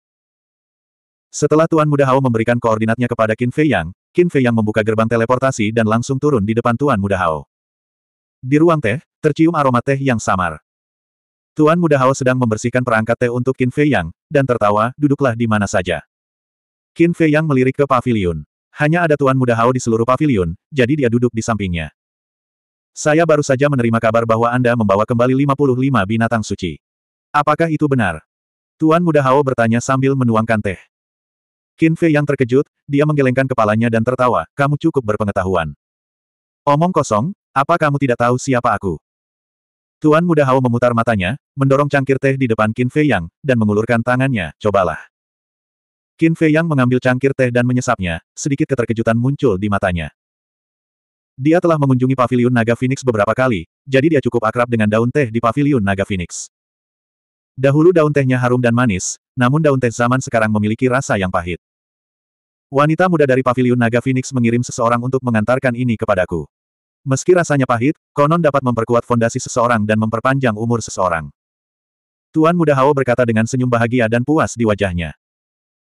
Setelah Tuan Muda Hao memberikan koordinatnya kepada Qin Fei Yang, Qin Fei Yang membuka gerbang teleportasi dan langsung turun di depan Tuan Muda Hao. Di ruang teh, tercium aroma teh yang samar. Tuan Muda Hao sedang membersihkan perangkat teh untuk Qin Fei Yang, dan tertawa, duduklah di mana saja. Qin Fei Yang melirik ke pavilion. Hanya ada Tuan Muda Hao di seluruh pavilion, jadi dia duduk di sampingnya. Saya baru saja menerima kabar bahwa Anda membawa kembali 55 binatang suci. Apakah itu benar? Tuan Muda Hao bertanya sambil menuangkan teh. Qin Fei Yang terkejut, dia menggelengkan kepalanya dan tertawa, kamu cukup berpengetahuan. Omong kosong, apa kamu tidak tahu siapa aku? Tuan Muda Hao memutar matanya, mendorong cangkir teh di depan Qin Fei Yang, dan mengulurkan tangannya, cobalah. Qin Fei Yang mengambil cangkir teh dan menyesapnya, sedikit keterkejutan muncul di matanya. Dia telah mengunjungi paviliun Naga Phoenix beberapa kali, jadi dia cukup akrab dengan daun teh di paviliun Naga Phoenix. Dahulu daun tehnya harum dan manis, namun daun teh zaman sekarang memiliki rasa yang pahit. Wanita muda dari paviliun Naga Phoenix mengirim seseorang untuk mengantarkan ini kepadaku. Meski rasanya pahit, konon dapat memperkuat fondasi seseorang dan memperpanjang umur seseorang. Tuan Muda Hao berkata dengan senyum bahagia dan puas di wajahnya.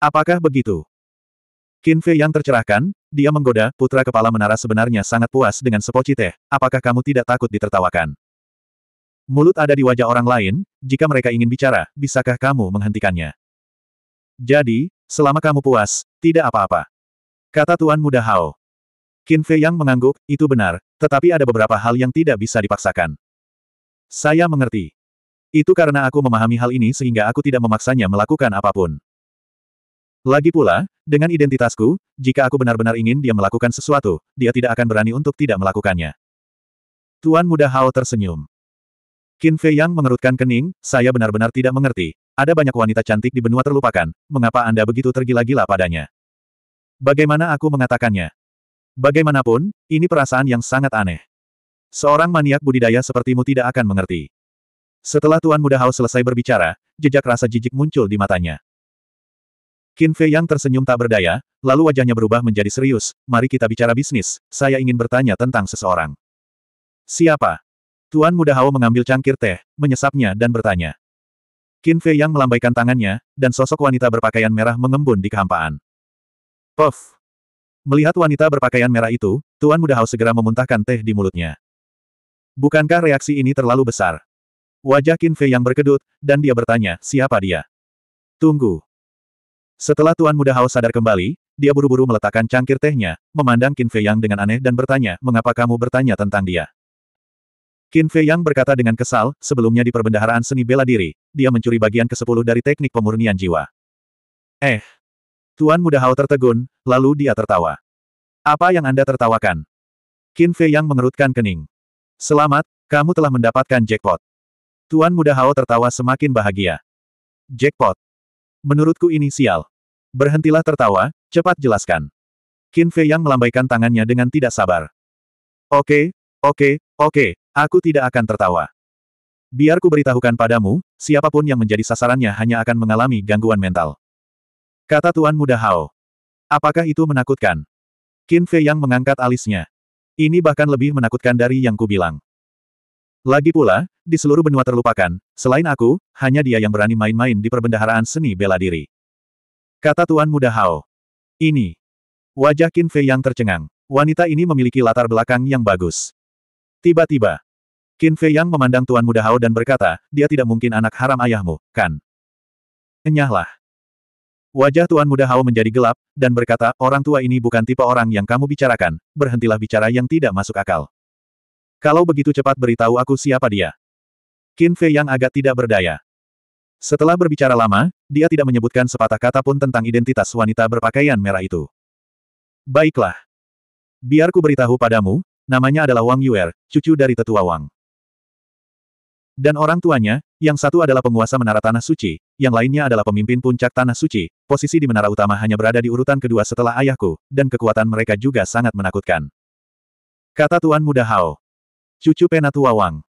Apakah begitu? Qin Fei yang tercerahkan, dia menggoda, putra kepala menara sebenarnya sangat puas dengan sepoci teh, apakah kamu tidak takut ditertawakan? Mulut ada di wajah orang lain, jika mereka ingin bicara, bisakah kamu menghentikannya? Jadi, selama kamu puas, tidak apa-apa. Kata Tuan Muda Hao. Qin Fei yang mengangguk, itu benar, tetapi ada beberapa hal yang tidak bisa dipaksakan. Saya mengerti. Itu karena aku memahami hal ini sehingga aku tidak memaksanya melakukan apapun. Lagi pula, dengan identitasku, jika aku benar-benar ingin dia melakukan sesuatu, dia tidak akan berani untuk tidak melakukannya. Tuan Muda Hao tersenyum. Qin Fei Yang mengerutkan kening, saya benar-benar tidak mengerti. Ada banyak wanita cantik di benua terlupakan, mengapa Anda begitu tergila-gila padanya? Bagaimana aku mengatakannya? Bagaimanapun, ini perasaan yang sangat aneh. Seorang maniak budidaya sepertimu tidak akan mengerti. Setelah Tuan Muda Hao selesai berbicara, jejak rasa jijik muncul di matanya. Qin Fei yang tersenyum tak berdaya, lalu wajahnya berubah menjadi serius, mari kita bicara bisnis, saya ingin bertanya tentang seseorang. Siapa? Tuan Muda Hao mengambil cangkir teh, menyesapnya dan bertanya. Qin Fei yang melambaikan tangannya, dan sosok wanita berpakaian merah mengembun di kehampaan. Puff! Melihat wanita berpakaian merah itu, Tuan Muda Hao segera memuntahkan teh di mulutnya. Bukankah reaksi ini terlalu besar? Wajah Qin Fei yang berkedut, dan dia bertanya, siapa dia? Tunggu. Setelah Tuan Muda Hao sadar kembali, dia buru-buru meletakkan cangkir tehnya, memandang Qin Fei yang dengan aneh dan bertanya, mengapa kamu bertanya tentang dia? Qin Fei yang berkata dengan kesal, sebelumnya di perbendaharaan seni bela diri, dia mencuri bagian ke-10 dari teknik pemurnian jiwa. Eh, Tuan Muda Hao tertegun, lalu dia tertawa. Apa yang Anda tertawakan? Qin Fei yang mengerutkan kening. Selamat, kamu telah mendapatkan jackpot. Tuan Muda Hao tertawa semakin bahagia. Jackpot. Menurutku inisial. Berhentilah tertawa, cepat jelaskan. Qin Fei yang melambaikan tangannya dengan tidak sabar. Oke, oke, oke, aku tidak akan tertawa. Biar ku beritahukan padamu, siapapun yang menjadi sasarannya hanya akan mengalami gangguan mental. Kata Tuan Muda Hao. Apakah itu menakutkan? Qin Fei yang mengangkat alisnya. Ini bahkan lebih menakutkan dari yang kubilang. Lagi pula, di seluruh benua terlupakan, selain aku, hanya dia yang berani main-main di perbendaharaan seni bela diri. Kata Tuan Muda Hao. Ini. Wajah Qin Fei yang tercengang. Wanita ini memiliki latar belakang yang bagus. Tiba-tiba, Qin Fei yang memandang Tuan Muda Hao dan berkata, dia tidak mungkin anak haram ayahmu, kan? Enyahlah. Wajah Tuan Muda Hao menjadi gelap, dan berkata, orang tua ini bukan tipe orang yang kamu bicarakan, berhentilah bicara yang tidak masuk akal. Kalau begitu cepat beritahu aku siapa dia. Qin Fei yang agak tidak berdaya. Setelah berbicara lama, dia tidak menyebutkan sepatah kata pun tentang identitas wanita berpakaian merah itu. Baiklah. Biar ku beritahu padamu, namanya adalah Wang Yuer, cucu dari tetua Wang. Dan orang tuanya, yang satu adalah penguasa menara tanah suci, yang lainnya adalah pemimpin puncak tanah suci, posisi di menara utama hanya berada di urutan kedua setelah ayahku, dan kekuatan mereka juga sangat menakutkan. Kata Tuan Muda Hao. Cucu Penatua Wang.